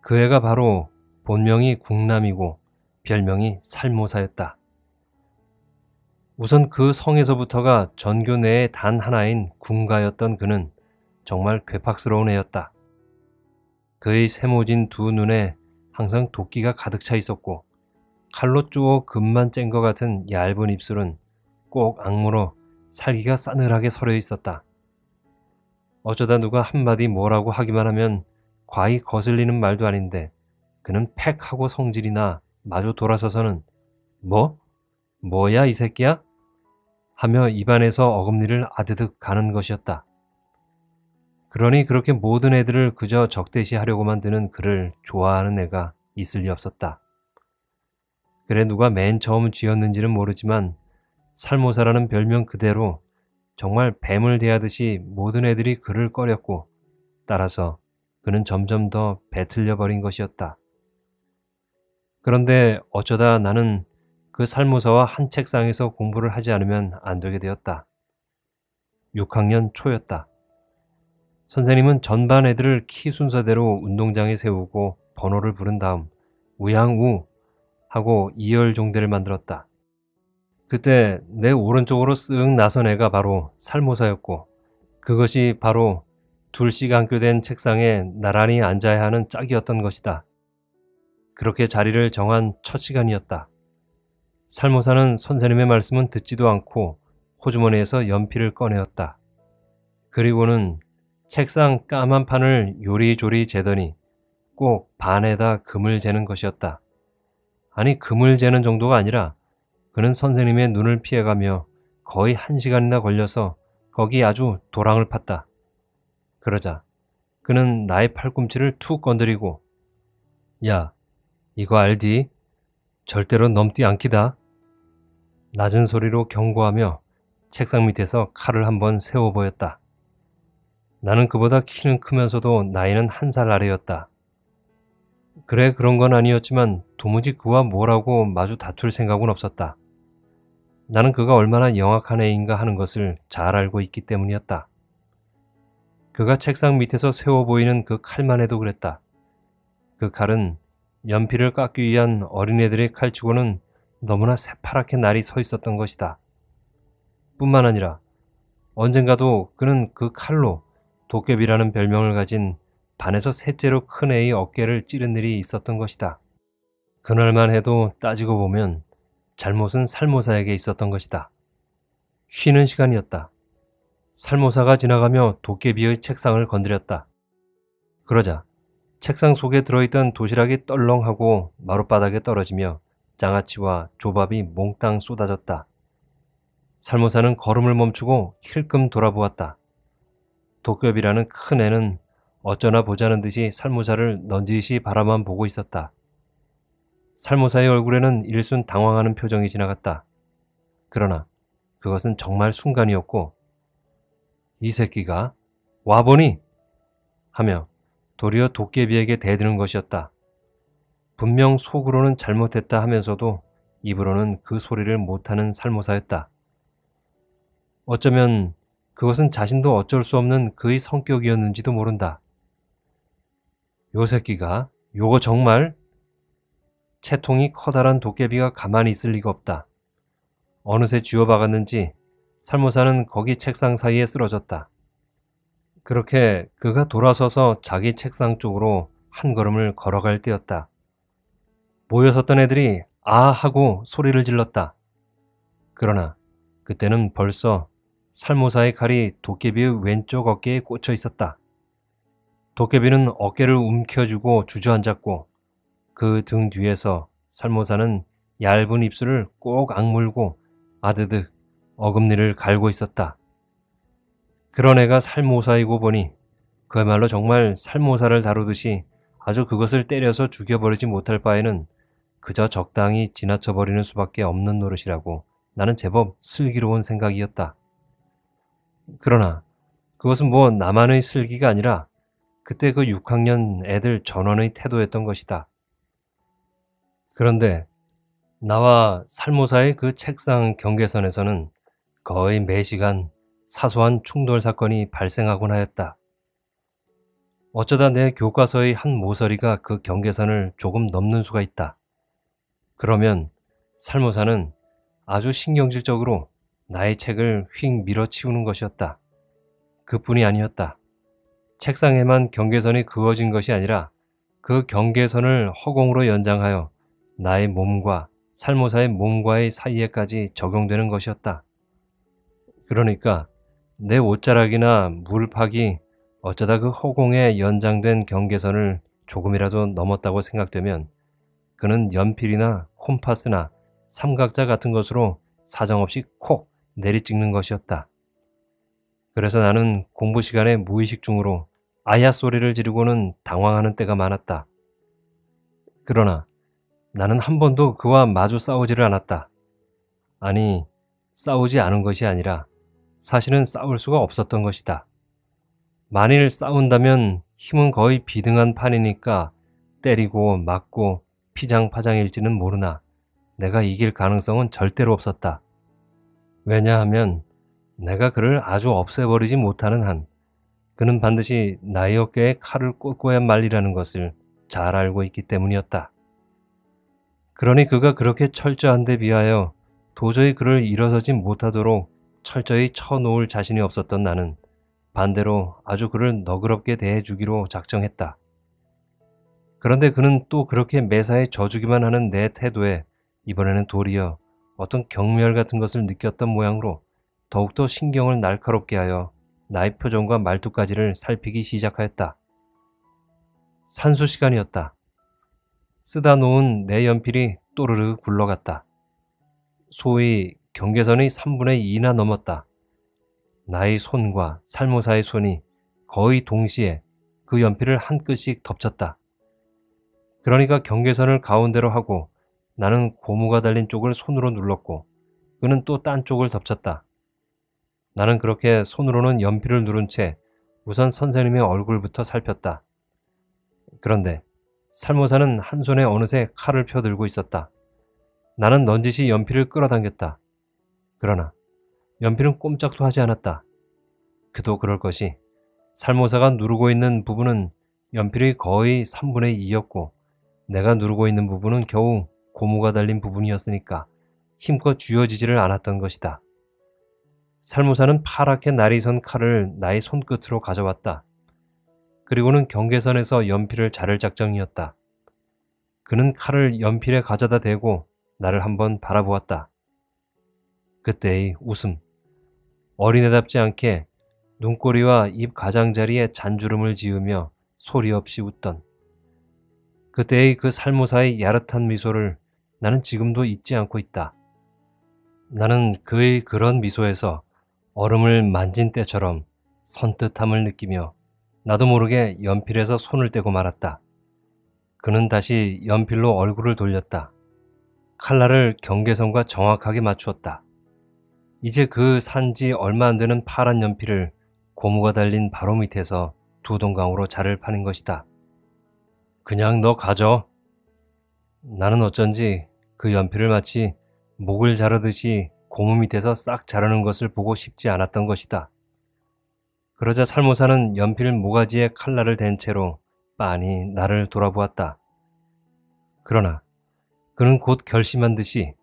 그 애가 바로 본명이 궁남이고 별명이 살모사였다. 우선 그 성에서부터가 전교 내의 단 하나인 궁가였던 그는 정말 괴팍스러운 애였다. 그의 세모진 두 눈에 항상 도끼가 가득 차 있었고 칼로 쪼어 금만 쨍것 같은 얇은 입술은 꼭악물어 살기가 싸늘하게 서려 있었다. 어쩌다 누가 한마디 뭐라고 하기만 하면 과히 거슬리는 말도 아닌데 그는 팩 하고 성질이나 마주 돌아서서는 뭐? 뭐야 이 새끼야? 하며 입안에서 어금니를 아드득 가는 것이었다. 그러니 그렇게 모든 애들을 그저 적대시하려고 만드는 그를 좋아하는 애가 있을 리 없었다. 그래 누가 맨 처음 지었는지는 모르지만 살모사라는 별명 그대로 정말 뱀을 대하듯이 모든 애들이 그를 꺼렸고 따라서 그는 점점 더 배틀려 버린 것이었다. 그런데 어쩌다 나는 그살모서와한 책상에서 공부를 하지 않으면 안 되게 되었다. 6학년 초였다. 선생님은 전반 애들을 키 순서대로 운동장에 세우고 번호를 부른 다음 우양우 하고 이열종대를 만들었다. 그때 내 오른쪽으로 쓱 나선 애가 바로 살모사였고 그것이 바로 둘씩 안교된 책상에 나란히 앉아야 하는 짝이었던 것이다. 그렇게 자리를 정한 첫 시간이었다. 살모사는 선생님의 말씀은 듣지도 않고 호주머니에서 연필을 꺼내었다. 그리고는 책상 까만 판을 요리조리 재더니 꼭 반에다 금을 재는 것이었다. 아니 금을 재는 정도가 아니라 그는 선생님의 눈을 피해가며 거의 한 시간이나 걸려서 거기 아주 도랑을 팠다. 그러자 그는 나의 팔꿈치를 툭 건드리고 야, 이거 알디? 절대로 넘뛰 않기다. 낮은 소리로 경고하며 책상 밑에서 칼을 한번 세워 보였다. 나는 그보다 키는 크면서도 나이는 한 살 아래였다. 그래 그런 건 아니었지만 도무지 그와 뭐라고 마주 다툴 생각은 없었다. 나는 그가 얼마나 영악한 애인가 하는 것을 잘 알고 있기 때문이었다. 그가 책상 밑에서 세워 보이는 그 칼만 해도 그랬다. 그 칼은 연필을 깎기 위한 어린애들의 칼치고는 너무나 새파랗게 날이 서 있었던 것이다. 뿐만 아니라 언젠가도 그는 그 칼로 도깨비라는 별명을 가진 반에서 셋째로 큰 애의 어깨를 찌른 일이 있었던 것이다. 그날만 해도 따지고 보면 잘못은 살모사에게 있었던 것이다. 쉬는 시간이었다. 살모사가 지나가며 도깨비의 책상을 건드렸다. 그러자 책상 속에 들어있던 도시락이 떨렁하고 마룻바닥에 떨어지며 장아찌와 조밥이 몽땅 쏟아졌다. 살모사는 걸음을 멈추고 힐끔 돌아보았다. 도깨비라는 큰 애는 어쩌나 보자는 듯이 살모사를 넌지시 바라만 보고 있었다. 살모사의 얼굴에는 일순 당황하는 표정이 지나갔다. 그러나 그것은 정말 순간이었고 이 새끼가 와보니 하며 도리어 도깨비에게 대드는 것이었다. 분명 속으로는 잘못했다 하면서도 입으로는 그 소리를 못하는 살모사였다. 어쩌면 그것은 자신도 어쩔 수 없는 그의 성격이었는지도 모른다. 요 새끼가 요거 정말 채통이 커다란 도깨비가 가만히 있을 리가 없다. 어느새 쥐어박았는지 살모사는 거기 책상 사이에 쓰러졌다. 그렇게 그가 돌아서서 자기 책상 쪽으로 한 걸음을 걸어갈 때였다. 모여섰던 애들이 아 하고 소리를 질렀다. 그러나 그때는 벌써 살모사의 칼이 도깨비의 왼쪽 어깨에 꽂혀 있었다. 도깨비는 어깨를 움켜쥐고 주저앉았고 그 등 뒤에서 살모사는 얇은 입술을 꼭 악물고 아드득 어금니를 갈고 있었다. 그런 애가 살모사이고 보니 그야말로 정말 살모사를 다루듯이 아주 그것을 때려서 죽여버리지 못할 바에는 그저 적당히 지나쳐버리는 수밖에 없는 노릇이라고 나는 제법 슬기로운 생각이었다. 그러나 그것은 뭐 나만의 슬기가 아니라 그때 그 6학년 애들 전원의 태도였던 것이다. 그런데 나와 살모사의 그 책상 경계선에서는 거의 매시간 사소한 충돌 사건이 발생하곤 하였다. 어쩌다 내 교과서의 한 모서리가 그 경계선을 조금 넘는 수가 있다. 그러면 살모사는 아주 신경질적으로 나의 책을 휙 밀어치우는 것이었다. 그뿐이 아니었다. 책상에만 경계선이 그어진 것이 아니라 그 경계선을 허공으로 연장하여 나의 몸과 살모사의 몸과의 사이에까지 적용되는 것이었다. 그러니까 내 옷자락이나 물팍이 어쩌다 그 허공에 연장된 경계선을 조금이라도 넘었다고 생각되면 그는 연필이나 콤파스나 삼각자 같은 것으로 사정없이 콕 내리찍는 것이었다. 그래서 나는 공부 시간에 무의식 중으로 아야 소리를 지르고는 당황하는 때가 많았다. 그러나 나는 한 번도 그와 마주 싸우지를 않았다. 아니, 싸우지 않은 것이 아니라 사실은 싸울 수가 없었던 것이다. 만일 싸운다면 힘은 거의 비등한 판이니까 때리고 맞고 피장파장일지는 모르나 내가 이길 가능성은 절대로 없었다. 왜냐하면 내가 그를 아주 없애버리지 못하는 한 그는 반드시 나의 어깨에 칼을 꽂고야 말리라는 것을 잘 알고 있기 때문이었다. 그러니 그가 그렇게 철저한데 비하여 도저히 그를 일어서지 못하도록 철저히 쳐놓을 자신이 없었던 나는 반대로 아주 그를 너그럽게 대해주기로 작정했다. 그런데 그는 또 그렇게 매사에 져주기만 하는 내 태도에 이번에는 도리어 어떤 경멸 같은 것을 느꼈던 모양으로 더욱더 신경을 날카롭게 하여 나의 표정과 말투까지를 살피기 시작하였다. 산수 시간이었다. 쓰다 놓은 내 연필이 또르르 굴러갔다. 소위 경계선의 3분의 2나 넘었다. 나의 손과 살모사의 손이 거의 동시에 그 연필을 한 끗씩 덮쳤다. 그러니까 경계선을 가운데로 하고 나는 고무가 달린 쪽을 손으로 눌렀고 그는 또 딴 쪽을 덮쳤다. 나는 그렇게 손으로는 연필을 누른 채 우선 선생님의 얼굴부터 살폈다. 그런데 살모사는 한 손에 어느새 칼을 펴들고 있었다. 나는 넌지시 연필을 끌어당겼다. 그러나 연필은 꼼짝도 하지 않았다. 그도 그럴 것이 살모사가 누르고 있는 부분은 연필이 거의 3분의 2였고 내가 누르고 있는 부분은 겨우 고무가 달린 부분이었으니까 힘껏 쥐어지지를 않았던 것이다. 살모사는 파랗게 날이 선 칼을 나의 손끝으로 가져왔다. 그리고는 경계선에서 연필을 자를 작정이었다. 그는 칼을 연필에 가져다 대고 나를 한번 바라보았다. 그때의 웃음. 어린애답지 않게 눈꼬리와 입 가장자리에 잔주름을 지으며 소리 없이 웃던 그때의 그 살모사의 야릇한 미소를 나는 지금도 잊지 않고 있다. 나는 그의 그런 미소에서 얼음을 만진 때처럼 선뜻함을 느끼며 나도 모르게 연필에서 손을 떼고 말았다. 그는 다시 연필로 얼굴을 돌렸다. 칼날을 경계선과 정확하게 맞추었다. 이제 그 산지 얼마 안 되는 파란 연필을 고무가 달린 바로 밑에서 두 동강으로 자를 파는 것이다. 그냥 너 가져. 나는 어쩐지 그 연필을 마치 목을 자르듯이 고무 밑에서 싹 자르는 것을 보고 싶지 않았던 것이다. 그러자 살모사는 연필 모가지에 칼날을 댄 채로 빤히 나를 돌아보았다. 그러나 그는 곧 결심한 듯이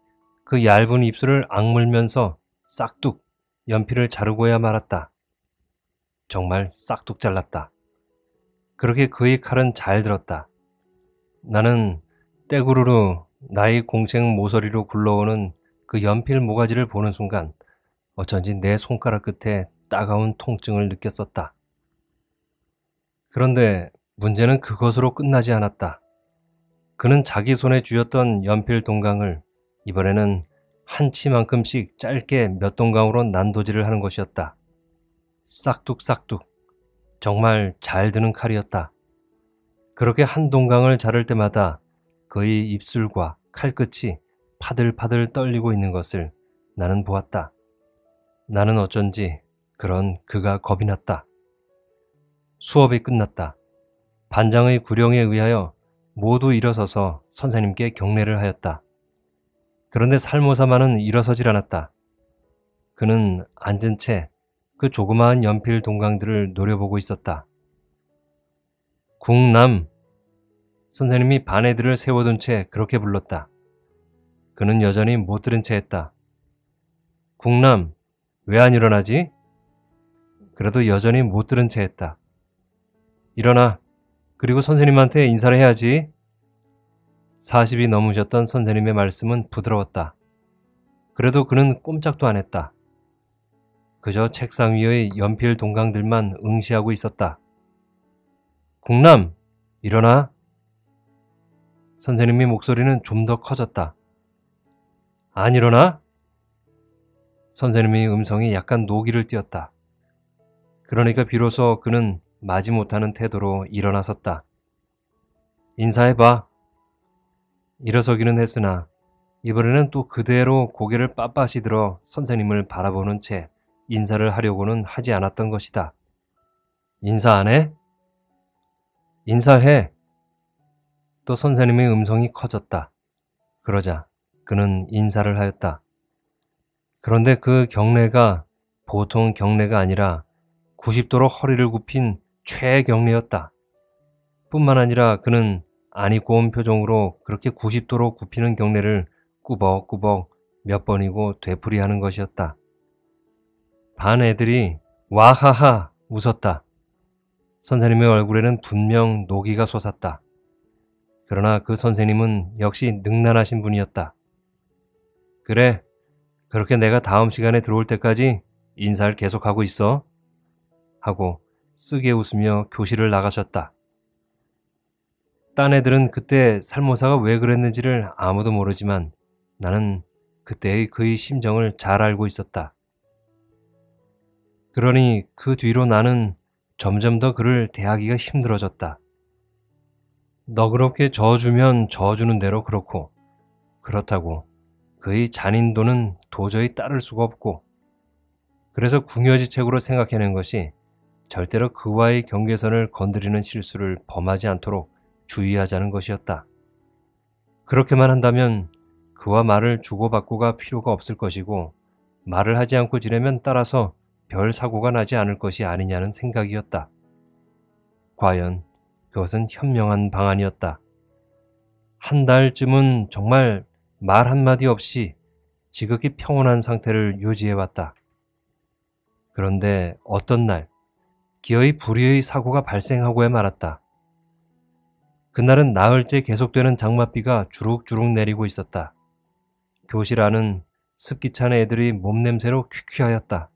그 얇은 입술을 악물면서 싹둑 연필을 자르고야 말았다. 정말 싹둑 잘랐다. 그렇게 그의 칼은 잘 들었다. 나는 떼구르르 나의 공생 모서리로 굴러오는 그 연필 모가지를 보는 순간 어쩐지 내 손가락 끝에 따가운 통증을 느꼈었다. 그런데 문제는 그것으로 끝나지 않았다. 그는 자기 손에 쥐었던 연필 동강을 이번에는 한치만큼씩 짧게 몇 동강으로 난도질을 하는 것이었다. 싹둑싹둑. 정말 잘 드는 칼이었다. 그렇게 한 동강을 자를 때마다 그의 입술과 칼끝이 파들파들 떨리고 있는 것을 나는 보았다. 나는 어쩐지 그런 그가 겁이 났다. 수업이 끝났다. 반장의 구령에 의하여 모두 일어서서 선생님께 경례를 하였다. 그런데 살모사마는 일어서질 않았다. 그는 앉은 채 그 조그마한 연필 동강들을 노려보고 있었다. 궁남! 선생님이 반애들을 세워둔 채 그렇게 불렀다. 그는 여전히 못 들은 채 했다. 궁남, 왜 안 일어나지? 그래도 여전히 못 들은 채 했다. 일어나. 그리고 선생님한테 인사를 해야지. 40이 넘으셨던 선생님의 말씀은 부드러웠다. 그래도 그는 꼼짝도 안 했다. 그저 책상 위의 연필 동강들만 응시하고 있었다. 국남, 일어나. 선생님의 목소리는 좀 더 커졌다. 안 일어나? 선생님의 음성이 약간 노기를 띄었다. 그러니까 비로소 그는 마지못하는 태도로 일어나섰다. 인사해봐. 일어서기는 했으나 이번에는 또 그대로 고개를 빳빳이 들어 선생님을 바라보는 채 인사를 하려고는 하지 않았던 것이다. 인사 안 해? 인사해. 또 선생님의 음성이 커졌다. 그러자 그는 인사를 하였다. 그런데 그 경례가 보통 경례가 아니라 90도로 허리를 굽힌 최경례였다. 뿐만 아니라 그는 아니 고운 표정으로 그렇게 90도로 굽히는 경례를 꾸벅꾸벅 몇 번이고 되풀이하는 것이었다. 반 애들이 와하하 웃었다. 선생님의 얼굴에는 분명 노기가 솟았다. 그러나 그 선생님은 역시 능란하신 분이었다. 그래, 그렇게 내가 다음 시간에 들어올 때까지 인사를 계속하고 있어. 하고 쓰게 웃으며 교실을 나가셨다. 딴 애들은 그때 살모사가 왜 그랬는지를 아무도 모르지만 나는 그때의 그의 심정을 잘 알고 있었다. 그러니 그 뒤로 나는 점점 더 그를 대하기가 힘들어졌다. 너그럽게 져주면져주는 대로 그렇고 그렇다고 그의 잔인도는 도저히 따를 수가 없고 그래서 궁여지책으로 생각해낸 것이 절대로 그와의 경계선을 건드리는 실수를 범하지 않도록 주의하자는 것이었다. 그렇게만 한다면 그와 말을 주고받고가 필요가 없을 것이고 말을 하지 않고 지내면 따라서 별 사고가 나지 않을 것이 아니냐는 생각이었다. 과연 그것은 현명한 방안이었다. 한 달쯤은 정말 말 한마디 없이 지극히 평온한 상태를 유지해왔다. 그런데 어떤 날, 기어이 불의의 사고가 발생하고야 말았다. 그날은 나흘째 계속되는 장맛비가 주룩주룩 내리고 있었다. 교실 안은 습기 찬 애들이 몸냄새로 퀴퀴하였다.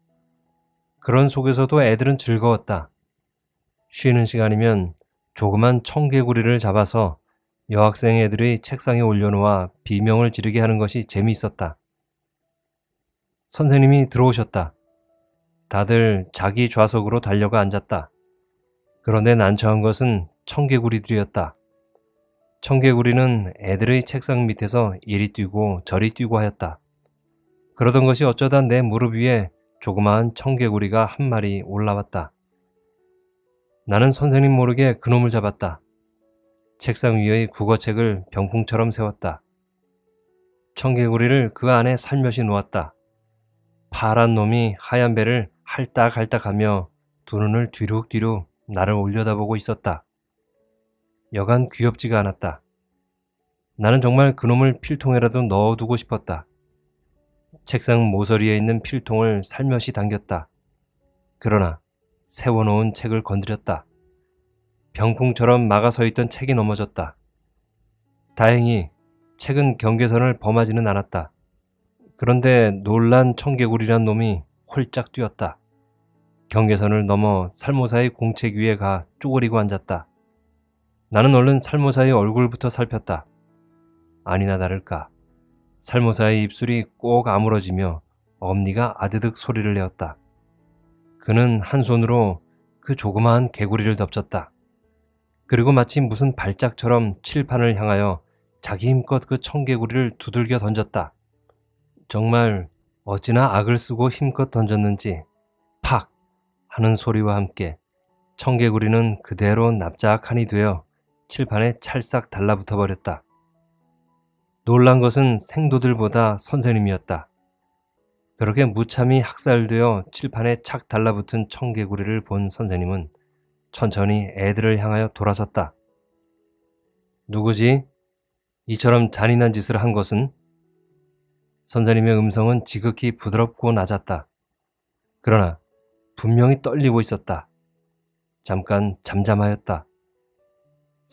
그런 속에서도 애들은 즐거웠다. 쉬는 시간이면 조그만 청개구리를 잡아서 여학생 애들이 책상에 올려놓아 비명을 지르게 하는 것이 재미있었다. 선생님이 들어오셨다. 다들 자기 좌석으로 달려가 앉았다. 그런데 난처한 것은 청개구리들이었다. 청개구리는 애들의 책상 밑에서 이리 뛰고 저리 뛰고 하였다. 그러던 것이 어쩌다 내 무릎 위에 조그마한 청개구리가 한 마리 올라왔다. 나는 선생님 모르게 그놈을 잡았다. 책상 위의 국어책을 병풍처럼 세웠다. 청개구리를 그 안에 살며시 놓았다. 파란 놈이 하얀 배를 할딱할딱하며 두 눈을 뒤룩뒤룩 나를 올려다보고 있었다. 여간 귀엽지가 않았다. 나는 정말 그놈을 필통에라도 넣어두고 싶었다. 책상 모서리에 있는 필통을 살며시 당겼다. 그러나 세워놓은 책을 건드렸다. 병풍처럼 막아서 있던 책이 넘어졌다. 다행히 책은 경계선을 범하지는 않았다. 그런데 놀란 청개구리란 놈이 홀짝 뛰었다. 경계선을 넘어 살모사의 공책 위에 가 쪼그리고 앉았다. 나는 얼른 살모사의 얼굴부터 살폈다. 아니나 다를까 살모사의 입술이 꼭 아물어지며 엄니가 아드득 소리를 내었다. 그는 한 손으로 그 조그마한 개구리를 덮쳤다. 그리고 마치 무슨 발작처럼 칠판을 향하여 자기 힘껏 그 청개구리를 두들겨 던졌다. 정말 어찌나 악을 쓰고 힘껏 던졌는지 팍 하는 소리와 함께 청개구리는 그대로 납작하니 되어 칠판에 찰싹 달라붙어 버렸다. 놀란 것은 생도들보다 선생님이었다. 그렇게 무참히 학살되어 칠판에 착 달라붙은 청개구리를 본 선생님은 천천히 애들을 향하여 돌아섰다. 누구지? 이처럼 잔인한 짓을 한 것은? 선생님의 음성은 지극히 부드럽고 낮았다. 그러나 분명히 떨리고 있었다. 잠깐 잠잠하였다.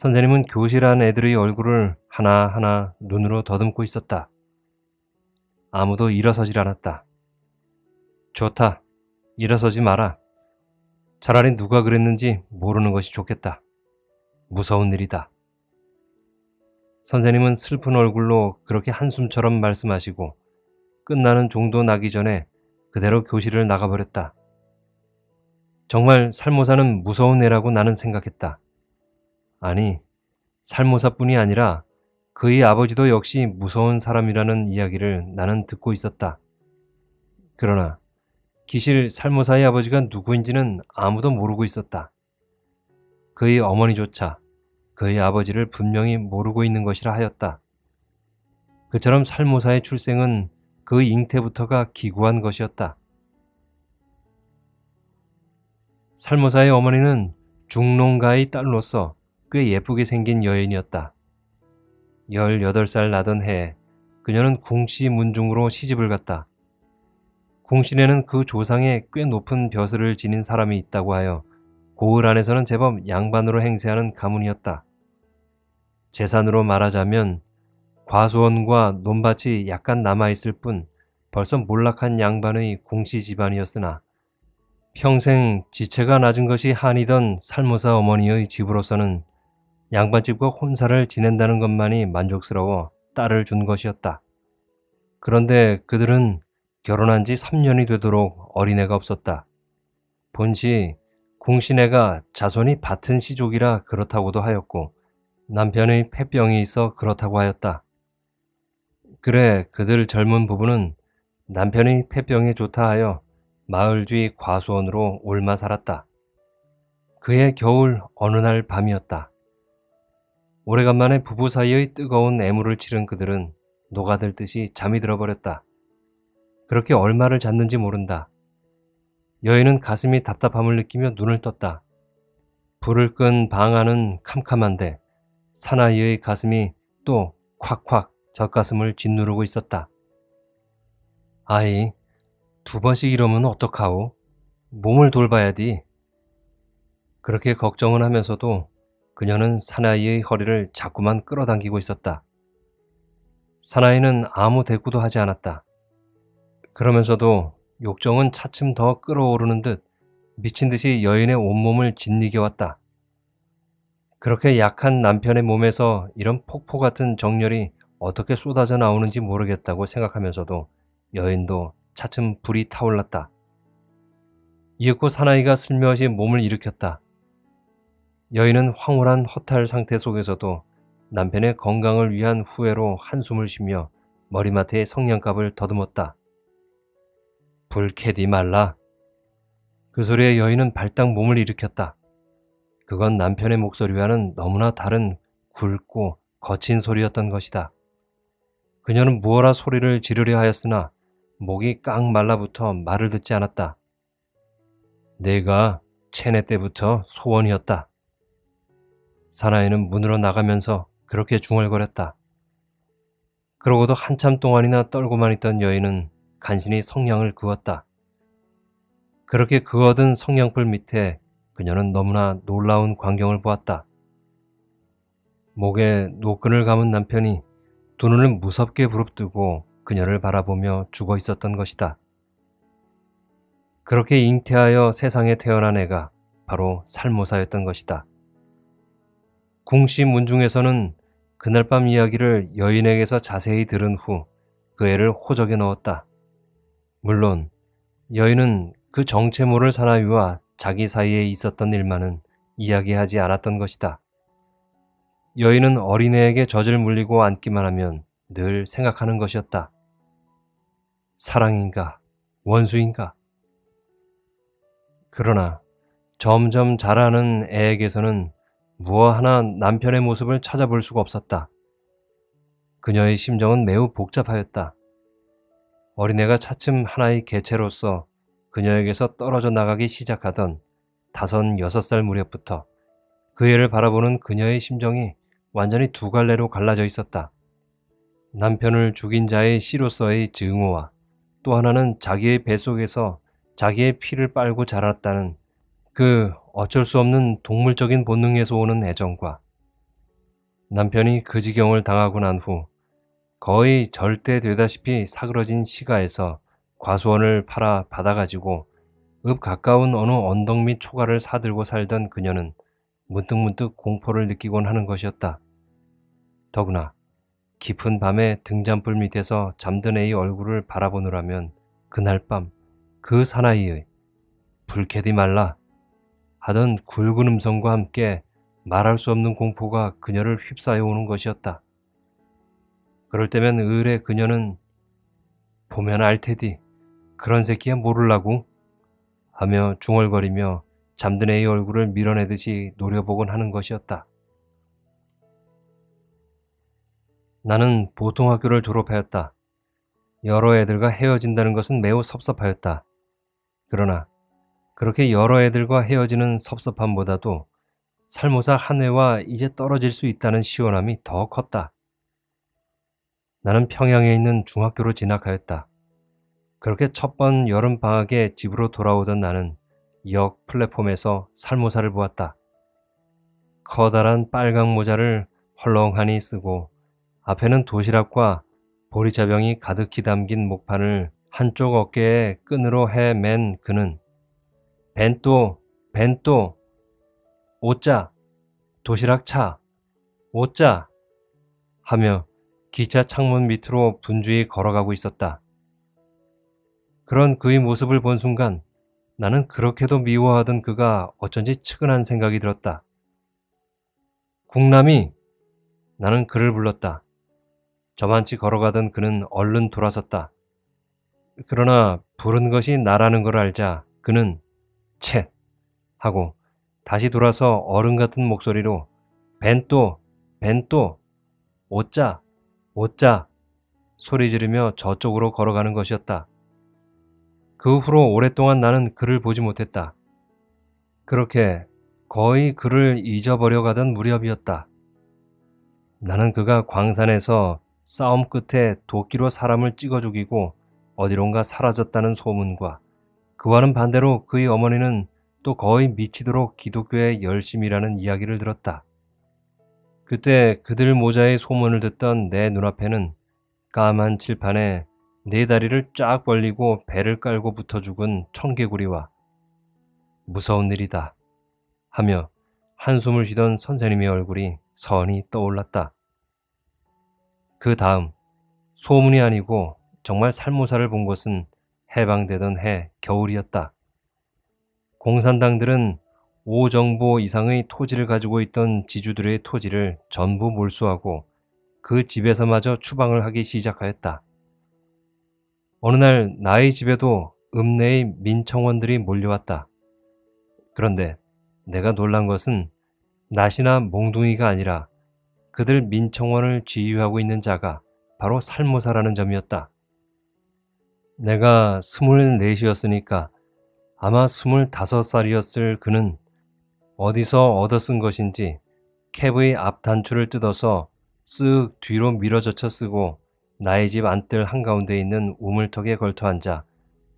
선생님은 교실 안 애들의 얼굴을 하나하나 눈으로 더듬고 있었다. 아무도 일어서질 않았다. 좋다. 일어서지 마라. 차라리 누가 그랬는지 모르는 것이 좋겠다. 무서운 일이다. 선생님은 슬픈 얼굴로 그렇게 한숨처럼 말씀하시고 끝나는 종도 나기 전에 그대로 교실을 나가버렸다. 정말 살모사는 무서운 애라고 나는 생각했다. 아니, 살모사뿐이 아니라 그의 아버지도 역시 무서운 사람이라는 이야기를 나는 듣고 있었다. 그러나 기실 살모사의 아버지가 누구인지는 아무도 모르고 있었다. 그의 어머니조차 그의 아버지를 분명히 모르고 있는 것이라 하였다. 그처럼 살모사의 출생은 그 잉태부터가 기구한 것이었다. 살모사의 어머니는 중농가의 딸로서 꽤 예쁘게 생긴 여인이었다. 18살 나던 해에 그녀는 궁시 문중으로 시집을 갔다. 궁신에는 그 조상에 꽤 높은 벼슬을 지닌 사람이 있다고 하여 고을 안에서는 제법 양반으로 행세하는 가문이었다. 재산으로 말하자면 과수원과 논밭이 약간 남아있을 뿐 벌써 몰락한 양반의 궁시 집안이었으나 평생 지체가 낮은 것이 한이던 살모사 어머니의 집으로서는 양반집과 혼사를 지낸다는 것만이 만족스러워 딸을 준 것이었다. 그런데 그들은 결혼한 지 3년이 되도록 어린애가 없었다. 본시 궁신애가 자손이 밭은 시족이라 그렇다고도 하였고 남편의 폐병이 있어 그렇다고 하였다. 그래 그들 젊은 부부는 남편의 폐병에 좋다 하여 마을 뒤 과수원으로 올마 살았다. 그해 겨울 어느 날 밤이었다. 오래간만에 부부 사이의 뜨거운 애무를 치른 그들은 녹아들 듯이 잠이 들어버렸다. 그렇게 얼마를 잤는지 모른다. 여인은 가슴이 답답함을 느끼며 눈을 떴다. 불을 끈 방 안은 캄캄한데 사나이의 가슴이 또 콱콱 젖가슴을 짓누르고 있었다. 아이, 두 번씩 이러면 어떡하오? 몸을 돌봐야지. 그렇게 걱정은 하면서도 그녀는 사나이의 허리를 자꾸만 끌어당기고 있었다. 사나이는 아무 대꾸도 하지 않았다. 그러면서도 욕정은 차츰 더 끌어오르는 듯 미친 듯이 여인의 온몸을 짓니게 왔다. 그렇게 약한 남편의 몸에서 이런 폭포 같은 정열이 어떻게 쏟아져 나오는지 모르겠다고 생각하면서도 여인도 차츰 불이 타올랐다. 이윽고 사나이가 슬며시 몸을 일으켰다. 여인은 황홀한 허탈 상태 속에서도 남편의 건강을 위한 후회로 한숨을 쉬며 머리맡에 성냥갑을 더듬었다. 불캐디 말라. 그 소리에 여인은 발딱 몸을 일으켰다. 그건 남편의 목소리와는 너무나 다른 굵고 거친 소리였던 것이다. 그녀는 무어라 소리를 지르려 하였으나 목이 깡 말라붙어 말을 듣지 않았다. 내가 체내 때부터 소원이었다. 사나이는 문으로 나가면서 그렇게 중얼거렸다. 그러고도 한참 동안이나 떨고만 있던 여인은 간신히 성냥을 그었다. 그렇게 그어든 성냥불 밑에 그녀는 너무나 놀라운 광경을 보았다. 목에 노끈을 감은 남편이 두 눈을 무섭게 부릅뜨고 그녀를 바라보며 죽어 있었던 것이다. 그렇게 잉태하여 세상에 태어난 애가 바로 살모사였던 것이다. 궁시 문중에서는 그날 밤 이야기를 여인에게서 자세히 들은 후 그 애를 호적에 넣었다. 물론 여인은 그 정체 모를 사나이와 자기 사이에 있었던 일만은 이야기하지 않았던 것이다. 여인은 어린애에게 젖을 물리고 앉기만 하면 늘 생각하는 것이었다. 사랑인가, 원수인가? 그러나 점점 자라는 애에게서는 무엇 하나 남편의 모습을 찾아볼 수가 없었다. 그녀의 심정은 매우 복잡하였다. 어린애가 차츰 하나의 개체로서 그녀에게서 떨어져 나가기 시작하던 다섯, 여섯 살 무렵부터 그 애를 바라보는 그녀의 심정이 완전히 두 갈래로 갈라져 있었다. 남편을 죽인 자의 씨로서의 증오와 또 하나는 자기의 뱃속에서 자기의 피를 빨고 자랐다는 그 어쩔 수 없는 동물적인 본능에서 오는 애정과 남편이 그 지경을 당하고 난 후 거의 절대 되다시피 사그러진 시가에서 과수원을 팔아 받아가지고 읍 가까운 어느 언덕 및 초가를 사들고 살던 그녀는 문득문득 공포를 느끼곤 하는 것이었다. 더구나 깊은 밤에 등잔불 밑에서 잠든 애의 얼굴을 바라보느라면 그날 밤 그 사나이의 불캐디 말라 하던 굵은 음성과 함께 말할 수 없는 공포가 그녀를 휩싸여 오는 것이었다. 그럴 때면 을의 그녀는 보면 알 테디 그런 새끼야 모를라고 하며 중얼거리며 잠든 애의 얼굴을 밀어내듯이 노려보곤 하는 것이었다. 나는 보통 학교를 졸업하였다. 여러 애들과 헤어진다는 것은 매우 섭섭하였다. 그러나 그렇게 여러 애들과 헤어지는 섭섭함보다도 살모사 한 해와 이제 떨어질 수 있다는 시원함이 더 컸다. 나는 평양에 있는 중학교로 진학하였다. 그렇게 첫 번 여름 방학에 집으로 돌아오던 나는 역 플랫폼에서 살모사를 보았다. 커다란 빨강 모자를 헐렁하니 쓰고 앞에는 도시락과 보리자병이 가득히 담긴 목판을 한쪽 어깨에 끈으로 해 맨 그는 벤또, 벤또. 오짜, 도시락 차, 오짜. 하며 기차 창문 밑으로 분주히 걸어가고 있었다. 그런 그의 모습을 본 순간 나는 그렇게도 미워하던 그가 어쩐지 측은한 생각이 들었다. 국남이! 나는 그를 불렀다. 저만치 걸어가던 그는 얼른 돌아섰다. 그러나 부른 것이 나라는 걸 알자 그는 쳇 하고 다시 돌아서 어른 같은 목소리로 벤또 벤또 오짜 오짜 소리 지르며 저쪽으로 걸어가는 것이었다. 그 후로 오랫동안 나는 그를 보지 못했다. 그렇게 거의 그를 잊어버려 가던 무렵이었다. 나는 그가 광산에서 싸움 끝에 도끼로 사람을 찍어 죽이고 어디론가 사라졌다는 소문과 그와는 반대로 그의 어머니는 또 거의 미치도록 기독교에 열심이라는 이야기를 들었다. 그때 그들 모자의 소문을 듣던 내 눈앞에는 까만 칠판에 네 다리를 쫙 벌리고 배를 깔고 붙어 죽은 청개구리와 무서운 일이다 하며 한숨을 쉬던 선생님의 얼굴이 선히 떠올랐다. 그 다음 소문이 아니고 정말 살모사를 본 것은 해방되던 해 겨울이었다. 공산당들은 오정보 이상의 토지를 가지고 있던 지주들의 토지를 전부 몰수하고 그 집에서마저 추방을 하기 시작하였다. 어느 날 나의 집에도 읍내의 민청원들이 몰려왔다. 그런데 내가 놀란 것은 낫이나 몽둥이가 아니라 그들 민청원을 지휘하고 있는 자가 바로 살모사라는 점이었다. 내가 24이었으니까 아마 25살이었을 그는 어디서 얻어쓴 것인지 캡의 앞 단추를 뜯어서 쓱 뒤로 밀어젖혀 쓰고 나의 집 안뜰 한가운데 있는 우물턱에 걸터 앉아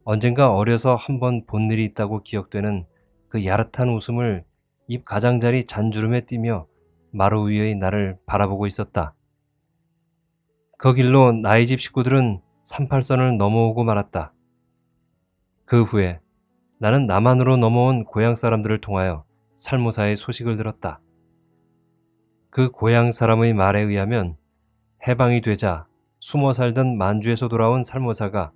언젠가 어려서 한 번 본 일이 있다고 기억되는 그 야릇한 웃음을 입 가장자리 잔주름에 띠며 마루 위의 나를 바라보고 있었다. 그 길로 나의 집 식구들은 38선을 넘어오고 말았다. 그 후에 나는 남한으로 넘어온 고향 사람들을 통하여 살모사의 소식을 들었다. 그 고향 사람의 말에 의하면 해방이 되자 숨어 살던 만주에서 돌아온 살모사가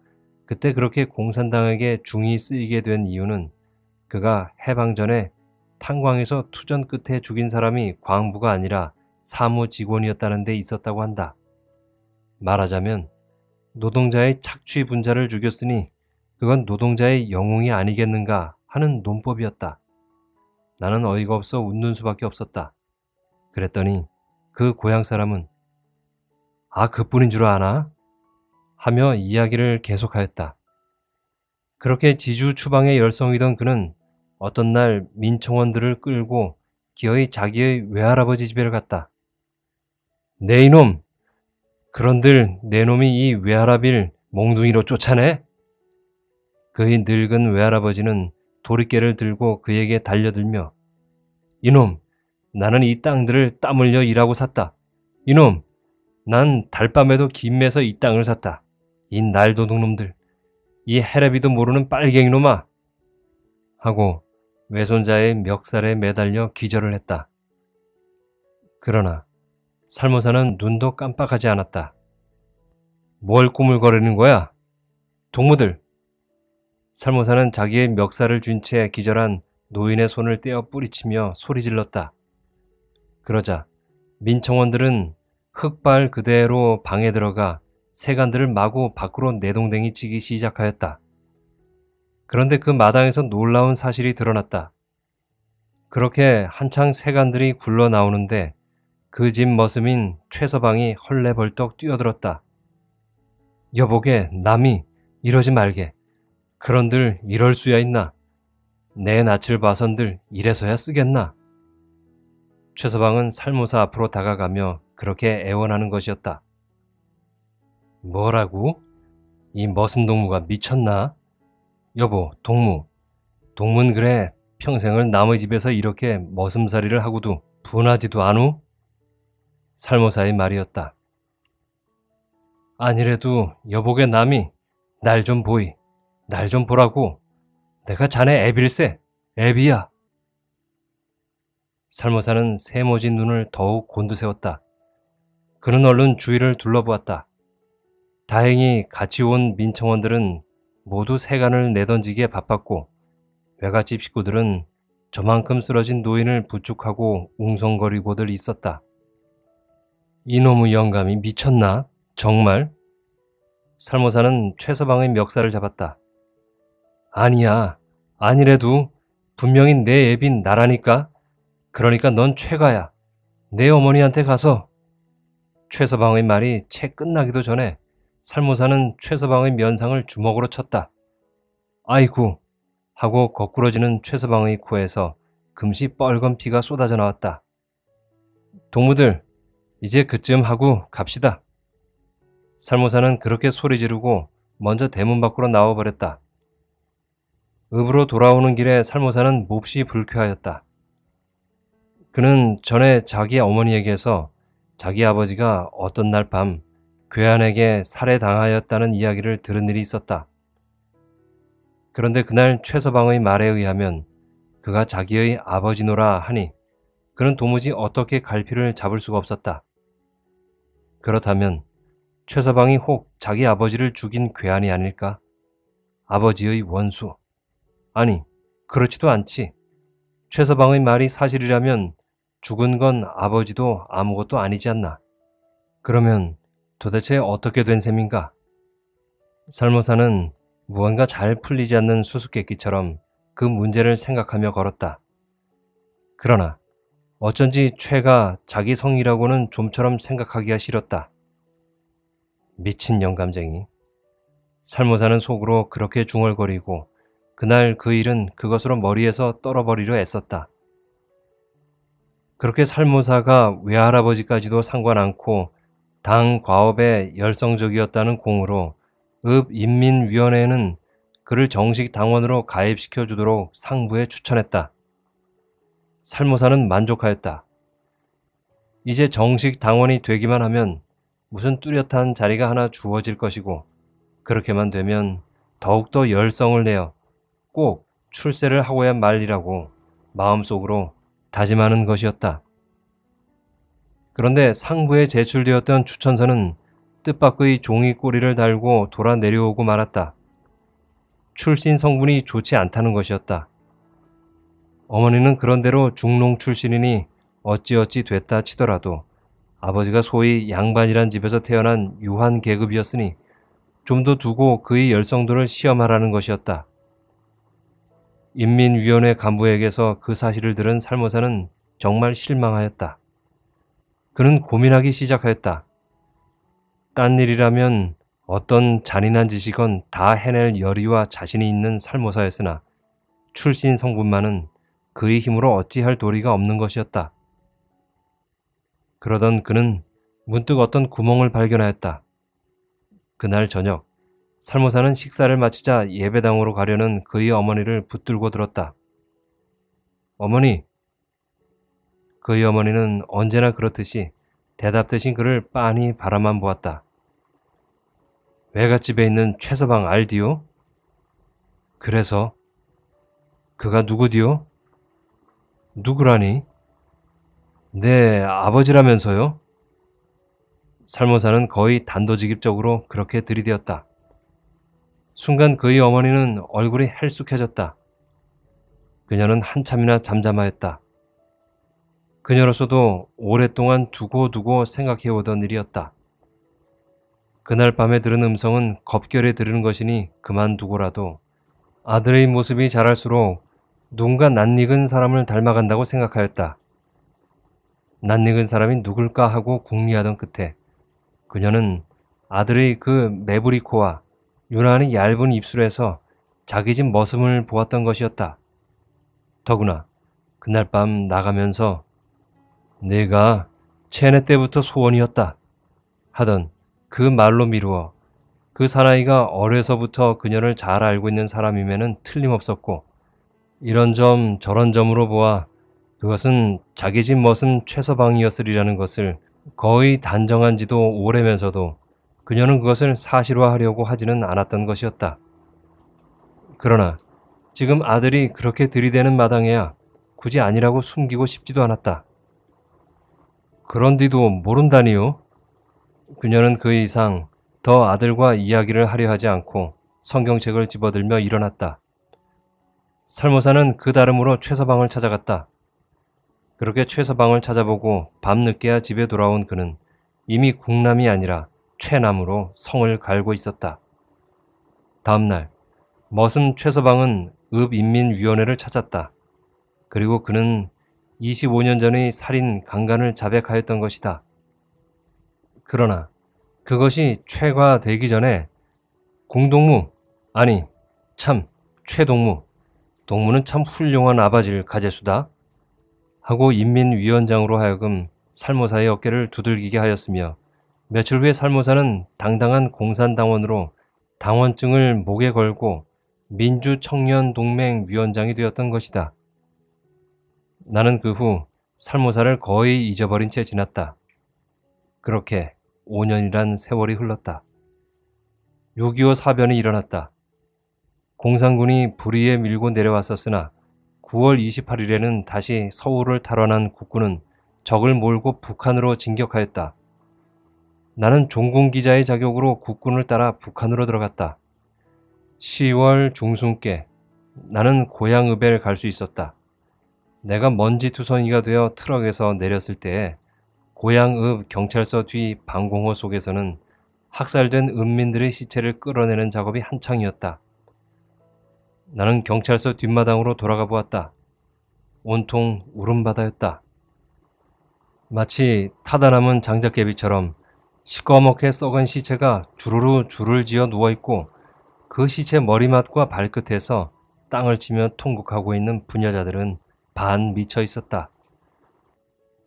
그때 그렇게 공산당에게 중이 쓰이게 된 이유는 그가 해방 전에 탄광에서 투전 끝에 죽인 사람이 광부가 아니라 사무 직원이었다는 데 있었다고 한다. 말하자면 노동자의 착취 분자를 죽였으니 그건 노동자의 영웅이 아니겠는가 하는 논법이었다. 나는 어이가 없어 웃는 수밖에 없었다. 그랬더니 그 고향 사람은 아, 그뿐인 줄 아나? 하며 이야기를 계속하였다. 그렇게 지주 추방의 열성이던 그는 어떤 날 민청원들을 끌고 기어이 자기의 외할아버지 집에를 갔다. 네 이놈, 그런들 내 놈이 이 외할아비를 몽둥이로 쫓아내? 그의 늙은 외할아버지는 도리깨를 들고 그에게 달려들며 이놈, 나는 이 땅들을 땀 흘려 일하고 샀다. 이놈, 난 달밤에도 김매서 이 땅을 샀다. 이 날도둑 놈들, 이 헤레비도 모르는 빨갱이 놈아! 하고 외손자의 멱살에 매달려 기절을 했다. 그러나 살모사는 눈도 깜빡하지 않았다. 뭘 꾸물거리는 거야? 동무들! 살모사는 자기의 멱살을 쥔채 기절한 노인의 손을 떼어 뿌리치며 소리 질렀다. 그러자 민청원들은 흑발 그대로 방에 들어가 세간들을 마구 밖으로 내동댕이 치기 시작하였다. 그런데 그 마당에서 놀라운 사실이 드러났다. 그렇게 한창 세간들이 굴러 나오는데 그집 머슴인 최서방이 헐레벌떡 뛰어들었다. 여보게 남이 이러지 말게. 그런들 이럴 수야 있나. 내 낯을 봐선들 이래서야 쓰겠나. 최서방은 살모사 앞으로 다가가며 그렇게 애원하는 것이었다. 뭐라고? 이 머슴 동무가 미쳤나? 여보, 동무. 동문 그래 평생을 남의 집에서 이렇게 머슴살이를 하고도 분하지도 않우? 살모사의 말이었다. 아니래도 여보게 남이 날 좀 보이, 날 좀 보라고. 내가 자네 애빌세, 애비야. 살모사는 세모진 눈을 더욱 곤두세웠다. 그는 얼른 주위를 둘러보았다. 다행히 같이 온 민청원들은 모두 세간을 내던지기에 바빴고 외갓집 식구들은 저만큼 쓰러진 노인을 부축하고 웅성거리고들 있었다. 이놈의 영감이 미쳤나? 정말? 살모사는 최서방의 멱살을 잡았다. 아니야. 아니래도 분명히 내 애빈 나라니까. 그러니까 넌 최가야. 내 어머니한테 가서. 최서방의 말이 채 끝나기도 전에 살모사는 최서방의 면상을 주먹으로 쳤다. 아이쿠! 하고 거꾸러지는 최서방의 코에서 금시 뻘건 피가 쏟아져 나왔다. 동무들, 이제 그쯤 하고 갑시다. 살모사는 그렇게 소리 지르고 먼저 대문 밖으로 나와버렸다. 읍으로 돌아오는 길에 살모사는 몹시 불쾌하였다. 그는 전에 자기 어머니에게서 자기 아버지가 어떤 날 밤 괴한에게 살해당하였다는 이야기를 들은 일이 있었다. 그런데 그날 최서방의 말에 의하면 그가 자기의 아버지노라 하니 그는 도무지 어떻게 갈피를 잡을 수가 없었다. 그렇다면 최서방이 혹 자기 아버지를 죽인 괴한이 아닐까? 아버지의 원수. 아니, 그렇지도 않지. 최서방의 말이 사실이라면 죽은 건 아버지도 아무것도 아니지 않나. 그러면 도대체 어떻게 된 셈인가? 설모사는 무언가 잘 풀리지 않는 수수께끼처럼 그 문제를 생각하며 걸었다. 그러나 어쩐지 최가 자기 성이라고는 좀처럼 생각하기가 싫었다. 미친 영감쟁이. 살모사는 속으로 그렇게 중얼거리고 그날 그 일은 그것으로 머리에서 떨어버리려 애썼다. 그렇게 살모사가 외할아버지까지도 상관 않고 당 과업에 열성적이었다는 공으로 읍인민위원회는 그를 정식 당원으로 가입시켜 주도록 상부에 추천했다. 살모사는 만족하였다. 이제 정식 당원이 되기만 하면 무슨 뚜렷한 자리가 하나 주어질 것이고 그렇게만 되면 더욱더 열성을 내어 꼭 출세를 하고야 말리라고 마음속으로 다짐하는 것이었다. 그런데 상부에 제출되었던 추천서는 뜻밖의 종이 꼬리를 달고 돌아 내려오고 말았다. 출신 성분이 좋지 않다는 것이었다. 어머니는 그런대로 중농 출신이니 어찌어찌 됐다 치더라도 아버지가 소위 양반이란 집에서 태어난 유한 계급이었으니 좀 더 두고 그의 열성도를 시험하라는 것이었다. 인민위원회 간부에게서 그 사실을 들은 살모사는 정말 실망하였다. 그는 고민하기 시작하였다. 딴 일이라면 어떤 잔인한 짓이건 다 해낼 열의와 자신이 있는 살모사였으나 출신 성분만은 그의 힘으로 어찌할 도리가 없는 것이었다. 그러던 그는 문득 어떤 구멍을 발견하였다. 그날 저녁, 살모사는 식사를 마치자 예배당으로 가려는 그의 어머니를 붙들고 들었다. 어머니! 그의 어머니는 언제나 그렇듯이 대답 대신 그를 빤히 바라만 보았다. 외갓집에 있는 최서방 알디오? 그래서? 그가 누구디요 누구라니? 네, 아버지라면서요? 살모사는 거의 단도직입적으로 그렇게 들이대었다. 순간 그의 어머니는 얼굴이 헬쑥해졌다. 그녀는 한참이나 잠잠하였다. 그녀로서도 오랫동안 두고두고 생각해오던 일이었다. 그날 밤에 들은 음성은 겁결에 들은 것이니 그만두고라도 아들의 모습이 자랄수록 누군가 낯익은 사람을 닮아간다고 생각하였다. 낯익은 사람이 누굴까 하고 궁리하던 끝에 그녀는 아들의 그 매부리 코와 유난히 얇은 입술에서 자기 집 머슴을 보았던 것이었다. 더구나 그날 밤 나가면서 내가 체내 때부터 소원이었다 하던 그 말로 미루어 그 사나이가 어려서부터 그녀를 잘 알고 있는 사람임에는 틀림없었고 이런 점 저런 점으로 보아 그것은 자기 집 머슴 최소방이었으리라는 것을 거의 단정한 지도 오래면서도 그녀는 그것을 사실화하려고 하지는 않았던 것이었다. 그러나 지금 아들이 그렇게 들이대는 마당에야 굳이 아니라고 숨기고 싶지도 않았다. 그런뒤도 모른다니요? 그녀는 그 이상 더 아들과 이야기를 하려 하지 않고 성경책을 집어들며 일어났다. 설모사는 그다름으로 최서방을 찾아갔다. 그렇게 최서방을 찾아보고 밤늦게야 집에 돌아온 그는 이미 국남이 아니라 최남으로 성을 갈고 있었다. 다음날 머슴 최서방은 읍인민위원회를 찾았다. 그리고 그는 25년 전의 살인 강간을 자백하였던 것이다. 그러나 그것이 최가 되기 전에 공동무, 아니, 참, 최동무, 동무는 참 훌륭한 아바를 가재수다 하고 인민위원장으로 하여금 살모사의 어깨를 두들기게 하였으며 며칠 후에 살모사는 당당한 공산당원으로 당원증을 목에 걸고 민주청년동맹 위원장이 되었던 것이다. 나는 그 후 살모사를 거의 잊어버린 채 지났다. 그렇게 5년이란 세월이 흘렀다. 6.25 사변이 일어났다. 공산군이 불의에 밀고 내려왔었으나 9월 28일에는 다시 서울을 탈환한 국군은 적을 몰고 북한으로 진격하였다. 나는 종군 기자의 자격으로 국군을 따라 북한으로 들어갔다. 10월 중순께 나는 고향 읍에 갈 수 있었다. 내가 먼지 투성이가 되어 트럭에서 내렸을 때에 고향 읍 경찰서 뒤 방공호 속에서는 학살된 은민들의 시체를 끌어내는 작업이 한창이었다. 나는 경찰서 뒷마당으로 돌아가 보았다. 온통 울음바다였다. 마치 타다 남은 장작개비처럼 시꺼멓게 썩은 시체가 주르르 줄을 지어 누워있고 그 시체 머리맡과 발끝에서 땅을 치며 통곡하고 있는 분녀자들은반 미쳐 있었다.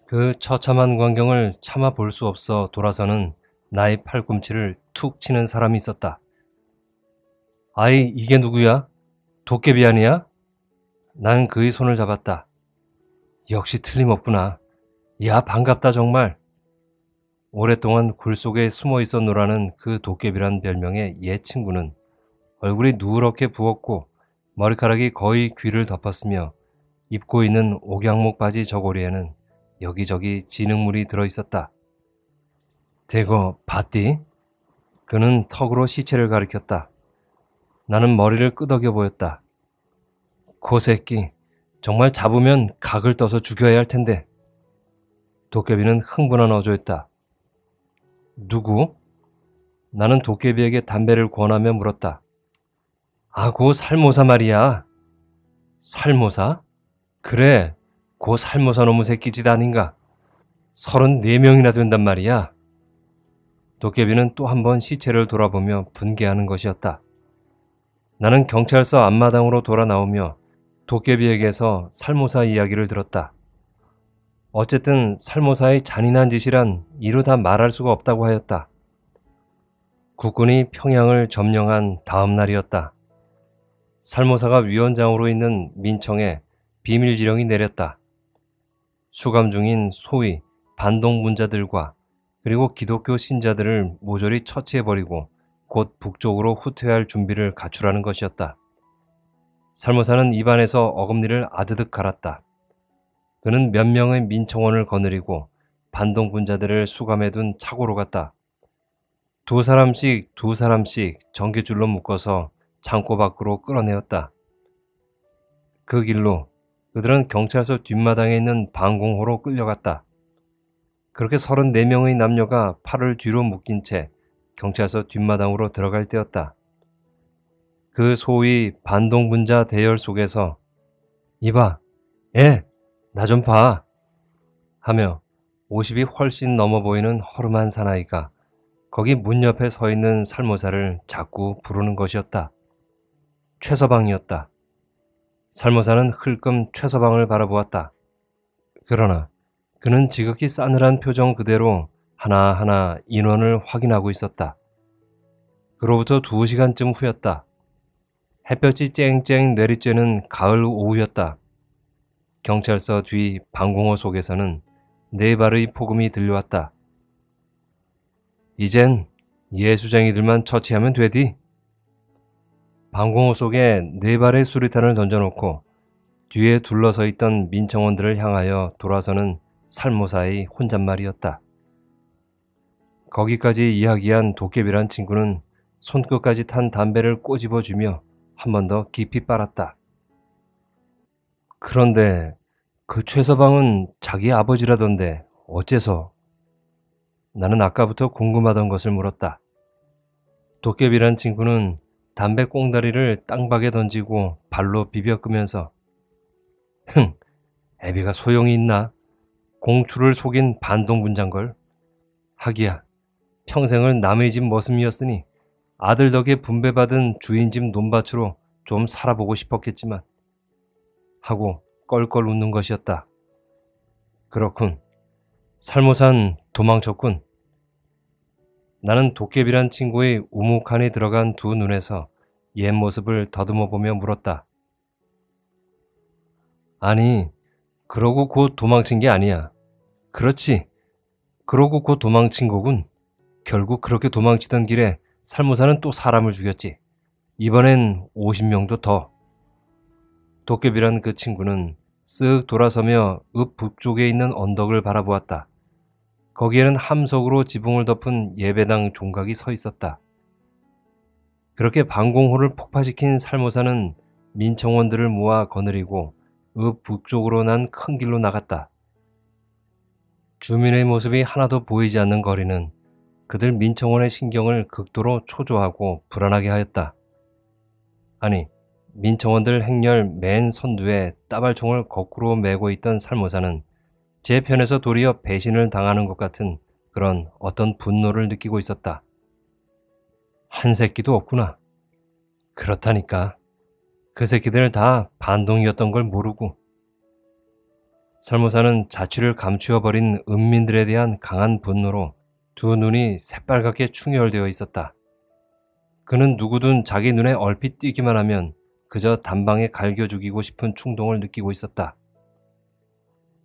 그 처참한 광경을 참아 볼 수 없어 돌아서는 나의 팔꿈치를 툭 치는 사람이 있었다. 아이, 이게 누구야? 도깨비 아니야? 난 그의 손을 잡았다. 역시 틀림없구나. 야, 반갑다, 정말. 오랫동안 굴 속에 숨어 있었노라는 그 도깨비란 별명의 옛 친구는 얼굴이 누렇게 부었고 머리카락이 거의 귀를 덮었으며 입고 있는 옥양목 바지 저고리에는 여기저기 진흙물이 들어 있었다. 대거 봤디? 그는 턱으로 시체를 가리켰다. 나는 머리를 끄덕여 보였다. 고 그 새끼, 정말 잡으면 각을 떠서 죽여야 할 텐데. 도깨비는 흥분한 어조였다. 누구? 나는 도깨비에게 담배를 권하며 물었다. 아고 살모사 말이야. 살모사? 그래, 고 살모사 놈의 새끼짓 아닌가. 서른네 명이나 된단 말이야. 도깨비는 또 한 번 시체를 돌아보며 분개하는 것이었다. 나는 경찰서 앞마당으로 돌아 나오며 도깨비에게서 살모사 이야기를 들었다. 어쨌든 살모사의 잔인한 짓이란 이루 다 말할 수가 없다고 하였다. 국군이 평양을 점령한 다음 날이었다. 살모사가 위원장으로 있는 민청에 비밀 지령이 내렸다. 수감 중인 소위 반동 문자들과 그리고 기독교 신자들을 모조리 처치해버리고 곧 북쪽으로 후퇴할 준비를 갖추라는 것이었다. 살모사는 입안에서 어금니를 아드득 갈았다. 그는 몇 명의 민청원을 거느리고 반동 군자들을 수감해 둔 차고로 갔다. 두 사람씩 두 사람씩 전기줄로 묶어서 창고 밖으로 끌어내었다. 그 길로 그들은 경찰서 뒷마당에 있는 방공호로 끌려갔다. 그렇게 34명의 남녀가 팔을 뒤로 묶인 채 경찰서 뒷마당으로 들어갈 때였다. 그 소위 반동분자 대열 속에서 이봐, 예, 나좀 봐. 하며 50이 훨씬 넘어 보이는 허름한 사나이가 거기 문 옆에 서 있는 살모사를 자꾸 부르는 것이었다. 최서방이었다. 살모사는 흘끔 최서방을 바라보았다. 그러나 그는 지극히 싸늘한 표정 그대로 하나하나 인원을 확인하고 있었다. 그로부터 두 시간쯤 후였다. 햇볕이 쨍쨍 내리쬐는 가을 오후였다. 경찰서 뒤 방공호 속에서는 네 발의 폭음이 들려왔다. 이젠 예수쟁이들만 처치하면 되디. 방공호 속에 네 발의 수류탄을 던져놓고 뒤에 둘러서 있던 민청원들을 향하여 돌아서는 살모사의 혼잣말이었다. 거기까지 이야기한 도깨비란 친구는 손끝까지 탄 담배를 꼬집어 주며 한 번 더 깊이 빨았다. 그런데 그 최서방은 자기 아버지라던데 어째서? 나는 아까부터 궁금하던 것을 물었다. 도깨비란 친구는 담배 꽁다리를 땅박에 던지고 발로 비벼 끄면서 흥, 애비가 소용이 있나? 공추를 속인 반동분장걸? 하기야, 평생을 남의 집 머슴이었으니 아들 덕에 분배받은 주인 집 논밭으로 좀 살아보고 싶었겠지만 하고 껄껄 웃는 것이었다. 그렇군. 살모산 도망쳤군. 나는 도깨비란 친구의 우묵한이 들어간 두 눈에서 옛 모습을 더듬어 보며 물었다. 아니, 그러고 곧 도망친 게 아니야. 그렇지. 그러고 곧 도망친 거군. 결국 그렇게 도망치던 길에 살무사는 또 사람을 죽였지. 이번엔 50명도 더. 도깨비란 그 친구는 쓱 돌아서며 읍 북쪽에 있는 언덕을 바라보았다. 거기에는 함석으로 지붕을 덮은 예배당 종각이 서 있었다. 그렇게 방공호를 폭파시킨 살모사는 민청원들을 모아 거느리고 읍 북쪽으로 난 큰 길로 나갔다. 주민의 모습이 하나도 보이지 않는 거리는 그들 민청원의 신경을 극도로 초조하고 불안하게 하였다. 아니, 민청원들 행렬 맨 선두에 따발총을 거꾸로 메고 있던 살모사는 제 편에서 도리어 배신을 당하는 것 같은 그런 어떤 분노를 느끼고 있었다. 한 새끼도 없구나. 그렇다니까. 그 새끼들 다 반동이었던 걸 모르고. 설모사는 자취를 감추어버린 은민들에 대한 강한 분노로 두 눈이 새빨갛게 충혈되어 있었다. 그는 누구든 자기 눈에 얼핏 띄기만 하면 그저 단방에 갈겨 죽이고 싶은 충동을 느끼고 있었다.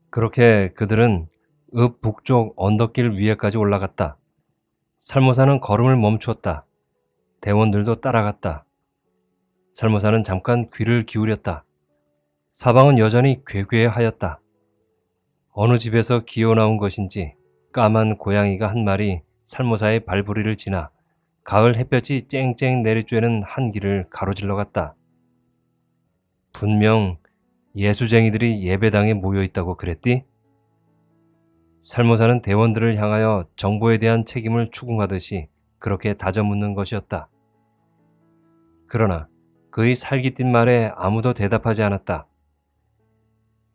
그렇게 그들은 읍 북쪽 언덕길 위에까지 올라갔다. 살모사는 걸음을 멈추었다. 대원들도 따라갔다. 살모사는 잠깐 귀를 기울였다. 사방은 여전히 괴괴하였다. 어느 집에서 기어 나온 것인지 까만 고양이가 한 마리 살모사의 발부리를 지나 가을 햇볕이 쨍쨍 내리쬐는 한 길을 가로질러 갔다. 분명 예수쟁이들이 예배당에 모여 있다고 그랬디? 살모사는 대원들을 향하여 정보에 대한 책임을 추궁하듯이 그렇게 다져묻는 것이었다. 그러나 그의 살기띤 말에 아무도 대답하지 않았다.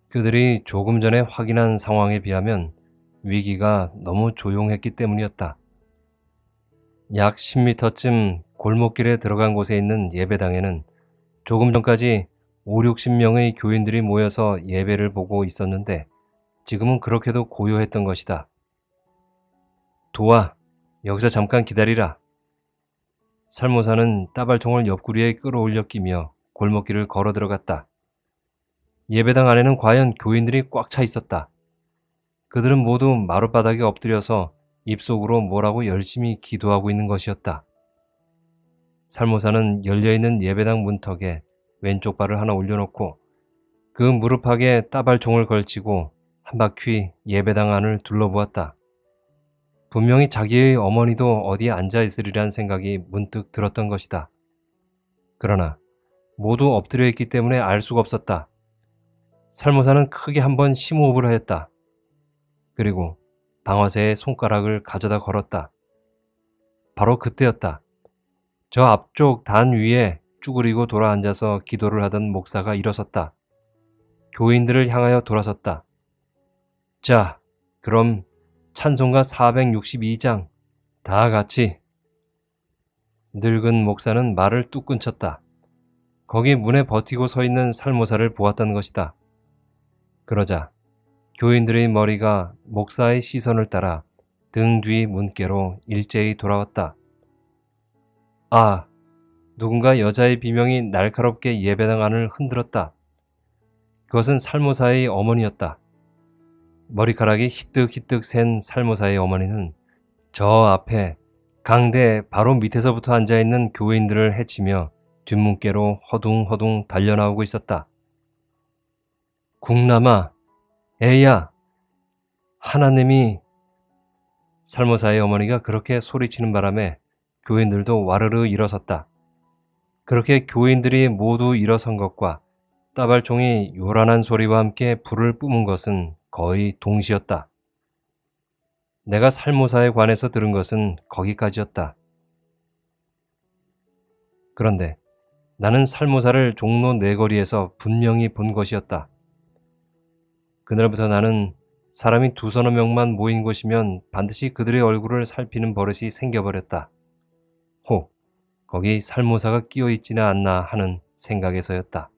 그들이 조금 전에 확인한 상황에 비하면 위기가 너무 조용했기 때문이었다. 약 10미터쯤 골목길에 들어간 곳에 있는 예배당에는 조금 전까지 5, 60명의 교인들이 모여서 예배를 보고 있었는데 지금은 그렇게도 고요했던 것이다. 도와, 여기서 잠깐 기다리라. 살모사는 따발총을 옆구리에 끌어올려 끼며 골목길을 걸어 들어갔다. 예배당 안에는 과연 교인들이 꽉 차 있었다. 그들은 모두 마룻바닥에 엎드려서 입속으로 뭐라고 열심히 기도하고 있는 것이었다. 살모사는 열려있는 예배당 문턱에 왼쪽 발을 하나 올려놓고 그무릎하게 따발총을 걸치고 한 바퀴 예배당 안을 둘러보았다. 분명히 자기의 어머니도 어디에 앉아있으리란 생각이 문득 들었던 것이다. 그러나 모두 엎드려 있기 때문에 알 수가 없었다. 살모사는 크게 한번 심호흡을 하였다. 그리고 방아쇠에 손가락을 가져다 걸었다. 바로 그때였다. 저 앞쪽 단 위에 쭈그리고 돌아앉아서 기도를 하던 목사가 일어섰다. 교인들을 향하여 돌아섰다. 자, 그럼 찬송가 462장 다 같이. 늙은 목사는 말을 뚝 끊쳤다. 거기 문에 버티고 서 있는 살모사를 보았던 것이다. 그러자 교인들의 머리가 목사의 시선을 따라 등 뒤 문께로 일제히 돌아왔다. 아, 누군가 여자의 비명이 날카롭게 예배당 안을 흔들었다. 그것은 살모사의 어머니였다. 머리카락이 희뜩희뜩 센 살모사의 어머니는 저 앞에 강대 바로 밑에서부터 앉아있는 교인들을 해치며 뒷문께로 허둥허둥 달려나오고 있었다. 국남아, 애야, 하나님이 살모사의 어머니가 그렇게 소리치는 바람에 교인들도 와르르 일어섰다. 그렇게 교인들이 모두 일어선 것과 따발총이 요란한 소리와 함께 불을 뿜은 것은 거의 동시였다. 내가 살모사에 관해서 들은 것은 거기까지였다. 그런데 나는 살모사를 종로 내거리에서 네 분명히 본 것이었다. 그날부터 나는 사람이 두서너 명만 모인 곳이면 반드시 그들의 얼굴을 살피는 버릇이 생겨버렸다. 호, 거기 살모사가 끼어 있지나 않나 하는 생각에서였다.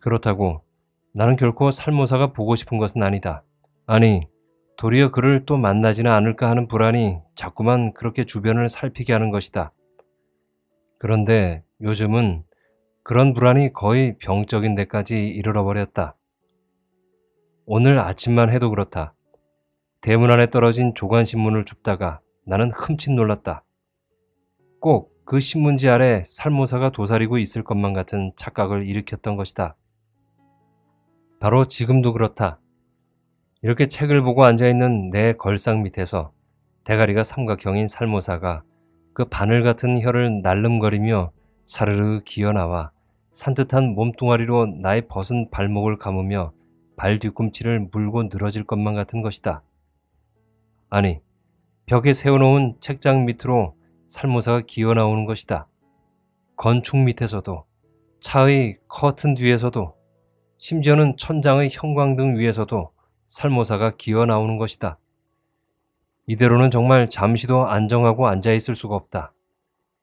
그렇다고 나는 결코 살모사가 보고 싶은 것은 아니다. 아니, 도리어 그를 또만나지는 않을까 하는 불안이 자꾸만 그렇게 주변을 살피게 하는 것이다. 그런데 요즘은 그런 불안이 거의 병적인 데까지 이르러 버렸다. 오늘 아침만 해도 그렇다. 대문 안에 떨어진 조간신문을 줍다가 나는 흠칫 놀랐다. 꼭 그 신문지 아래 살모사가 도사리고 있을 것만 같은 착각을 일으켰던 것이다. 바로 지금도 그렇다. 이렇게 책을 보고 앉아있는 내 걸상 밑에서 대가리가 삼각형인 살모사가 그 바늘 같은 혀를 날름거리며 사르르 기어나와 산뜻한 몸뚱아리로 나의 벗은 발목을 감으며 발 뒤꿈치를 물고 늘어질 것만 같은 것이다. 아니, 벽에 세워놓은 책장 밑으로 살모사가 기어 나오는 것이다. 건축 밑에서도, 차의 커튼 뒤에서도, 심지어는 천장의 형광등 위에서도 살모사가 기어 나오는 것이다. 이대로는 정말 잠시도 안정하고 앉아 있을 수가 없다.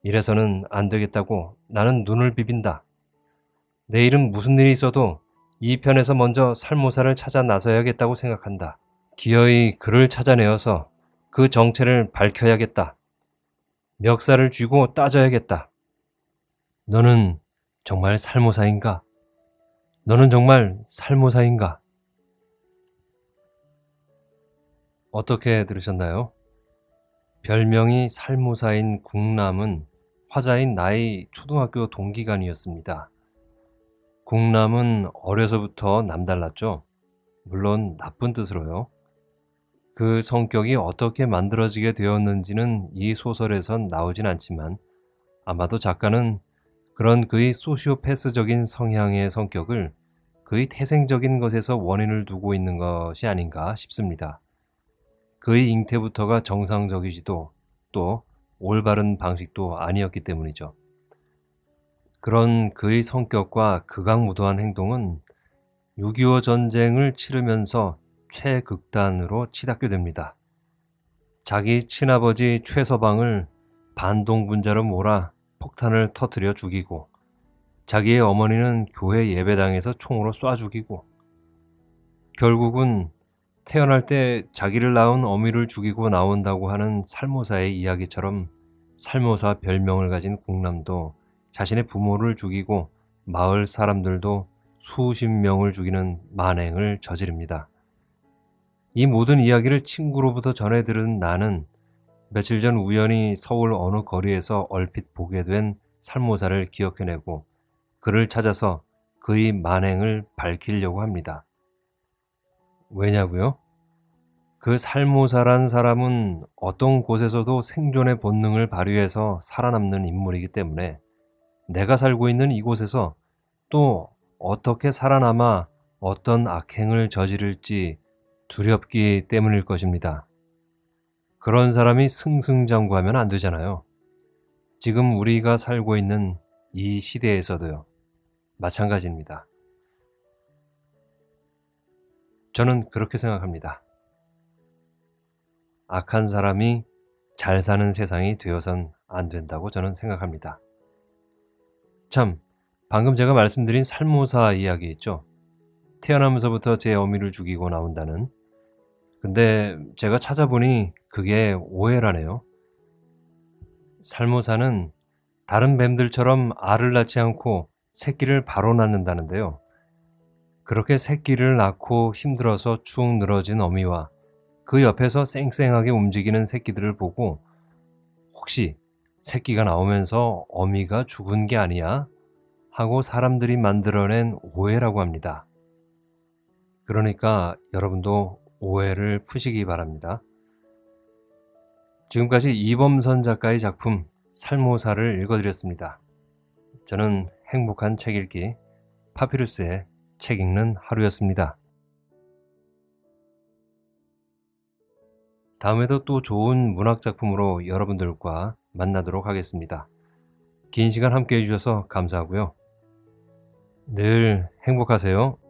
이래서는 안 되겠다고 나는 눈을 비빈다. 내일은 무슨 일이 있어도 이 편에서 먼저 살모사를 찾아 나서야겠다고 생각한다. 기어이 그를 찾아내어서 그 정체를 밝혀야겠다. 멱살을 쥐고 따져야겠다. 너는 정말 살모사인가? 너는 정말 살모사인가? 어떻게 들으셨나요? 별명이 살모사인 국남은 화자인 나의 초등학교 동기간이었습니다. 궁남은 어려서부터 남달랐죠. 물론 나쁜 뜻으로요. 그 성격이 어떻게 만들어지게 되었는지는 이 소설에선 나오진 않지만 아마도 작가는 그런 그의 소시오패스적인 성향의 성격을 그의 태생적인 것에서 원인을 두고 있는 것이 아닌가 싶습니다. 그의 잉태부터가 정상적이지도 또 올바른 방식도 아니었기 때문이죠. 그런 그의 성격과 극악무도한 행동은 6.25 전쟁을 치르면서 최극단으로 치닫게 됩니다. 자기 친아버지 최서방을 반동분자로 몰아 폭탄을 터뜨려 죽이고 자기의 어머니는 교회 예배당에서 총으로 쏴 죽이고 결국은 태어날 때 자기를 낳은 어미를 죽이고 나온다고 하는 살모사의 이야기처럼 살모사 별명을 가진 국남도 자신의 부모를 죽이고 마을 사람들도 수십 명을 죽이는 만행을 저지릅니다. 이 모든 이야기를 친구로부터 전해 들은 나는 며칠 전 우연히 서울 어느 거리에서 얼핏 보게 된 살모사를 기억해내고 그를 찾아서 그의 만행을 밝히려고 합니다. 왜냐고요? 그 살모사란 사람은 어떤 곳에서도 생존의 본능을 발휘해서 살아남는 인물이기 때문에 내가 살고 있는 이곳에서 또 어떻게 살아남아 어떤 악행을 저지를지 두렵기 때문일 것입니다. 그런 사람이 승승장구하면 안 되잖아요. 지금 우리가 살고 있는 이 시대에서도요. 마찬가지입니다. 저는 그렇게 생각합니다. 악한 사람이 잘 사는 세상이 되어선 안 된다고 저는 생각합니다. 참, 방금 제가 말씀드린 살모사 이야기 있죠? 태어나면서부터 제 어미를 죽이고 나온다는. 근데 제가 찾아보니 그게 오해라네요. 살모사는 다른 뱀들처럼 알을 낳지 않고 새끼를 바로 낳는다는데요. 그렇게 새끼를 낳고 힘들어서 축 늘어진 어미와 그 옆에서 쌩쌩하게 움직이는 새끼들을 보고 혹시 새끼가 나오면서 어미가 죽은 게 아니야 하고 사람들이 만들어낸 오해라고 합니다. 그러니까 여러분도 오해를 푸시기 바랍니다. 지금까지 이범선 작가의 작품 살모사를 읽어드렸습니다. 저는 행복한 책 읽기 파피루스의 책 읽는 하루였습니다. 다음에도 또 좋은 문학 작품으로 여러분들과 만나도록 하겠습니다. 긴 시간 함께 해주셔서 감사하고요. 늘 행복하세요.